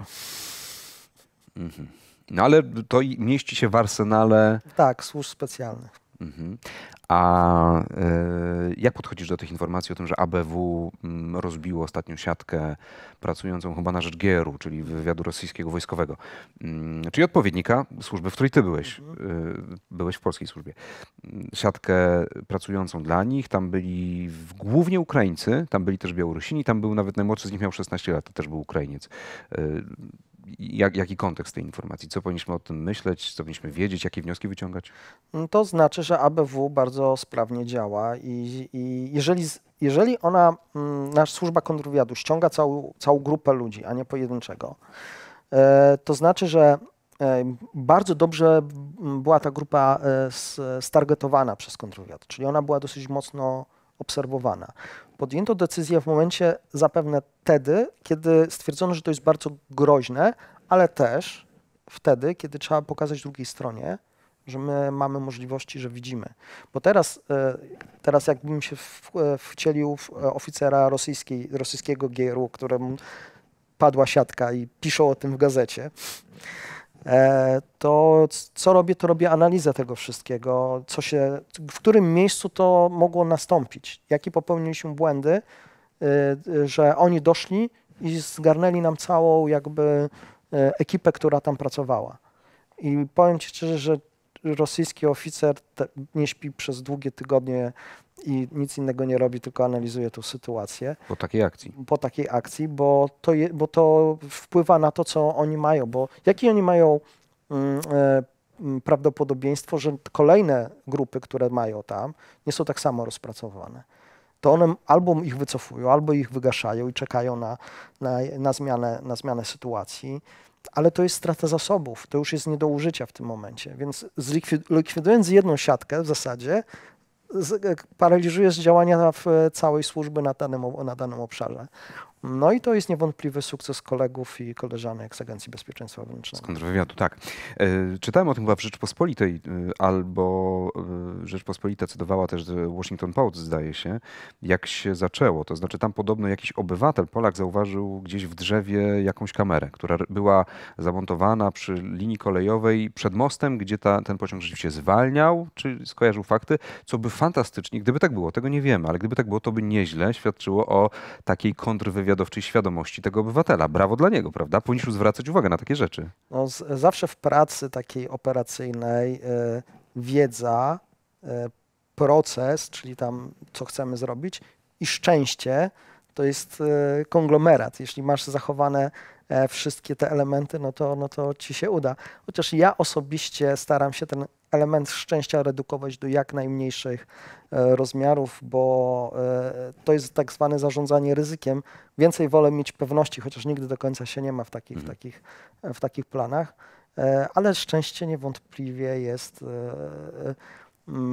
Mhm. No ale to mieści się w arsenale. Tak, służb specjalnych. Mhm. A y, jak podchodzisz do tych informacji o tym, że ABW mm, rozbiło ostatnią siatkę pracującą chyba na rzecz GRU, czyli wywiadu rosyjskiego wojskowego, mm, czyli odpowiednika służby, w której ty byłeś, mhm. y, byłeś w polskiej służbie. Siatkę pracującą dla nich, tam byli głównie Ukraińcy, tam byli też Białorusini, tam był nawet najmłodszy z nich miał 16 lat, to też był Ukrainiec. Y, jak, jaki kontekst tej informacji? Co powinniśmy o tym myśleć? Co powinniśmy wiedzieć? Jakie wnioski wyciągać? Mm, to znaczy, że ABW bardzo sprawnie działa i, i jeżeli, jeżeli ona, mm, nasza służba kontrwywiadu ściąga całą, całą grupę ludzi, a nie pojedynczego, e, to znaczy, że e, bardzo dobrze mm, była ta grupa e, stargetowana przez kontrwywiad, czyli ona była dosyć mocno obserwowana. Podjęto decyzję w momencie zapewne wtedy, kiedy stwierdzono, że to jest bardzo groźne, ale też wtedy, kiedy trzeba pokazać drugiej stronie, że my mamy możliwości, że widzimy. Bo teraz, e, teraz jakbym się e, wcielił w e, oficera rosyjskiej, rosyjskiego gieru, któremu padła siatka i piszą o tym w gazecie, E, to co robię, to robię analizę tego wszystkiego, co się, w którym miejscu to mogło nastąpić, jakie popełniliśmy błędy, y, y, że oni doszli i zgarnęli nam całą jakby y, ekipę, która tam pracowała. I powiem Ci szczerze, że rosyjski oficer nie śpi przez długie tygodnie i nic innego nie robi, tylko analizuje tą sytuację. Po takiej akcji. Po takiej akcji, bo to, je, bo to wpływa na to, co oni mają, bo jakie oni mają mm, e, mm, prawdopodobieństwo, że kolejne grupy, które mają tam, nie są tak samo rozpracowane. To one albo ich wycofują, albo ich wygaszają i czekają na, na, na zmianę, na zmianę sytuacji ale to jest strata zasobów, to już jest nie do użycia w tym momencie. Więc likwidując jedną siatkę w zasadzie, E, paraliżuje działania e, całej służby na danym, na danym obszarze. No i to jest niewątpliwy sukces kolegów i koleżanek z Agencji Bezpieczeństwa Wewnętrznego. Z kontrwywiadu, tak. E, czytałem o tym chyba w Rzeczpospolitej, e, albo e, Rzeczpospolita cytowała też Washington Post, zdaje się, jak się zaczęło. To znaczy tam podobno jakiś obywatel, Polak, zauważył gdzieś w drzewie jakąś kamerę, która była zamontowana przy linii kolejowej przed mostem, gdzie ta, ten pociąg rzeczywiście zwalniał, czy skojarzył fakty, co by fantastycznie, gdyby tak było, tego nie wiemy, ale gdyby tak było, to by nieźle świadczyło o takiej kontrwywiadowej wywiadowczej świadomości tego obywatela. Brawo dla niego, prawda? Powinniśmy zwracać uwagę na takie rzeczy. No, z, zawsze w pracy takiej operacyjnej y, wiedza, y, proces, czyli tam co chcemy zrobić i szczęście to jest y, konglomerat. Jeśli masz zachowane wszystkie te elementy, no to, no to ci się uda. Chociaż ja osobiście staram się ten element szczęścia redukować do jak najmniejszych e, rozmiarów, bo e, to jest tak zwane zarządzanie ryzykiem. Więcej wolę mieć pewności, chociaż nigdy do końca się nie ma w takich, w mhm. takich, e, w takich planach, ale szczęście niewątpliwie jest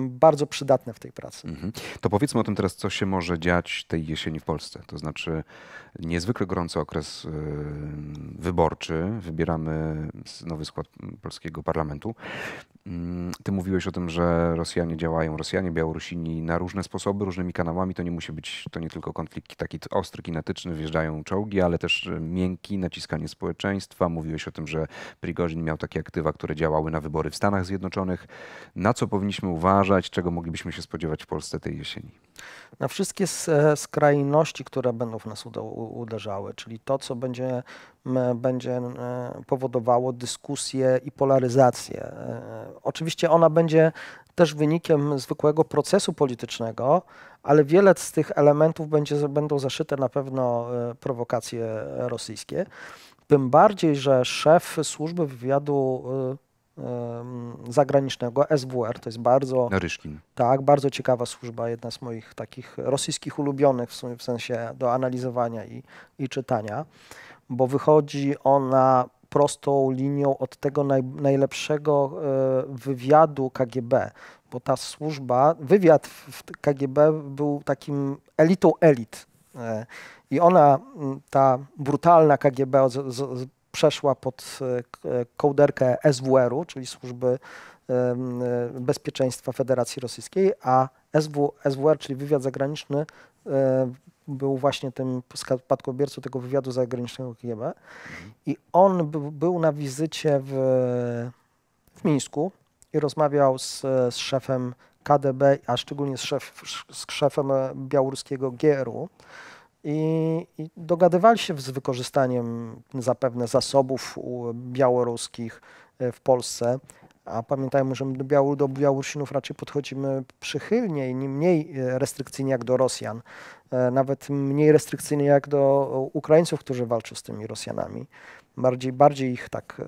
bardzo przydatne w tej pracy. Mhm. To powiedzmy o tym teraz, co się może dziać tej jesieni w Polsce. To znaczy niezwykle gorący okres wyborczy. Wybieramy nowy skład polskiego parlamentu. Mm, ty mówiłeś o tym, że Rosjanie działają, Rosjanie, Białorusini na różne sposoby, różnymi kanałami. To nie musi być, to nie tylko konflikt taki ostry, kinetyczny, wjeżdżają czołgi, ale też e, miękki, naciskanie społeczeństwa. Mówiłeś o tym, że Prigozin miał takie aktywa, które działały na wybory w Stanach Zjednoczonych. Na co powinniśmy uważać, czego moglibyśmy się spodziewać w Polsce tej jesieni? Na wszystkie e, skrajności, które będą w nas uderzały, czyli to, co będzie będzie powodowało dyskusję i polaryzację. E, oczywiście ona będzie też wynikiem zwykłego procesu politycznego, ale wiele z tych elementów będzie, będą zaszyte na pewno e, prowokacje rosyjskie. Tym bardziej, że szef służby wywiadu e, zagranicznego, SWR. To jest bardzo. Ryszkin. Tak, bardzo ciekawa służba, jedna z moich takich rosyjskich ulubionych w, sumie, w sensie do analizowania i, i czytania bo wychodzi ona prostą linią od tego naj, najlepszego e, wywiadu KGB, bo ta służba, wywiad w KGB był takim elitą elit. E, I ona, ta brutalna KGB, z, z, przeszła pod e, kołderkę SWR-u, czyli Służby Bezpieczeństwa Federacji Rosyjskiej, a SW, SWR, czyli Wywiad Zagraniczny, był właśnie tym spadkobiercą tego wywiadu zagranicznego KGB i on był na wizycie w, w Mińsku i rozmawiał z, z szefem KDB, a szczególnie z, szef, z szefem białoruskiego GRU. I, I, dogadywali się z wykorzystaniem zapewne zasobów białoruskich e, w Polsce. A pamiętajmy, że do, do Białorusinów raczej podchodzimy przychylniej, mniej e, restrykcyjnie jak do Rosjan. E, nawet mniej restrykcyjny jak do Ukraińców, którzy walczą z tymi Rosjanami. Bardziej, bardziej ich tak e,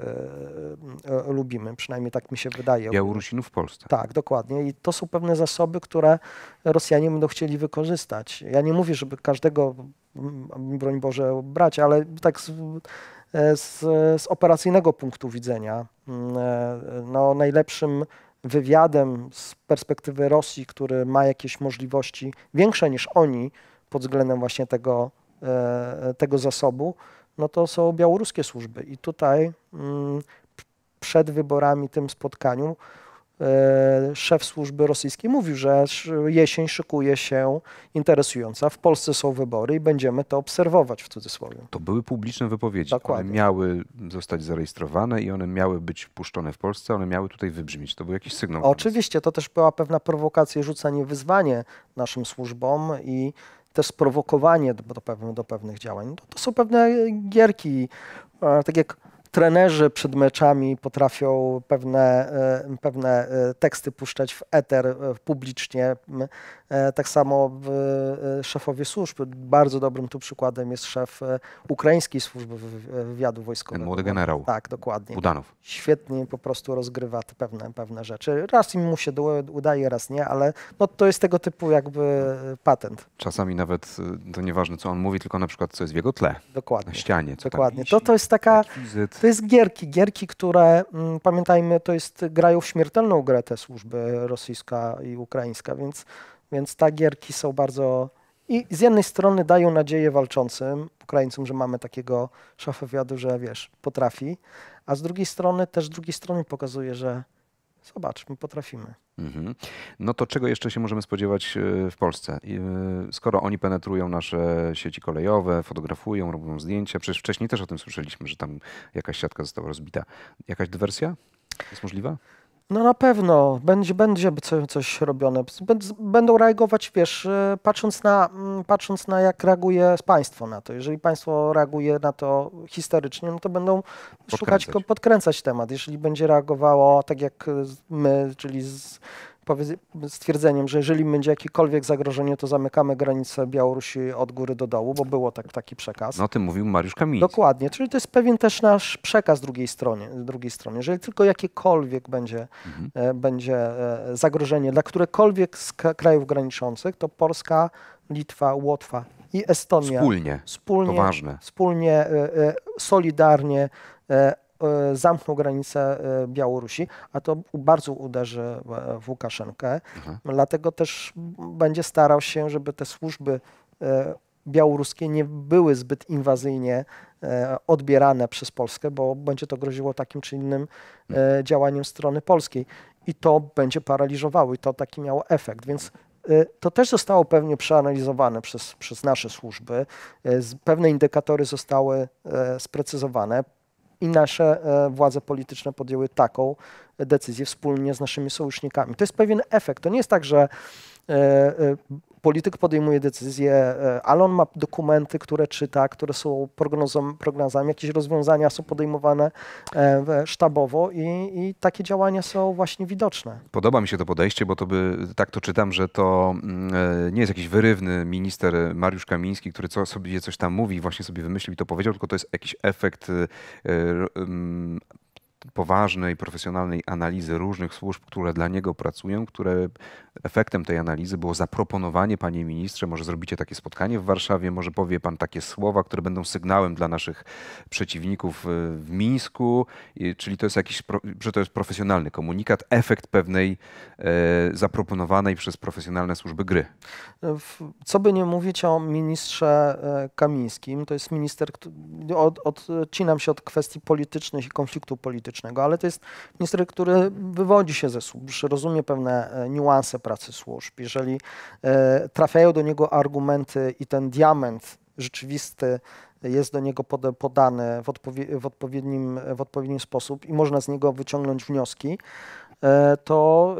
e, e, lubimy, przynajmniej tak mi się wydaje. Białorusinów w Polsce. Tak, dokładnie. I to są pewne zasoby, które Rosjanie będą chcieli wykorzystać. Ja nie mówię, żeby każdego, mm, broń Boże, brać, ale tak z, e, z, z operacyjnego punktu widzenia, mm, no, najlepszym wywiadem z perspektywy Rosji, który ma jakieś możliwości większe niż oni, pod względem właśnie tego, e, tego zasobu, no to są białoruskie służby. I tutaj mm, przed wyborami, tym spotkaniu, e, szef służby rosyjskiej mówił, że jesień szykuje się interesująca. W Polsce są wybory i będziemy to obserwować w cudzysłowie. To były publiczne wypowiedzi. Dokładnie. One miały zostać zarejestrowane i one miały być puszczone w Polsce, one miały tutaj wybrzmieć. To był jakiś sygnał. Oczywiście, to też była pewna prowokacja, rzucanie wyzwanie naszym służbom i też sprowokowanie do, do, pewnych działań. No to, to, są pewne gierki, e, tak jak trenerzy przed meczami potrafią pewne, e, pewne e, teksty puszczać w eter publicznie, E, tak samo e, szefowie służb. Bardzo dobrym tu przykładem jest szef e, ukraińskiej służby wywiadu wojskowego. Młody generał. Tak, dokładnie. Budanow. Świetnie po prostu rozgrywa te pewne, pewne rzeczy. Raz im mu się udaje, raz nie, ale no to jest tego typu jakby patent. Czasami nawet to nieważne, co on mówi, tylko na przykład, co jest w jego tle. Dokładnie. Na ścianie. Dokładnie. to, to jest taka, to jest gierki, gierki, które, m, mm, pamiętajmy, to jest, grają w śmiertelną grę te służby rosyjska i ukraińska, więc więc te gierki są bardzo. I z jednej strony dają nadzieję walczącym, Ukraińcom, że mamy takiego szefa wywiadu, że wiesz, potrafi, a z drugiej strony też z drugiej strony pokazuje, że zobacz, my potrafimy. Mhm. No to czego jeszcze się możemy spodziewać e, w Polsce? E, skoro oni penetrują nasze sieci kolejowe, fotografują, robią zdjęcia, przecież wcześniej też o tym słyszeliśmy, że tam jakaś siatka została rozbita. Jakaś dywersja jest możliwa? No na pewno, będzie, będzie coś robione. Będą reagować, wiesz, e, patrząc na, mm, patrząc na jak reaguje państwo na to. Jeżeli państwo reaguje na to historycznie, no to będą podkręcać. szukać, podkręcać temat. Jeżeli będzie reagowało tak jak my, czyli z stwierdzeniem, że jeżeli będzie jakiekolwiek zagrożenie, to zamykamy granicę Białorusi od góry do dołu, bo było tak, taki przekaz. No o tym mówił Mariusz Kamiński. Dokładnie, czyli to jest pewien też nasz przekaz drugiej stronie. Drugiej stronie. Jeżeli tylko jakiekolwiek będzie, mhm. e, będzie e, zagrożenie dla którekolwiek z krajów graniczących, to Polska, Litwa, Łotwa i Estonia wspólnie, wspólnie, to ważne. wspólnie e, e solidarnie e, E, zamknął granicę e, Białorusi, a to bardzo uderzy w Łukaszenkę. Mhm. Dlatego też będzie starał się, żeby te służby e, białoruskie nie były zbyt inwazyjnie odbierane przez Polskę, bo będzie to groziło takim czy innym mhm. działaniem strony polskiej. I to będzie paraliżowało i to taki miało efekt. Więc to też zostało pewnie przeanalizowane przez, przez nasze służby. Pewne indykatory zostały sprecyzowane i nasze e, władze polityczne podjęły taką e, decyzję wspólnie z naszymi sojusznikami. To jest pewien efekt. To nie jest tak, że e, polityk podejmuje decyzje, e, ale on ma dokumenty, które czyta, które są prognozą, prognozami, jakieś rozwiązania są podejmowane e, sztabowo i, i takie działania są właśnie widoczne. Podoba mi się to podejście, bo to by, tak to czytam, że to mm, e, nie jest jakiś wyrywny minister Mariusz Kamiński, który co, sobie coś tam mówi, właśnie sobie wymyślił i to powiedział, tylko to jest jakiś efekt poważnej, profesjonalnej analizy różnych służb, które dla niego pracują, które efektem tej analizy było zaproponowanie, panie ministrze, może zrobicie takie spotkanie w Warszawie, może powie pan takie słowa, które będą sygnałem dla naszych przeciwników y, w Mińsku, czyli to jest jakiś, że to jest profesjonalny komunikat, efekt pewnej y, zaproponowanej przez profesjonalne służby gry. Co by nie mówić o ministrze y, Kamińskim, to jest minister, od, odcinam się od kwestii politycznych i konfliktu politycznego, politycznego, ale to jest minister, który wywodzi się ze służb, rozumie pewne e, niuanse pracy służb. Jeżeli e, trafiają do niego argumenty i ten diament rzeczywisty jest do niego podany w, odpowie w, odpowiednim, w odpowiednim sposób i można z niego wyciągnąć wnioski, e, to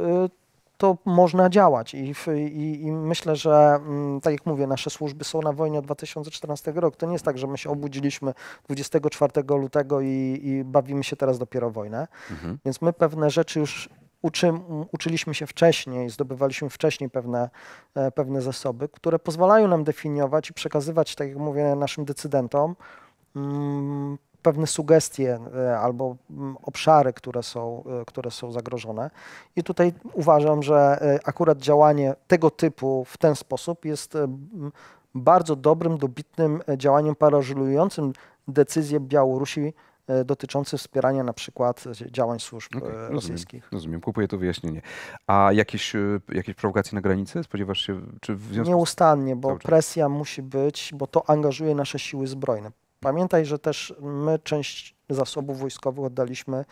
to można działać. I, w, i, I, myślę, że mm, tak jak mówię, nasze służby są na wojnie od 2014 roku. To nie jest tak, że my się obudziliśmy 24 lutego i, i bawimy się teraz dopiero wojnę. Mhm. Więc my pewne rzeczy już uczy, uczyliśmy się wcześniej, zdobywaliśmy wcześniej pewne, e, pewne zasoby, które pozwalają nam definiować i przekazywać, tak jak mówię, naszym decydentom. Mm, pewne sugestie e, albo mm, obszary, które są, e, które są zagrożone. I tutaj uważam, że e, akurat działanie tego typu w ten sposób jest bardzo dobrym, dobitnym działaniem paraliżującym decyzję Białorusi dotyczące wspierania na przykład działań służb okay, rosyjskich. Rozumiem, kupuję to wyjaśnienie. A jakieś, jakieś prowokacje na granicy? Spodziewasz się, czy w związku Nieustannie, bo presja musi być, bo to angażuje nasze siły zbrojne. Pamiętaj, że też my część zasobów wojskowych oddaliśmy e,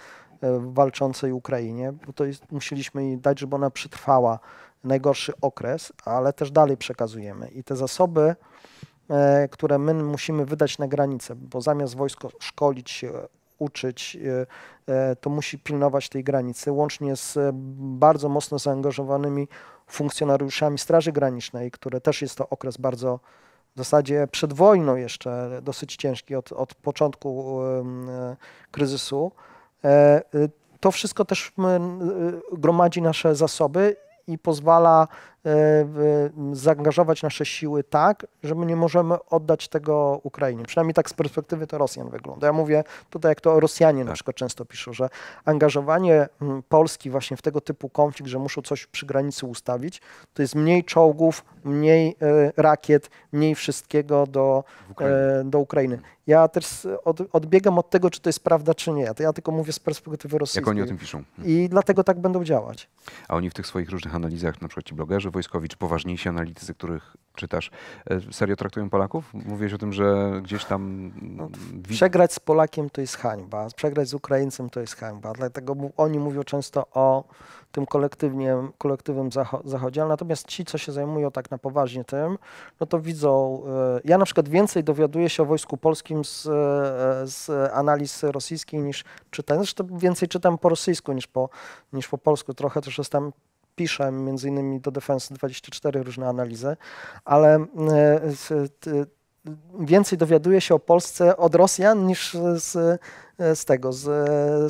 walczącej Ukrainie, bo to jest, musieliśmy jej dać, żeby ona przetrwała najgorszy okres, ale też dalej przekazujemy. I te zasoby, e, które my musimy wydać na granicę, bo zamiast wojsko szkolić się, uczyć, e, to musi pilnować tej granicy, łącznie z bardzo mocno zaangażowanymi funkcjonariuszami Straży Granicznej, które też jest to okres bardzo w zasadzie przed wojną jeszcze dosyć ciężki od, od początku kryzysu. E, y, to wszystko też y, gromadzi nasze zasoby i pozwala E, zaangażować nasze siły tak, że my nie możemy oddać tego Ukrainie. Przynajmniej tak z perspektywy to Rosjan wygląda. Ja mówię tutaj, jak to Rosjanie na tak. przykład często piszą, że angażowanie mm, Polski właśnie w tego typu konflikt, że muszą coś przy granicy ustawić, to jest mniej czołgów, mniej e, rakiet, mniej wszystkiego do, e, do Ukrainy. Ja też od, odbiegam od tego, czy to jest prawda, czy nie. To ja tylko mówię z perspektywy rosyjskiej. Jak oni o tym piszą. I dlatego tak będą działać. A oni w tych swoich różnych analizach, na przykład ci blogerzy, Wojskowicz, poważniejsi analitycy, których czytasz, e, serio traktują Polaków? Mówiłeś o tym, że gdzieś tam... No, mm, przegrać z Polakiem to jest hańba, przegrać z Ukraińcem to jest hańba, dlatego oni mówią często o tym kolektywnym, kolektywem zacho zachodzie, natomiast ci, co się zajmują tak na poważnie tym, no to widzą... E, ja na przykład więcej dowiaduję się o Wojsku Polskim z, e, z analiz rosyjskich niż czytam, zresztą więcej czytam po rosyjsku niż po, niż po polsku, trochę też jestem piszę między innymi do Defense 24 różne analizy, ale e, więcej dowiaduję się o Polsce od Rosjan niż z, z tego, z,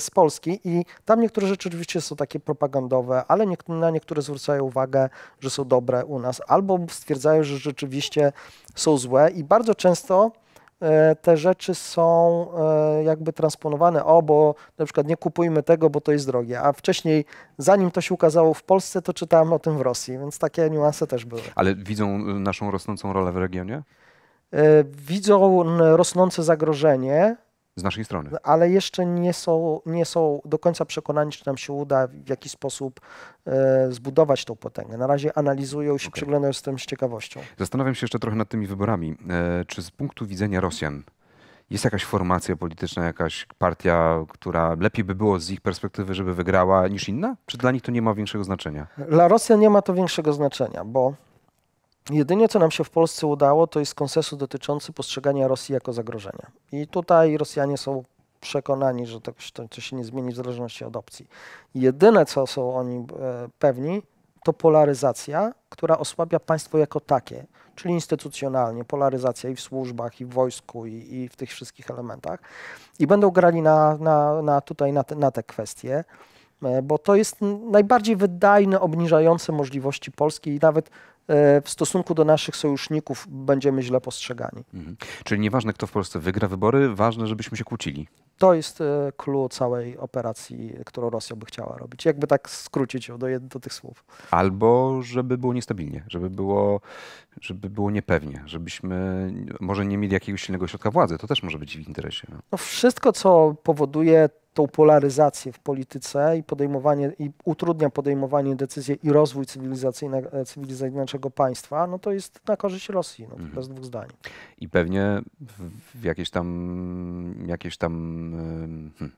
z Polski i tam niektóre rzeczy oczywiście są takie propagandowe, ale niektóre, na niektóre zwracają uwagę, że są dobre u nas, albo stwierdzają, że rzeczywiście są złe i bardzo często E, te rzeczy są e, jakby transponowane, o, bo na przykład nie kupujmy tego, bo to jest drogie, a wcześniej, zanim to się ukazało w Polsce, to czytałem o tym w Rosji, więc takie niuanse też były. Ale widzą e, naszą rosnącą rolę w regionie? Widzą rosnące zagrożenie, z naszej strony. No, ale jeszcze nie są, nie są do końca przekonani, czy nam się uda w jaki sposób e, zbudować tą potęgę. Na razie analizują się, okay. przyglądają się tym z ciekawością. Zastanawiam się jeszcze trochę nad tymi wyborami. E, czy z punktu widzenia Rosjan jest jakaś formacja polityczna, jakaś partia, która lepiej by było z ich perspektywy, żeby wygrała niż inna? Czy dla nich to nie ma większego znaczenia? Dla Rosjan nie ma to większego znaczenia, bo Jedynie co nam się w Polsce udało, to jest konsensus dotyczący postrzegania Rosji jako zagrożenia. I tutaj Rosjanie są przekonani, że to, to się nie zmieni w zależności od opcji. Jedyne, co są oni e, pewni, to polaryzacja, która osłabia państwo jako takie, czyli instytucjonalnie, polaryzacja i w służbach, i w wojsku, i, i w tych wszystkich elementach. I będą grali na, na, na tutaj na te, na te kwestie, e, bo to jest najbardziej wydajne obniżające możliwości Polski i nawet E, w stosunku do naszych sojuszników będziemy źle postrzegani. Mhm. Czyli nieważne, kto w Polsce wygra wybory, ważne, żebyśmy się kłócili. To jest clue e, całej operacji, którą Rosja by chciała robić. Jakby tak skrócić ją do, do tych słów. Albo żeby było niestabilnie, żeby było, żeby było niepewnie, żebyśmy może nie mieli jakiegoś silnego środka władzy. To też może być w interesie. No. no wszystko, co powoduje tą polaryzację w polityce i podejmowanie i utrudnia podejmowanie decyzji i rozwój e, cywilizacyjnego państwa, no to jest na korzyść Rosji, no, mhm. bez dwóch zdań. I pewnie w jakieś tam, jakieś tam hmm,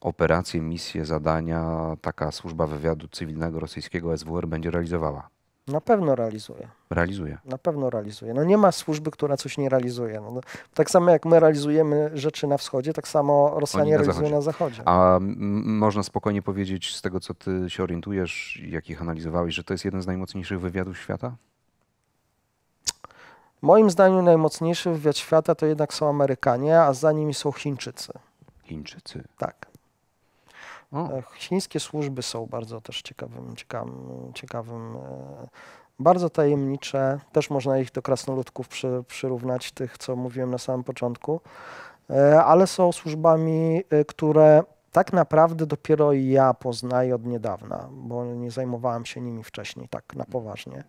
operacje, misje, zadania taka służba wywiadu cywilnego rosyjskiego SWR będzie realizowała. Na pewno realizuje. Realizuje. Na pewno realizuje. No nie ma służby, która coś nie realizuje. No, no tak samo jak my realizujemy rzeczy na wschodzie, tak samo Rosjanie na realizują zachodzie. na zachodzie. A można spokojnie powiedzieć z tego, co ty się orientujesz, jakich analizowałeś, że to jest jeden z najmocniejszych wywiadów świata? Moim zdaniem najmocniejszy wywiad świata to jednak są Amerykanie, a za nimi są Chińczycy. Chińczycy? Tak. E, chińskie służby są bardzo też ciekawym, ciekawym, ciekawym e, bardzo tajemnicze. Też można ich do krasnoludków przy, przyrównać, tych, co mówiłem na samym początku, e, ale są służbami, które tak naprawdę dopiero ja poznaję od niedawna, bo nie zajmowałem się nimi wcześniej tak na poważnie.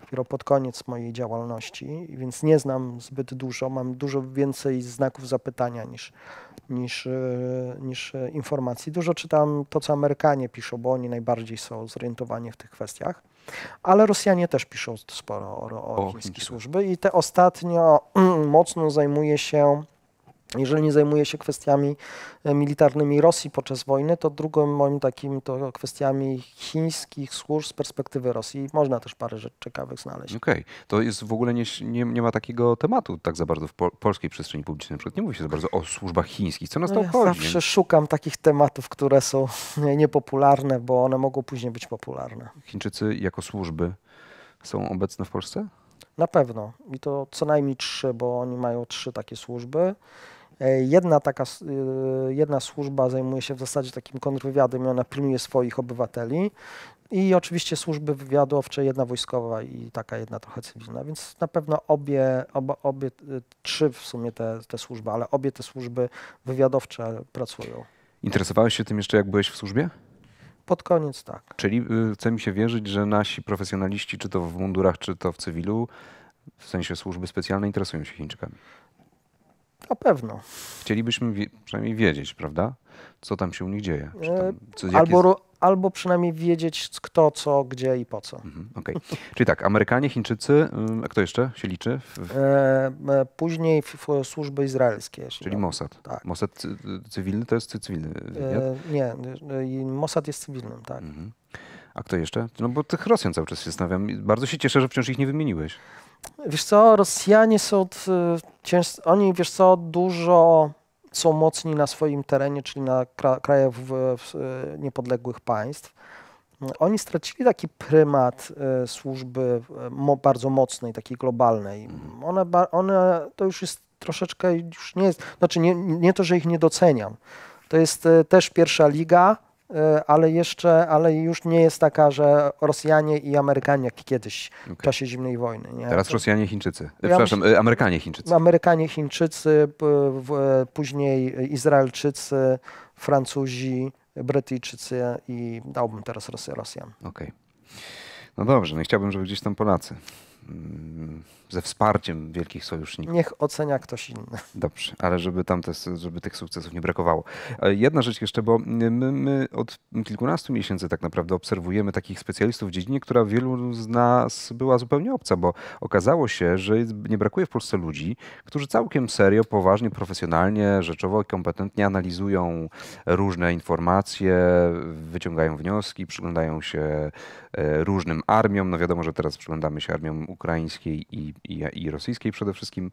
Dopiero pod koniec mojej działalności, więc nie znam zbyt dużo, mam dużo więcej znaków zapytania niż, niż, e, niż e, informacji. Dużo czytam to, co Amerykanie piszą, bo oni najbardziej są zorientowani w tych kwestiach. Ale Rosjanie też piszą sporo o, o, chińskie służby i te ostatnio mocno zajmuje się jeżeli nie zajmuje się kwestiami e, militarnymi Rosji podczas wojny, to drugą moim takim to kwestiami chińskich służb z perspektywy Rosji. Można też parę rzeczy ciekawych znaleźć. Okej, okay. to jest w ogóle nie, nie, nie, ma takiego tematu tak za bardzo w po, polskiej przestrzeni publicznej. Na przykład nie mówi się za bardzo o służbach chińskich. Co nas no tam ja Zawsze szukam takich tematów, które są niepopularne, bo one mogą później być popularne. Chińczycy jako służby są obecne w Polsce? Na pewno. I to co najmniej trzy, bo oni mają trzy takie służby. E, jedna taka, e, jedna służba zajmuje się w zasadzie takim kontrwywiadem i ona pilnuje swoich obywateli. I oczywiście służby wywiadowcze, jedna wojskowa i taka jedna trochę cywilna, więc na pewno obie, oba, obie e, trzy w sumie te, te służby, ale obie te służby wywiadowcze pracują. Interesowałeś się tym jeszcze, jak byłeś w służbie? Pod koniec tak. Czyli y, chce mi się wierzyć, że nasi profesjonaliści, czy to w mundurach, czy to w cywilu, w sensie służby specjalne, interesują się Chińczykami. Na pewno. Chcielibyśmy wie, przynajmniej wiedzieć, prawda? Co tam się u nich dzieje. Tam, e, co, albo, jest... albo przynajmniej wiedzieć kto, co, gdzie i po co. Mhm, okay. Czyli tak, Amerykanie, Chińczycy, y, a kto jeszcze się liczy? W... E, e, później w, w służby izraelskie. Czyli Mossad. Tak. Mossad y, y, cywilny to jest cywilny e, Nie, Mossad jest cywilnym, tak. Mhm. A kto jeszcze? No bo tych Rosjan cały czas się stawiam. Bardzo się cieszę, że wciąż ich nie wymieniłeś. Wiesz co, Rosjanie są, e, cięż... oni wiesz co, dużo są mocni na swoim terenie, czyli na kra krajach w, w e, niepodległych państw. Oni stracili taki prymat y, służby mo bardzo mocnej, takiej globalnej. Mhm. One, one, to już jest troszeczkę, już nie jest, znaczy nie, nie to, że ich nie doceniam. To jest y, też pierwsza liga, E, ale jeszcze, ale już nie jest taka, że Rosjanie i Amerykanie jak kiedyś okay. w czasie zimnej wojny. Nie? Teraz to... Rosjanie, Chińczycy. E, ja Przepraszam, myślę, e, Amerykanie, Chińczycy. Amerykanie, Chińczycy, później Izraelczycy, Francuzi, Brytyjczycy i dałbym teraz Rosję Rosjan. Okej. Okay. No dobrze, no chciałbym, żeby gdzieś tam Polacy. Hmm ze wsparciem wielkich sojuszników. Niech ocenia ktoś inny. Dobrze, ale żeby, tam te, żeby tych sukcesów nie brakowało. E, jedna rzecz jeszcze, bo my, my od kilkunastu miesięcy tak naprawdę obserwujemy takich specjalistów w dziedzinie, która wielu z nas była zupełnie obca, bo okazało się, że nie brakuje w Polsce ludzi, którzy całkiem serio, poważnie, profesjonalnie, rzeczowo i kompetentnie analizują różne informacje, wyciągają wnioski, przyglądają się e, różnym armiom. No wiadomo, że teraz przyglądamy się armiom ukraińskiej i i, i rosyjskiej przede wszystkim.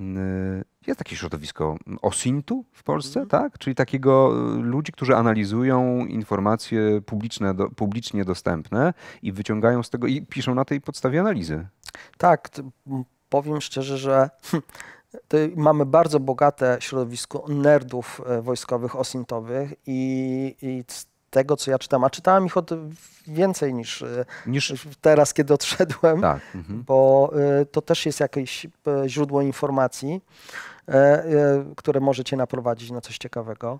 Y, jest takie środowisko osintu w Polsce, mhm. tak? czyli takiego y, ludzi, którzy analizują informacje publiczne, do, publicznie dostępne i wyciągają z tego i piszą na tej podstawie analizy. Tak, powiem szczerze, że mamy bardzo bogate środowisko nerdów e, wojskowych osintowych i, i tego, co ja czytam, a czytałem ich od więcej niż, y, niż... Y, teraz, kiedy odszedłem, tak. mhm. bo y, to też jest jakieś źródło informacji, które możecie naprowadzić na coś ciekawego.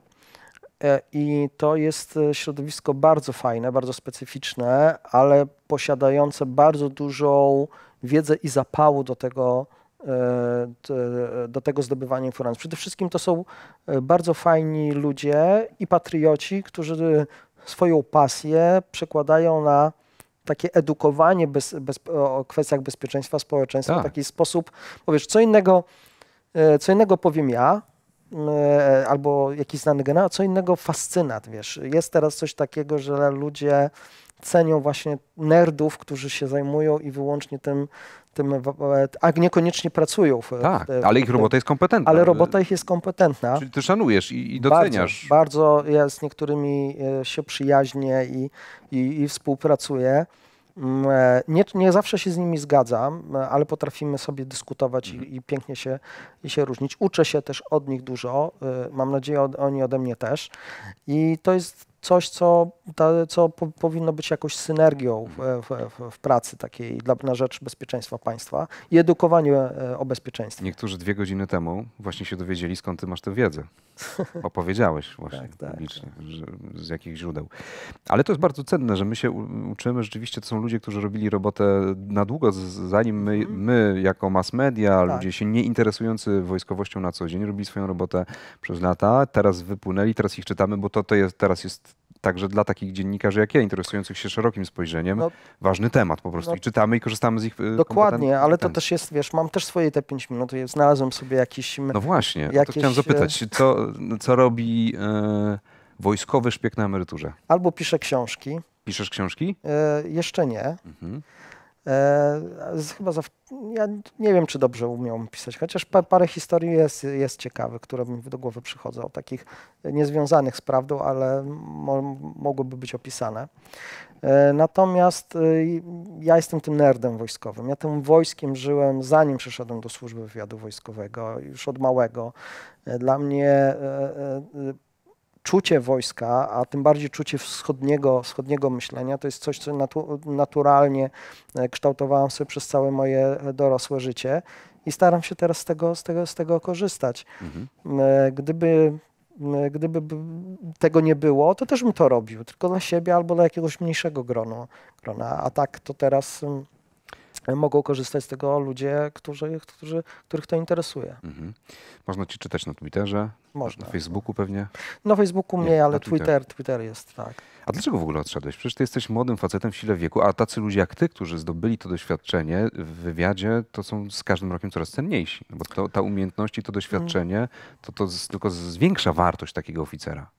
E, I to jest środowisko bardzo fajne, bardzo specyficzne, ale posiadające bardzo dużą wiedzę i zapału do tego, e, e, do tego zdobywania informacji. Przede wszystkim to są bardzo fajni ludzie i patrioci, którzy swoją pasję przekładają na takie edukowanie bez, bez, o kwestiach bezpieczeństwa społeczeństwa tak. w taki sposób, powiesz, co innego, e, co innego powiem ja, e, albo jakiś znany generał, co innego fascynat, wiesz. Jest teraz coś takiego, że ludzie cenią właśnie nerdów, którzy się zajmują i wyłącznie tym, tym e, a niekoniecznie pracują. W, tak, w, ale ich robota jest kompetentna. Ale robota ich jest kompetentna. Czyli ty szanujesz i, i doceniasz. Bardzo, bardzo ja z niektórymi e, się przyjaźnie i, i, i współpracuję. Mm, e, nie, nie, zawsze się z nimi zgadzam, ale potrafimy sobie dyskutować i, mhm. i, pięknie się, i się różnić. Uczę się też od nich dużo, mam nadzieję, od, oni ode mnie też. I to jest coś, co, co po, powinno być jakoś synergią w, w, w pracy takiej dla, na rzecz bezpieczeństwa państwa i edukowaniu e, o bezpieczeństwie. Niektórzy dwie godziny temu właśnie się dowiedzieli, skąd ty masz tę wiedzę. Opowiedziałeś właśnie tak, tak, publicznie, tak. z jakich źródeł. Ale to jest bardzo cenne, że my się uczymy. Rzeczywiście to są ludzie, którzy robili robotę na długo, zanim my, mhm. my jako mass media, tak. ludzie się nie interesujący wojskowością na co dzień, robili swoją robotę przez lata. Teraz wypłynęli, teraz ich czytamy, bo to, to jest, teraz jest także dla takich dziennikarzy jak ja, interesujących się szerokim spojrzeniem, no, ważny temat po prostu. No, I czytamy i korzystamy z ich e, Dokładnie, ale to też jest, wiesz, mam też swoje te pięć minut, znalazłem sobie jakiś... No właśnie, jakieś... to chciałem e, zapytać, co, co robi e, wojskowy szpieg na emeryturze? Albo pisze książki. Piszesz książki? jeszcze nie. Mhm. E, chyba za, ja nie wiem, czy dobrze umiał pisać, chociaż parę historii jest, jest ciekawych, które mi do głowy przychodzą, takich niezwiązanych z prawdą, ale mo, mogłyby być opisane. E, natomiast e, ja jestem tym nerdem wojskowym. Ja tym wojskiem żyłem zanim przeszedłem do służby wywiadu wojskowego, już od małego. Dla mnie czucie wojska, a tym bardziej czucie wschodniego, wschodniego myślenia, to jest coś, co natu, naturalnie e, kształtowałam sobie przez całe moje e, dorosłe życie i staram się teraz z tego, z tego, z tego korzystać. Mhm. Mm, e, gdyby mm, gdyby tego nie było, to też bym to robił, tylko dla siebie albo dla jakiegoś mniejszego gronu, grona. A tak to teraz mm, mogą korzystać z tego ludzie, którzy, którzy, których to interesuje. Mhm. Można ci czytać na Twitterze, można. Na Facebooku pewnie? Na Facebooku mniej, ale Twitter. Twitter, Twitter jest, tak. A dlaczego w ogóle odszedłeś? Przecież ty jesteś młodym facetem w sile wieku, a tacy ludzie jak ty, którzy zdobyli to doświadczenie w wywiadzie, to są z każdym rokiem coraz cenniejsi. Bo to, ta umiejętność i to doświadczenie, mm. to, to z, tylko zwiększa wartość takiego oficera.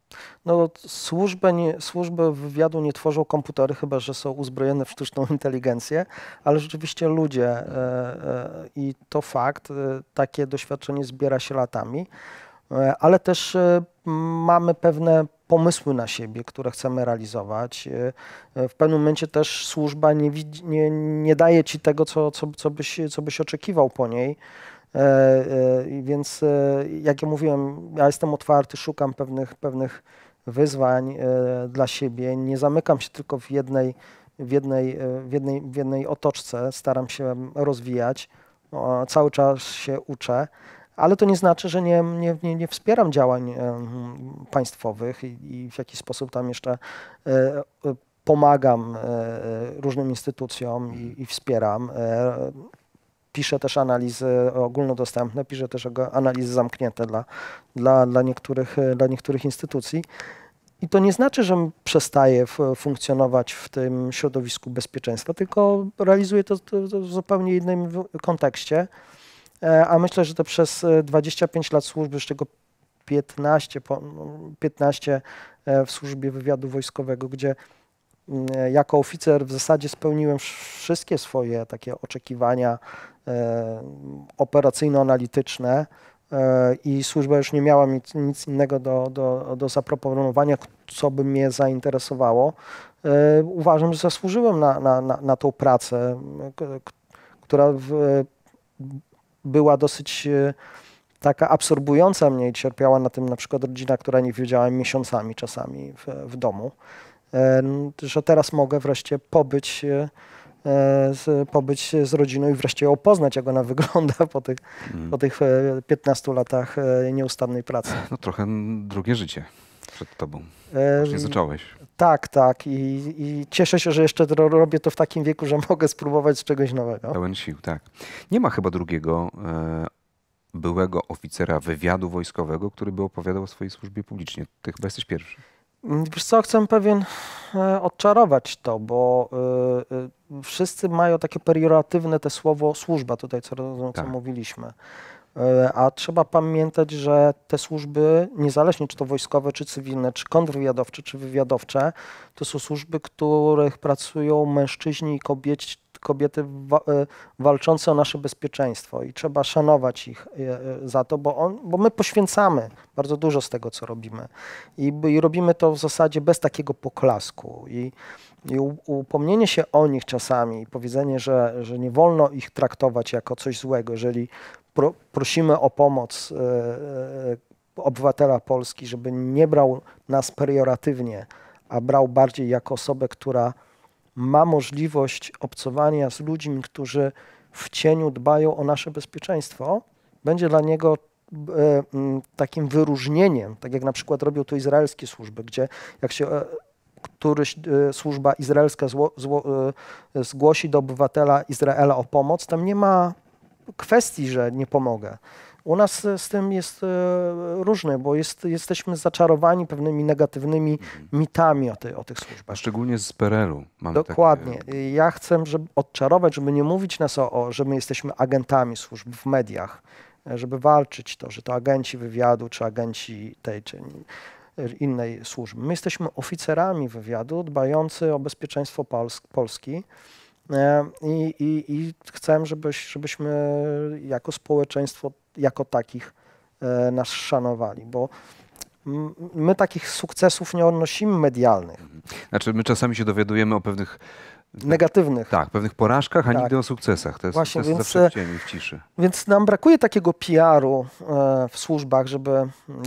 No, służby, nie, służby wywiadu nie tworzą komputery, chyba że są uzbrojone w sztuczną inteligencję, ale rzeczywiście ludzie e, e, i to fakt, e, takie doświadczenie zbiera się latami. E, ale też e, mamy pewne pomysły na siebie, które chcemy realizować. E, w pewnym momencie też służba nie, nie, nie daje ci tego, co, co, co, byś, co byś oczekiwał po niej. Więc jak ja mówiłem, ja jestem otwarty, szukam pewnych, pewnych wyzwań dla siebie. Nie zamykam się tylko w jednej, w jednej, w jednej, w jednej otoczce, staram się rozwijać, cały czas się uczę. Ale to nie znaczy, że nie, nie, nie, nie wspieram działań państwowych i, i, w jakiś sposób tam jeszcze e, e, pomagam e, różnym instytucjom i, mhm. i wspieram. Piszę też analizy ogólnodostępne, piszę też analizy zamknięte dla, dla, dla, niektórych, dla niektórych instytucji. I to nie znaczy, że przestaję funkcjonować w tym środowisku bezpieczeństwa, tylko realizuje to, to, to w zupełnie innym kontekście. E, a myślę, że to przez 25 e, lat służby, z czego 15, 15 no, e, w służbie wywiadu wojskowego, gdzie mm, jako oficer w zasadzie spełniłem wszystkie swoje takie oczekiwania operacyjno-analityczne i służba już nie miała nic, nic innego do, do, do zaproponowania, co by mnie zainteresowało. Uważam, że zasłużyłem na, na, na, na tą pracę, która w, była dosyć e, taka absorbująca mnie i cierpiała na tym na przykład rodzina, która nie widziałem miesiącami czasami w, w domu, e, że teraz mogę wreszcie pobyć e, z, pobyć z rodziną i wreszcie ją poznać, jak ona wygląda po tych, po mm. tych 15 latach nieustannej pracy. No trochę drugie życie przed tobą. Właśnie zacząłeś. Tak, tak. I, I, cieszę się, że jeszcze robię to w takim wieku, że mogę spróbować czegoś nowego. Pełen sił, tak. Nie ma chyba drugiego e, byłego oficera wywiadu wojskowego, który by opowiadał o swojej służbie publicznie. Ty chyba jesteś pierwszy. Mm, wiesz co, chcę pewien e, odczarować to, bo e, e, wszyscy mają takie perioratywne te słowo służba tutaj, co, co tak. mówiliśmy. E, a trzeba pamiętać, że te służby, niezależnie czy to wojskowe, czy cywilne, czy kontrwywiadowcze, czy wywiadowcze, to są służby, których pracują mężczyźni i kobieci, kobiety wa e, walczące o nasze bezpieczeństwo i trzeba szanować ich e, za to, bo, on, bo my poświęcamy bardzo dużo z tego, co robimy. I, I, robimy to w zasadzie bez takiego poklasku. I, i upomnienie się o nich czasami i powiedzenie, że, że nie wolno ich traktować jako coś złego, jeżeli pro, prosimy o pomoc e, e, obywatela Polski, żeby nie brał nas perioratywnie, a brał bardziej jako osobę, która ma możliwość obcowania z ludźmi, którzy w cieniu dbają o nasze bezpieczeństwo, będzie dla niego e, takim wyróżnieniem, tak jak na przykład robią to izraelskie służby, gdzie jak się któryś służba izraelska zło, zło, zgłosi do obywatela Izraela o pomoc, tam nie ma kwestii, że nie pomogę. U nas e, z tym jest e, różne, bo jest, jesteśmy zaczarowani pewnymi negatywnymi mhm. mitami o, o tych służbach. Szczególnie z PRL-u. Dokładnie. Takie... Ja chcę żeby odczarować, żeby nie mówić nas o, o, że my jesteśmy agentami służb w mediach, e, żeby walczyć to, że to agenci wywiadu czy agenci tej czy innej służby. My jesteśmy oficerami wywiadu dbający o bezpieczeństwo Polski E, I, i, i chcę, żebyś, żebyśmy jako społeczeństwo, jako takich e, nas szanowali, bo my takich sukcesów nie odnosimy medialnych. Mhm. Znaczy, my czasami się dowiadujemy o pewnych negatywnych. Tak, pewnych porażkach, a tak. nigdy o sukcesach. To jest, Właśnie, to jest więc, zawsze w cieniu, w ciszy. Więc nam brakuje takiego PR-u e, w służbach, żeby,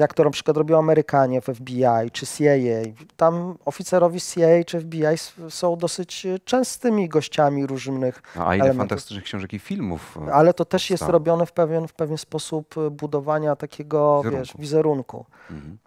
jak to na przykład robią Amerykanie w FBI czy CIA, tam oficerowie CIA czy FBI są dosyć częstymi gościami różnych A ile elementów. fantastycznych książek i filmów. E, ale to też jest robione w pewien, w pewien sposób e, budowania takiego wizerunku. Wiesz, wizerunku. Mhm.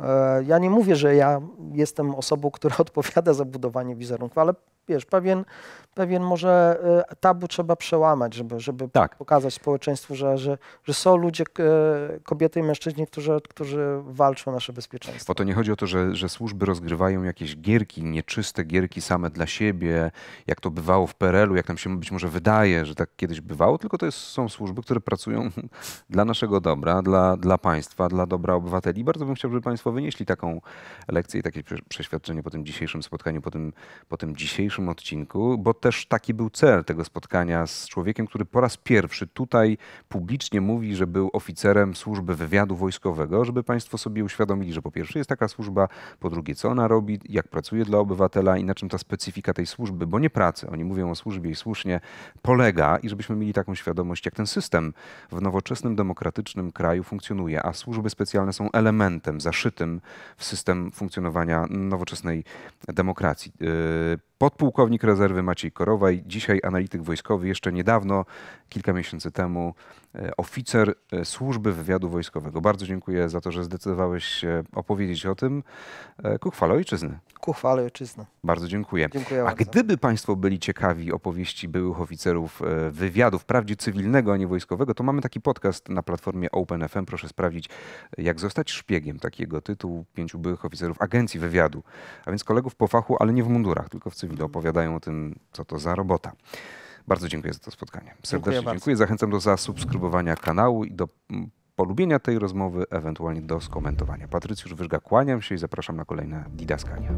Ja nie mówię, że ja jestem osobą, która odpowiada za budowanie wizerunku, ale wiesz, pewien, pewien może e, tabu trzeba przełamać, żeby, żeby tak. pokazać społeczeństwu, że, że, że są ludzie, e, kobiety i mężczyźni, którzy, którzy walczą o nasze bezpieczeństwo. Bo to nie chodzi o to, że, że służby rozgrywają jakieś gierki, nieczyste gierki same dla siebie, jak to bywało w PRL-u, jak nam się być może wydaje, że tak kiedyś bywało, tylko to jest, są służby, które pracują dla naszego dobra, dla, dla państwa, dla dobra obywateli. Bardzo bym chciał, żeby państwo wynieśli taką lekcję i takie przeświadczenie po tym dzisiejszym spotkaniu, po tym, po tym dzisiejszym odcinku, bo też taki był cel tego spotkania z człowiekiem, który po raz pierwszy tutaj publicznie mówi, że był oficerem służby wywiadu wojskowego, żeby Państwo sobie uświadomili, że po pierwsze jest taka służba, po drugie co ona robi, jak pracuje dla obywatela i na czym ta specyfika tej służby, bo nie pracy, oni mówią o służbie i słusznie, polega i żebyśmy mieli taką świadomość, jak ten system w nowoczesnym, demokratycznym kraju funkcjonuje, a służby specjalne są elementem zaszytym w system funkcjonowania nowoczesnej demokracji. Y, Podpułkownik rezerwy Maciej Korowaj, dzisiaj analityk wojskowy, jeszcze niedawno, kilka miesięcy temu, E, oficer e, służby wywiadu wojskowego. Bardzo dziękuję za to, że zdecydowałeś się opowiedzieć o tym. E, ku chwale ojczyzny. Ku chwale ojczyzny. Bardzo dziękuję. dziękuję a bardzo. gdyby Państwo byli ciekawi opowieści byłych oficerów wywiadu, wprawdzie cywilnego, a nie wojskowego, to mamy taki podcast na platformie OpenFM. Proszę sprawdzić, jak zostać szpiegiem takiego tytułu pięciu byłych oficerów agencji wywiadu. A więc kolegów po fachu, ale nie w mundurach, tylko w cywilu opowiadają o tym, co to za robota. Bardzo dziękuję za to spotkanie. Serdecznie dziękuję. dziękuję. Zachęcam do zasubskrybowania kanału i do polubienia tej rozmowy, ewentualnie do skomentowania. Patrycjusz Wyżga, kłaniam się i zapraszam na kolejne didaskania.